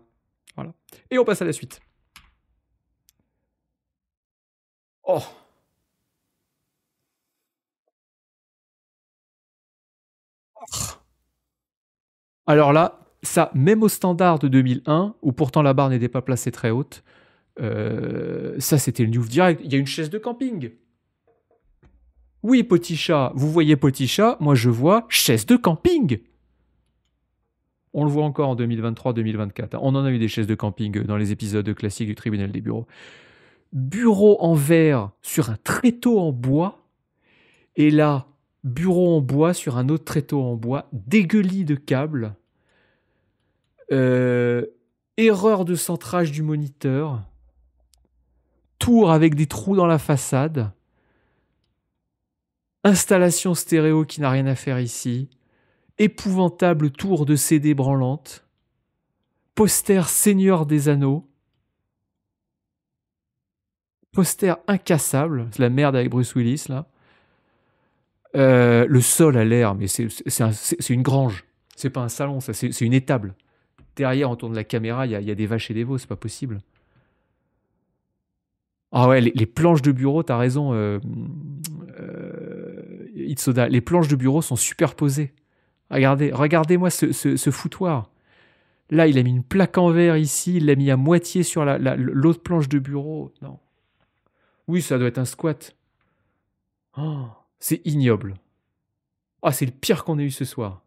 voilà. Et on passe à la suite. Oh Alors là, ça, même au standard de 2001, où pourtant la barre n'était pas placée très haute, euh, ça c'était le new direct. Il y a une chaise de camping. Oui, petit chat, vous voyez petit chat, moi je vois chaise de camping. On le voit encore en 2023-2024. On en a eu des chaises de camping dans les épisodes classiques du tribunal des bureaux. Bureau en verre sur un tréteau en bois. Et là, bureau en bois sur un autre tréteau en bois, dégueulis de câbles, euh, erreur de centrage du moniteur, tour avec des trous dans la façade, installation stéréo qui n'a rien à faire ici, épouvantable tour de CD branlante, poster Seigneur des Anneaux, poster incassable, c'est la merde avec Bruce Willis là, euh, le sol a l'air, mais c'est une grange. C'est pas un salon, ça, c'est une étable. Derrière, on de la caméra, il y a, des vaches et des veaux, c'est pas possible. Ah ouais, les, planches de bureau, t'as raison, euh, euh, Itsoda. Les planches de bureau sont superposées. Regardez, regardez-moi ce, foutoir. Là, il a mis une plaque en verre ici, il l'a mis à moitié sur l'autre planche de bureau. Non. Oui, ça doit être un squat. Oh. C'est ignoble. Ah, c'est le pire qu'on ait eu ce soir.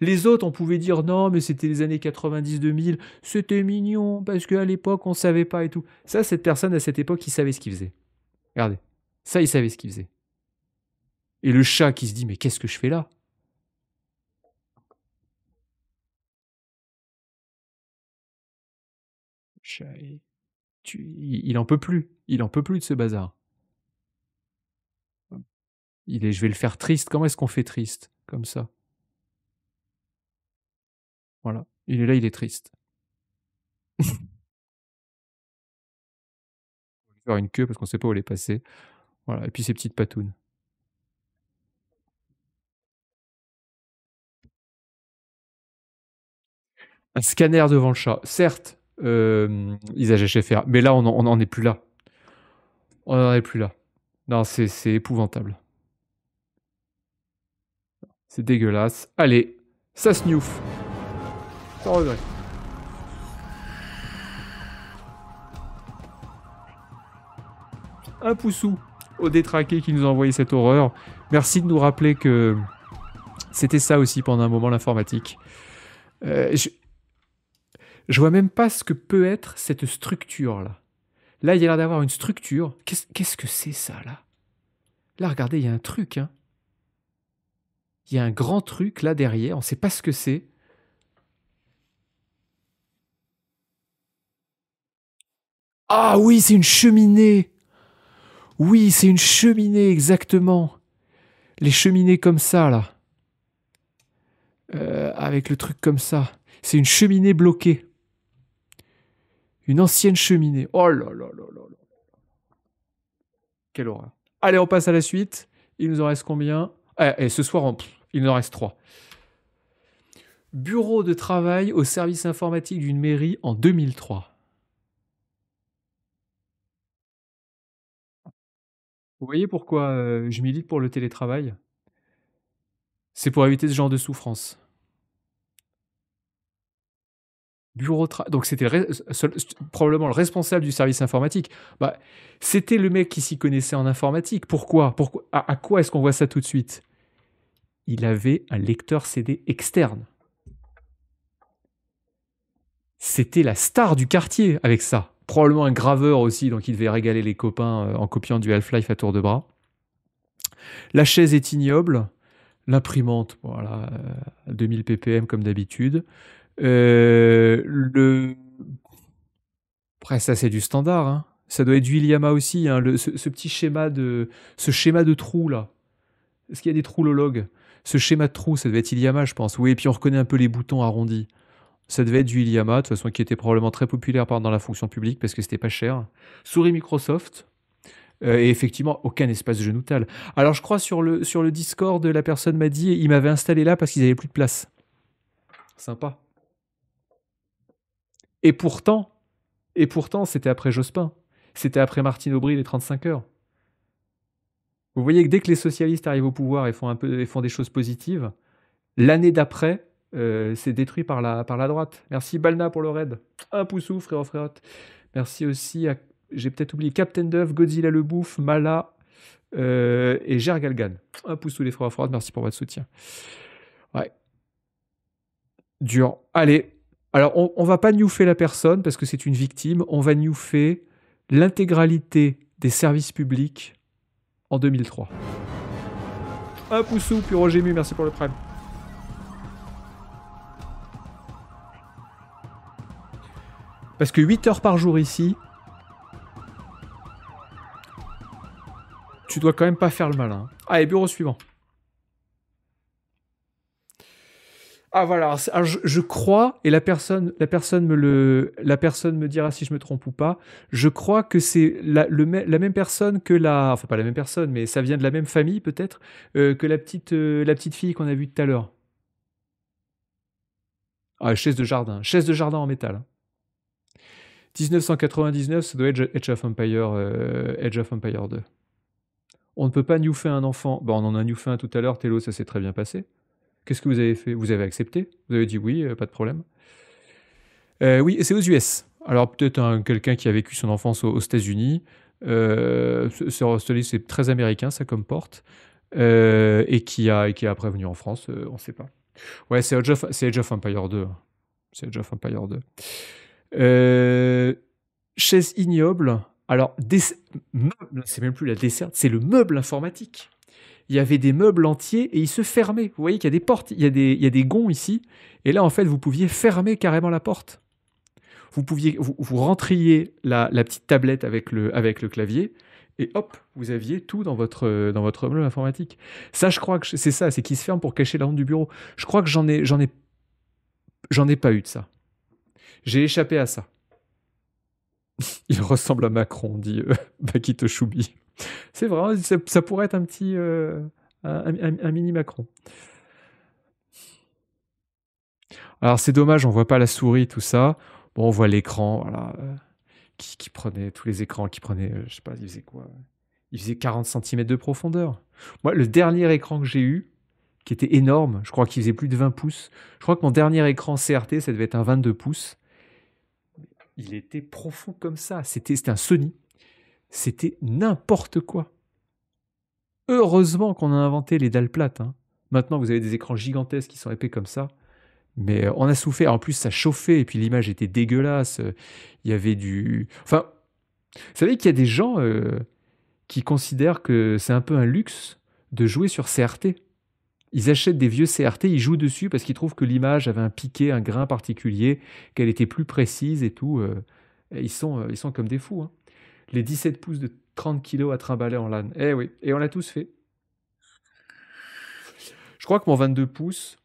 Les autres, on pouvait dire non, mais c'était les années 90-2000, c'était mignon, parce qu'à l'époque, on ne savait pas et tout. Ça, cette personne, à cette époque, il savait ce qu'il faisait. Regardez. Ça, il savait ce qu'il faisait. Et le chat qui se dit, mais qu'est-ce que je fais là il, il en peut plus. Il n'en peut plus de ce bazar est, je vais le faire triste. Comment est-ce qu'on fait triste comme ça Voilà. Il est là, il est triste. *laughs* va lui faire une queue parce qu'on ne sait pas où elle est passée. Voilà. Et puis ces petites patounes. Un scanner devant le chat. Certes, euh, Isage faire mais là, on n'en est plus là. On n'en est plus là. Non, c'est épouvantable. C'est dégueulasse. Allez, ça snouffe. Sans regret. Un poussou au détraqué qui nous envoyait envoyé cette horreur. Merci de nous rappeler que c'était ça aussi pendant un moment l'informatique. Euh, je... vois même pas ce que peut être cette structure-là. Là, il y a l'air d'avoir une structure. Qu'est-ce -ce que c'est ça, là Là, regardez, il y a un truc, hein. Il y a un grand truc là derrière, on ne sait pas ce que c'est. Ah oui, c'est une cheminée. Oui, c'est une cheminée, exactement. Les cheminées comme ça, là. Euh, avec le truc comme ça. C'est une cheminée bloquée. Une ancienne cheminée. Oh là là là là là. Quelle horreur. Allez, on passe à la suite. Il nous en reste combien et eh, eh, ce soir, il en reste trois. Bureau de travail au service informatique d'une mairie en 2003. Vous voyez pourquoi euh, je milite pour le télétravail C'est pour éviter ce genre de souffrance. Bureau Donc c'était probablement le responsable du service informatique. Bah, c'était le mec qui s'y connaissait en informatique. Pourquoi, pourquoi à quoi est-ce qu'on voit ça tout de suite il avait un lecteur CD externe. C'était la star du quartier avec ça. Probablement un graveur aussi, donc il devait régaler les copains euh, en copiant du Half-Life à tour de bras. La chaise est ignoble. L'imprimante, voilà, 2000 euh, ppm comme d'habitude. Euh, le... Après, ça, c'est du standard. Hein. Ça doit être du Iliama aussi, hein, ce, petit schéma de, ce schéma de trou là. Est-ce qu'il y a des trous troulologues ce schéma de trou, ça devait être Iliama, je pense. Oui, et puis on reconnaît un peu les boutons arrondis. Ça devait être du Iliama, de toute façon, qui était probablement très populaire dans la fonction publique parce que c'était pas cher. Souris Microsoft. Euh, et effectivement, aucun espace genoutal. Alors, je crois sur le, sur le Discord, la personne m'a dit il m'avait installé là parce qu'ils n'avaient plus de place. Sympa. Et pourtant, et pourtant, c'était après Jospin. C'était après Martine Aubry, les 35 heures. Vous voyez que dès que les socialistes arrivent au pouvoir et font, un peu, font des choses positives, l'année d'après, euh, c'est détruit par la, par la droite. Merci Balna pour le raid. Un poussou, frérot, frérot. Merci aussi à, j'ai peut-être oublié, Captain Dove, Godzilla le Bouffe, Mala euh, et Gergalgan. Un poussou les frérot-frérot. merci pour votre soutien. Ouais. Dur. Allez. Alors, on, on va pas newfer la personne parce que c'est une victime. On va newfer l'intégralité des services publics en 2003. Un sous puis Roger Mu, merci pour le prime. Parce que 8 heures par jour ici, tu dois quand même pas faire le malin. Allez, bureau suivant. Ah voilà, ah, je, crois et la personne, la personne me le, la personne me dira si je me trompe ou pas. Je crois que c'est la, la même personne que la, enfin pas la même personne, mais ça vient de la même famille peut-être euh, que la petite, euh, la petite fille qu'on a vue tout à l'heure. Ah, chaise de jardin, chaise de jardin en métal. 1999, hein. ça doit être Edge of Empire, 2. Euh, on ne peut pas newfer un enfant. Bon, on en a newfé un tout à l'heure, Tello, ça s'est très bien passé. Qu'est-ce que vous avez fait Vous avez accepté Vous avez dit oui, euh, pas de problème euh, Oui, c'est aux US. Alors peut-être quelqu'un qui a vécu son enfance aux, États-Unis. Euh, c'est très américain, ça comporte. Euh, et qui a qui a après venu en France, on ne sait pas. Ouais, c'est Age, of Empire 2. C'est Age of Empire 2. chaise ignoble. Alors, c'est même plus la desserte, c'est le meuble informatique il y avait des meubles entiers et ils se fermaient. Vous voyez qu'il y a des portes, il y a des, des gonds ici. Et là, en fait, vous pouviez fermer carrément la porte. Vous, pouviez, vous, rentriez la, petite tablette avec le, avec le clavier et hop, vous aviez tout dans votre dans votre meuble informatique. Ça, je crois que c'est ça, c'est qui se ferme pour cacher la honte du bureau. Je crois que j'en ai j'en ai j'en ai pas eu de ça. J'ai échappé à ça. *laughs* Il ressemble à Macron, dit Bakito euh, Choubi. C'est vrai, ça, pourrait être un petit. Euh, un, mini Macron. Alors c'est dommage, on voit pas la souris, tout ça. Bon, on voit l'écran, voilà. Euh, qui, prenait tous les écrans, qui prenait, euh, je sais pas, il faisait quoi Il faisait 40 cm de profondeur. Moi, le dernier écran que j'ai eu, qui était énorme, je crois qu'il faisait plus de 20 pouces. Je crois que mon dernier écran CRT, ça devait être un 22 pouces. Il était profond comme ça. C'était un Sony. C'était n'importe quoi. Heureusement qu'on a inventé les dalles plates. Hein. Maintenant, vous avez des écrans gigantesques qui sont épais comme ça. Mais euh, on a souffert. En plus, ça chauffait et puis l'image était dégueulasse. Il y avait du. Enfin, vous savez qu'il y a des gens euh, qui considèrent que c'est un peu un luxe de jouer sur CRT. Ils achètent des vieux CRT, ils jouent dessus parce qu'ils trouvent que l'image avait un piqué, un grain particulier, qu'elle était plus précise et tout. Euh, ils, sont, ils sont comme des fous. Hein les 17 pouces de 30 kilos à trimballer en LAN. Eh oui, et on l'a tous fait. Je crois que mon 22 pouces,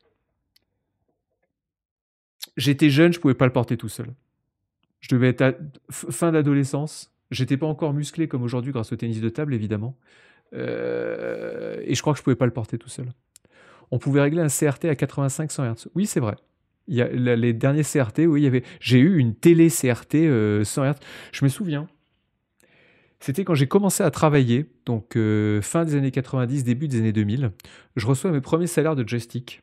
j'étais jeune, je pouvais pas le porter tout seul. Je devais être à fin d'adolescence. J'étais pas encore musclé comme aujourd'hui grâce au tennis de table, évidemment. Euh, et je crois que je pouvais pas le porter tout seul. On pouvait régler un CRT à 85 100 Hz. Oui, c'est vrai. Il y a les derniers CRT, oui, il y avait. J'ai eu une télé CRT 100 Hz. Je me souviens. C'était quand j'ai commencé à travailler, donc euh, fin des années 90, début des années 2000. Je reçois mes premiers salaires de joystick.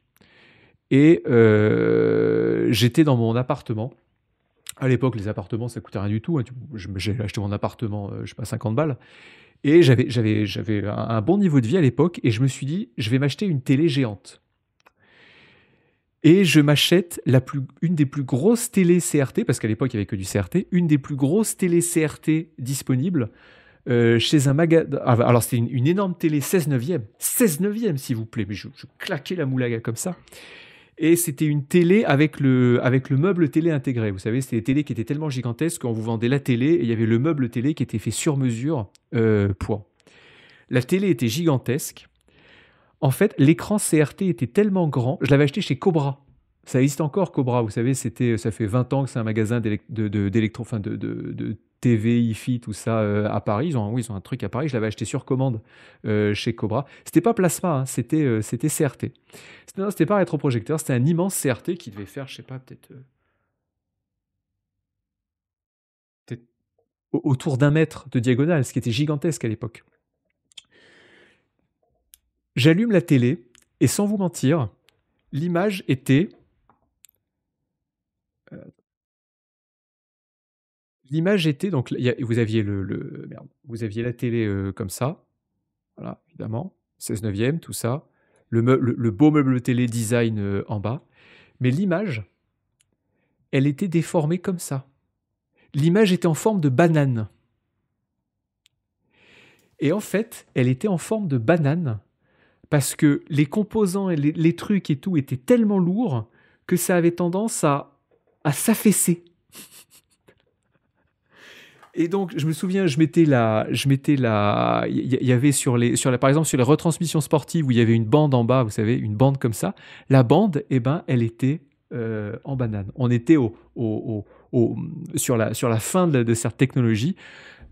Et euh, j'étais dans mon appartement. À l'époque, les appartements, ça coûtait rien du tout. Hein. J'ai acheté mon appartement, euh, je sais pas, 50 balles. Et j'avais un bon niveau de vie à l'époque. Et je me suis dit, je vais m'acheter une télé géante. Et je m'achète la une des plus grosses télé CRT, parce qu'à l'époque il n'y avait que du CRT, une des plus grosses télé CRT disponibles euh, chez un magasin. Ah, bah, alors c'était une, énorme télé 16 neuvième, 16 neuvième s'il vous plaît, mais je, claquais la moulaga comme ça et c'était une télé avec le, avec le meuble télé intégré. Vous savez, c'était des télé qui étaient tellement gigantesques qu'on vous vendait la télé et il y avait le meuble télé qui était fait sur mesure euh, La télé était gigantesque en fait, l'écran CRT était tellement grand, je l'avais acheté chez Cobra. Ça existe encore, Cobra, vous savez, c'était, ça fait 20 ans que c'est un magasin d'électro, enfin de, de, TV, IFI, tout ça euh, à Paris. Ils ont, oui, ils ont un truc à Paris, je l'avais acheté sur commande euh, chez Cobra. C'était pas plasma, hein, c'était, euh, c'était CRT. C'était, c'était pas rétroprojecteur, c'était un immense CRT qui devait faire, je sais pas, peut-être autour d'un mètre de diagonale, ce qui était gigantesque à l'époque. J'allume la télé et sans vous mentir, l'image était. Euh, l'image était donc vous aviez le, vous aviez la télé euh, comme ça, voilà évidemment 16 neuvième tout ça, le, beau meuble télé design euh, en bas, mais l'image, elle était déformée comme ça. L'image était en forme de banane. Et en fait, elle était en forme de banane parce que les composants et les, trucs et tout étaient tellement lourds que ça avait tendance à, s'affaisser. *laughs* Et donc, je me souviens, je mettais la, je mettais la, il y, avait sur les, sur la, par exemple sur les retransmissions sportives où il y avait une bande en bas, vous savez, une bande comme ça. La bande, eh ben, elle était euh, en banane. On était au, au, au, sur la, sur la fin de, de cette technologie.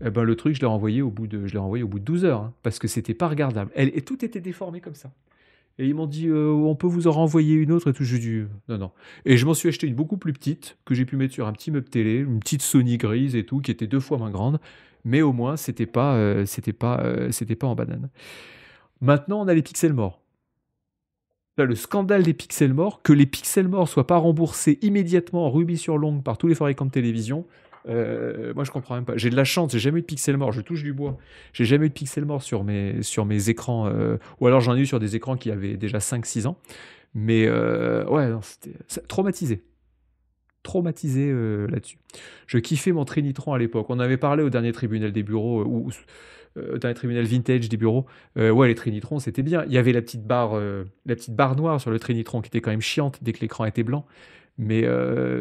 Eh ben, le truc, je l'ai renvoyé au bout de, je l'ai au bout de 12 heures, hein, parce que c'était pas regardable. Elle, et tout était déformé comme ça. Et ils m'ont dit, euh, on peut vous en renvoyer une autre et tout. Je dis, euh, non, non. Et je m'en suis acheté une beaucoup plus petite, que j'ai pu mettre sur un petit meuble télé, une petite Sony grise et tout, qui était deux fois moins grande. Mais au moins, c'était pas, euh, c'était pas, c'était pas en banane. Maintenant, on a les pixels morts. le scandale des pixels morts, que les pixels morts soient pas remboursés immédiatement en rubis sur longue par tous les fabricants de télévision, euh, moi, je comprends même pas. J'ai de la chance, j'ai jamais eu de pixel mort. Je touche du bois. J'ai jamais eu de pixel mort sur mes, sur mes écrans. Euh, ou alors, j'en ai eu sur des écrans qui avaient déjà 5-6 ans. Mais euh, ouais, c'était traumatisé. Traumatisé euh, là-dessus. Je kiffais mon Trinitron à l'époque. On avait parlé au dernier tribunal des bureaux, ou au dernier tribunal vintage des bureaux. ouais, les Trinitrons, c'était bien. Il y avait la petite, barre, la petite barre noire sur le Trinitron qui était quand même chiante dès que l'écran était blanc. Mais,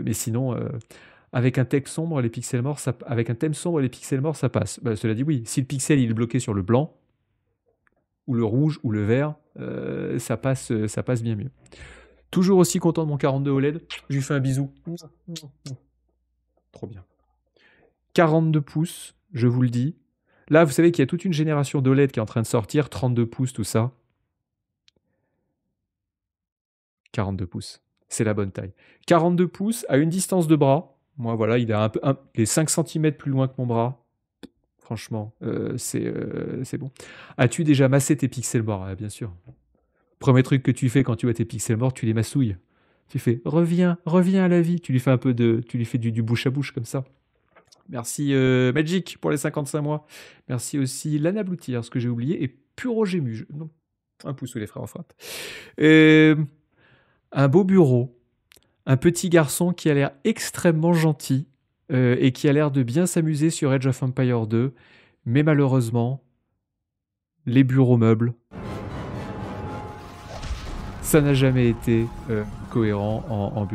mais sinon avec un texte sombre, les pixels morts, avec un thème sombre, les pixels morts, ça passe. Bah, cela dit, oui, si le pixel il est bloqué sur le blanc, ou le rouge, ou le vert, euh, ça, passe, euh, ça passe bien mieux. Toujours aussi content de mon 42 OLED. Je lui fais un bisou. Trop bien. 42 pouces, je vous le dis. Là, vous savez qu'il y a toute une génération d'OLED qui est en train de sortir, 32 pouces, tout ça. 42 pouces, c'est la bonne taille. 42 pouces à une distance de bras, moi, voilà, il un est 5 cm plus loin que mon bras. Franchement, euh, euh, c'est bon. As-tu déjà massé tes pixels morts ah, Bien sûr. Premier truc que tu fais quand tu vois tes pixels morts, tu les massouilles. Tu fais reviens, reviens à la vie. Tu lui fais un peu de, tu lui fais du, bouche à bouche comme ça. Merci euh, Magic pour les 55 mois. Merci aussi Lana Bloutir, ce que j'ai oublié, et Puro Gému. un pouce sous les frères en frappe. Un beau bureau, un petit garçon qui a l'air extrêmement gentil euh, et qui a l'air de bien s'amuser sur Edge of Empire 2, mais malheureusement, les bureaux meubles, ça n'a jamais été euh, cohérent en, en,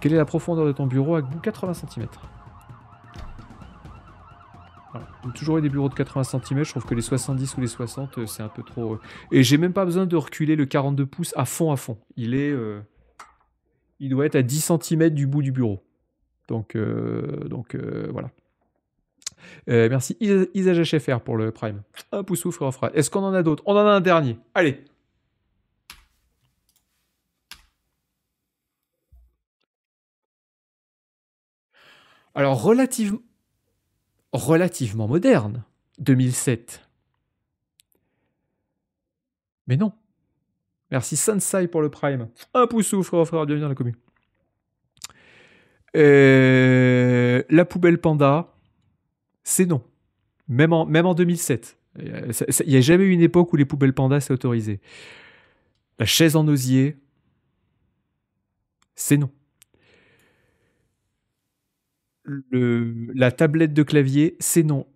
Quelle est la profondeur de ton bureau avec 80 cm toujours eu des bureaux de 80 cm, je trouve que les 70 ou les 60, euh, c'est un peu trop... Et j'ai même pas besoin de reculer le 42 pouces à fond à fond. Il est il doit être à 10 cm du bout du bureau. Donc, euh, donc euh, voilà. Euh, merci Isa HFR pour le Prime. Un pouce frère frère. Est-ce qu'on en a d'autres On en a un dernier. Allez Alors, relativement. relativement moderne, 2007. Mais non, Merci Sansai pour le Prime. Un pouce ou frère, frère, bienvenue dans la commune. Euh, la poubelle panda, c'est non. Même en, même en 2007. Euh, il n'y a jamais eu une époque où les poubelles panda c'est autorisé. La chaise en osier, c'est non. la tablette de clavier, c'est non.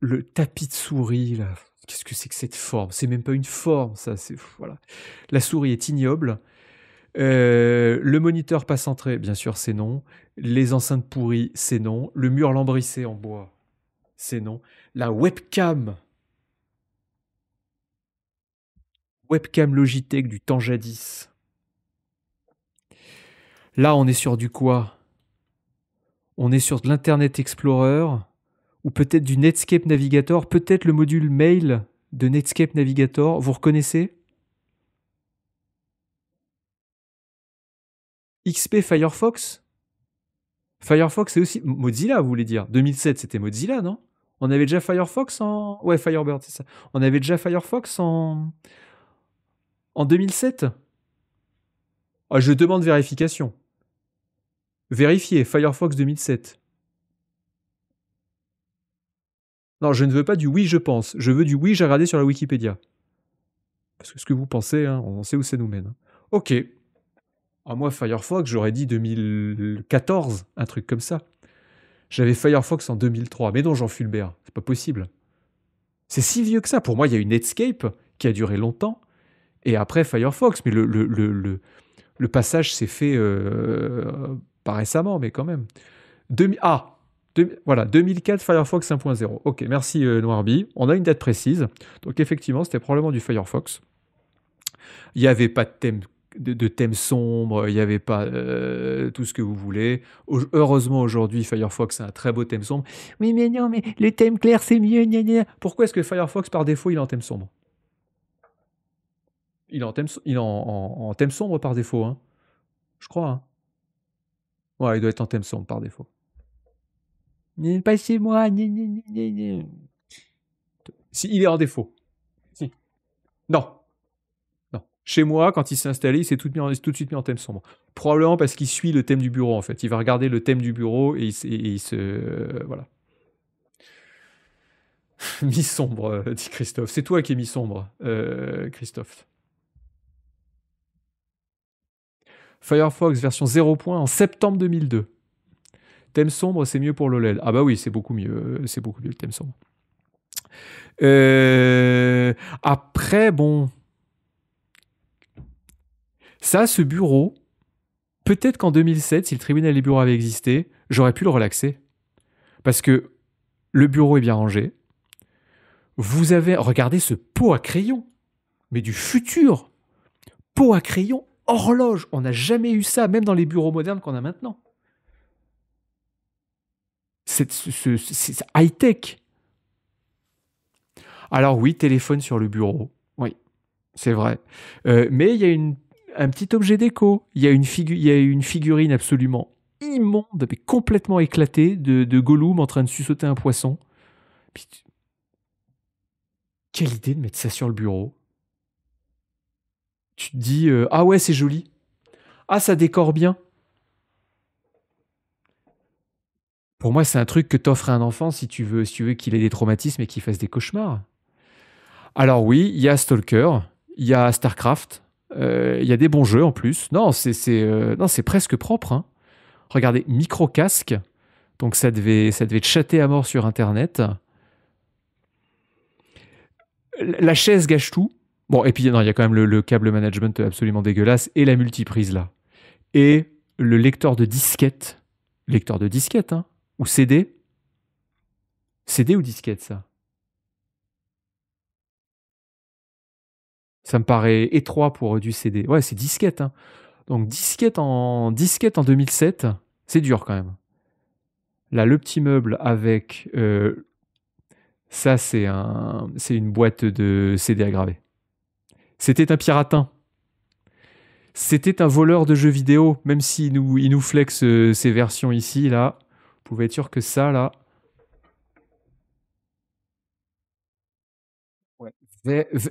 Le tapis de souris, là. Qu'est-ce que c'est que cette forme C'est même pas une forme, ça. C'est voilà. La souris est ignoble. Euh, le moniteur pas centré, bien sûr, c'est non. Les enceintes pourries, c'est non. Le mur lambrissé en bois, c'est non. La webcam. Webcam Logitech du temps jadis. Là, on est sur du quoi On est sur de l'Internet Explorer ou peut-être du Netscape Navigator, peut-être le module mail de Netscape Navigator, vous reconnaissez XP Firefox Firefox, c'est aussi Mozilla, vous voulez dire. 2007, c'était Mozilla, non On avait déjà Firefox en... Ouais, Firebird, c'est ça. On avait déjà Firefox en... En 2007 ah, Je demande vérification. Vérifiez, Firefox 2007. Non, je ne veux pas du oui, je pense. Je veux du oui, j'ai regardé sur la Wikipédia. Parce que ce que vous pensez, hein, on sait où ça nous mène. Hein. Ok. Ah, moi, Firefox, j'aurais dit 2014, un truc comme ça. J'avais Firefox en 2003. Mais non, Jean Fulbert, c'est pas possible. C'est si vieux que ça. Pour moi, il y a eu Netscape qui a duré longtemps. Et après Firefox. Mais le, le, le, passage s'est fait euh, pas récemment, mais quand même. Demi ah, voilà, 2004 Firefox 1.0. Ok, merci euh, Noirby. On a une date précise. Donc effectivement, c'était probablement du Firefox. Il n'y avait pas de thème sombre, il n'y avait pas euh, tout ce que vous voulez. heureusement, aujourd'hui, Firefox a un très beau thème sombre. Oui, mais non, mais le thème clair, c'est mieux. Pourquoi est-ce que Firefox, par défaut, il est en thème sombre Il est en thème, thème sombre par défaut, hein. je crois. Hein. Ouais, il doit être en thème sombre par défaut. Pas chez moi Si, il est en défaut. Non. Non. Chez moi, quand il s'est installé, il s'est tout, tout, de suite mis en thème sombre. Probablement parce qu'il suit le thème du bureau, en fait. Il va regarder le thème du bureau et il, se. Euh, voilà. *laughs* mis sombre, euh, dit Christophe. C'est toi qui es mis sombre, euh, Christophe. Firefox version 0.1 en septembre 2002. Thème sombre, c'est mieux pour l'OLED. Ah bah oui, c'est beaucoup mieux. Euh, c'est beaucoup mieux le thème sombre. Euh, après, bon. Ça, ce bureau, peut-être qu'en 2007, si le tribunal des bureaux avait existé, j'aurais pu le relaxer. Parce que le bureau est bien rangé. Vous avez, regardez ce pot à crayon, mais du futur. Pot à crayon, horloge, on n'a jamais eu ça, même dans les bureaux modernes qu'on a maintenant. C'est ce, high-tech. Alors oui, téléphone sur le bureau. Oui, c'est vrai. Euh, mais il y a un petit objet déco. Il y, a une figurine absolument immonde, mais complètement éclatée, de, de Gollum en train de sucer un poisson. quelle idée de mettre ça sur le bureau. Tu te dis, euh, ah ouais, c'est joli. Ah, ça décore bien. Pour moi, c'est un truc que t'offres à un enfant si tu veux, si tu veux qu'il ait des traumatismes et qu'il fasse des cauchemars. Alors oui, il y a Stalker, il y a Starcraft, euh, il y a des bons jeux en plus. Non, c'est euh, non, c'est presque propre. Hein. Regardez, micro casque, donc ça devait ça devait chatter à mort sur Internet. La chaise gâche tout. Bon, et puis non, il y a quand même le, câble management absolument dégueulasse et la multiprise là. Et le lecteur de disquette. Lecteur de disquettes, hein. Ou CD CD ou disquette, ça Ça me paraît étroit pour euh, du CD. Ouais, c'est disquette. Hein. Donc disquette en, disquette en 2007, c'est dur quand même. Là, le petit meuble avec... Euh, ça, c'est un, une boîte de CD graver. C'était un piratin. Hein. C'était un voleur de jeux vidéo, même s'il nous, il nous flexe ses euh, versions ici, là pouvez être sûr que ça, là. Ouais.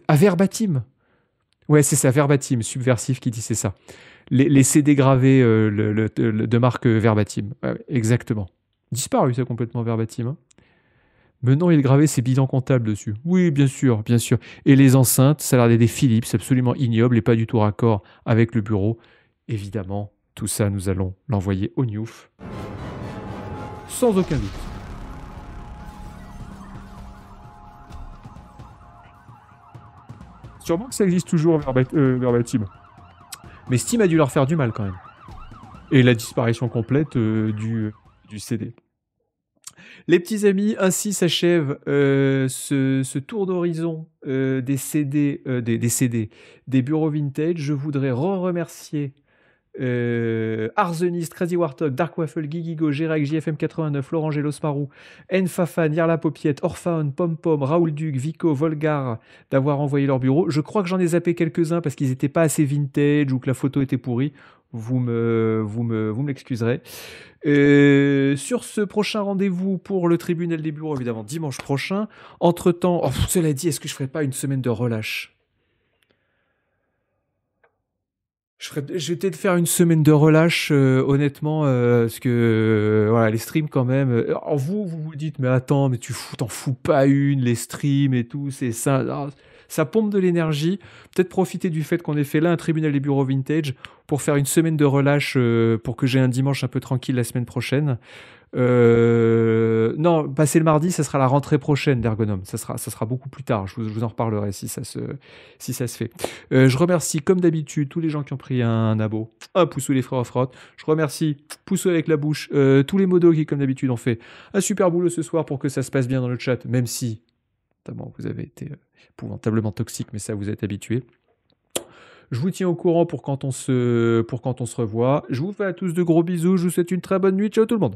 verbatim. Ouais, c'est ça, verbatim, subversif qui dit c'est ça. Les, les, CD gravés euh, le, de marque euh, verbatim. exactement. Disparu, ça, complètement verbatim. Hein. Mais non, il gravait ses bilans comptables dessus. Oui, bien sûr, bien sûr. Et les enceintes, ça a l'air des Philips, absolument ignobles et pas du tout raccord avec le bureau. Évidemment, tout ça, nous allons l'envoyer au Newf sans aucun doute. Sûrement que ça existe toujours euh, verbatim. Mais Steam a dû leur faire du mal quand même. Et la disparition complète euh, du, du CD. Les petits amis, ainsi s'achève euh, ce, tour d'horizon des CD, des, des, CD, des bureaux vintage. Je voudrais re remercier euh, Arzenist, Crazy Warthog, Dark Waffle, Gigigo, Gérac, JFM89, Laurent Gélosmarou, Enfafan, Yarla Popiette, Orphan, Pom Pom, Raoul Duc, Vico, Volgar d'avoir envoyé leur bureau. Je crois que j'en ai zappé quelques-uns parce qu'ils n'étaient pas assez vintage ou que la photo était pourrie. Vous me, vous me, vous l'excuserez. Euh, sur ce prochain rendez-vous pour le tribunal des bureaux, évidemment, dimanche prochain. Entre-temps, oh, cela dit, est-ce que je ne ferai pas une semaine de relâche Je, de vais peut-être faire une semaine de relâche, euh, honnêtement, euh, parce que euh, voilà, les streams quand même. vous, vous vous dites, mais attends, mais tu fous, t'en fous pas une, les streams et tout, c'est ça. Ah, ça pompe de l'énergie. Peut-être profiter du fait qu'on ait fait là un tribunal des bureaux vintage pour faire une semaine de relâche, pour que j'ai un dimanche un peu tranquille la semaine prochaine. Euh, non, passer le mardi, ça sera la rentrée prochaine d'Ergonome. Ça sera, ça sera beaucoup plus tard. Je vous, en reparlerai si ça se, si ça se fait. Euh, je remercie, comme d'habitude, tous les gens qui ont pris un, abo. Un pouce les frères frotte. Je remercie, pouce avec la bouche, euh, tous les modos qui, comme d'habitude, ont fait un super boulot ce soir pour que ça se passe bien dans le chat, même si, notamment, vous avez été épouvantablement toxique, mais ça, vous êtes habitué. Je vous tiens au courant pour quand on se, pour quand on se revoit. Je vous fais à tous de gros bisous. Je vous souhaite une très bonne nuit. Ciao tout le monde.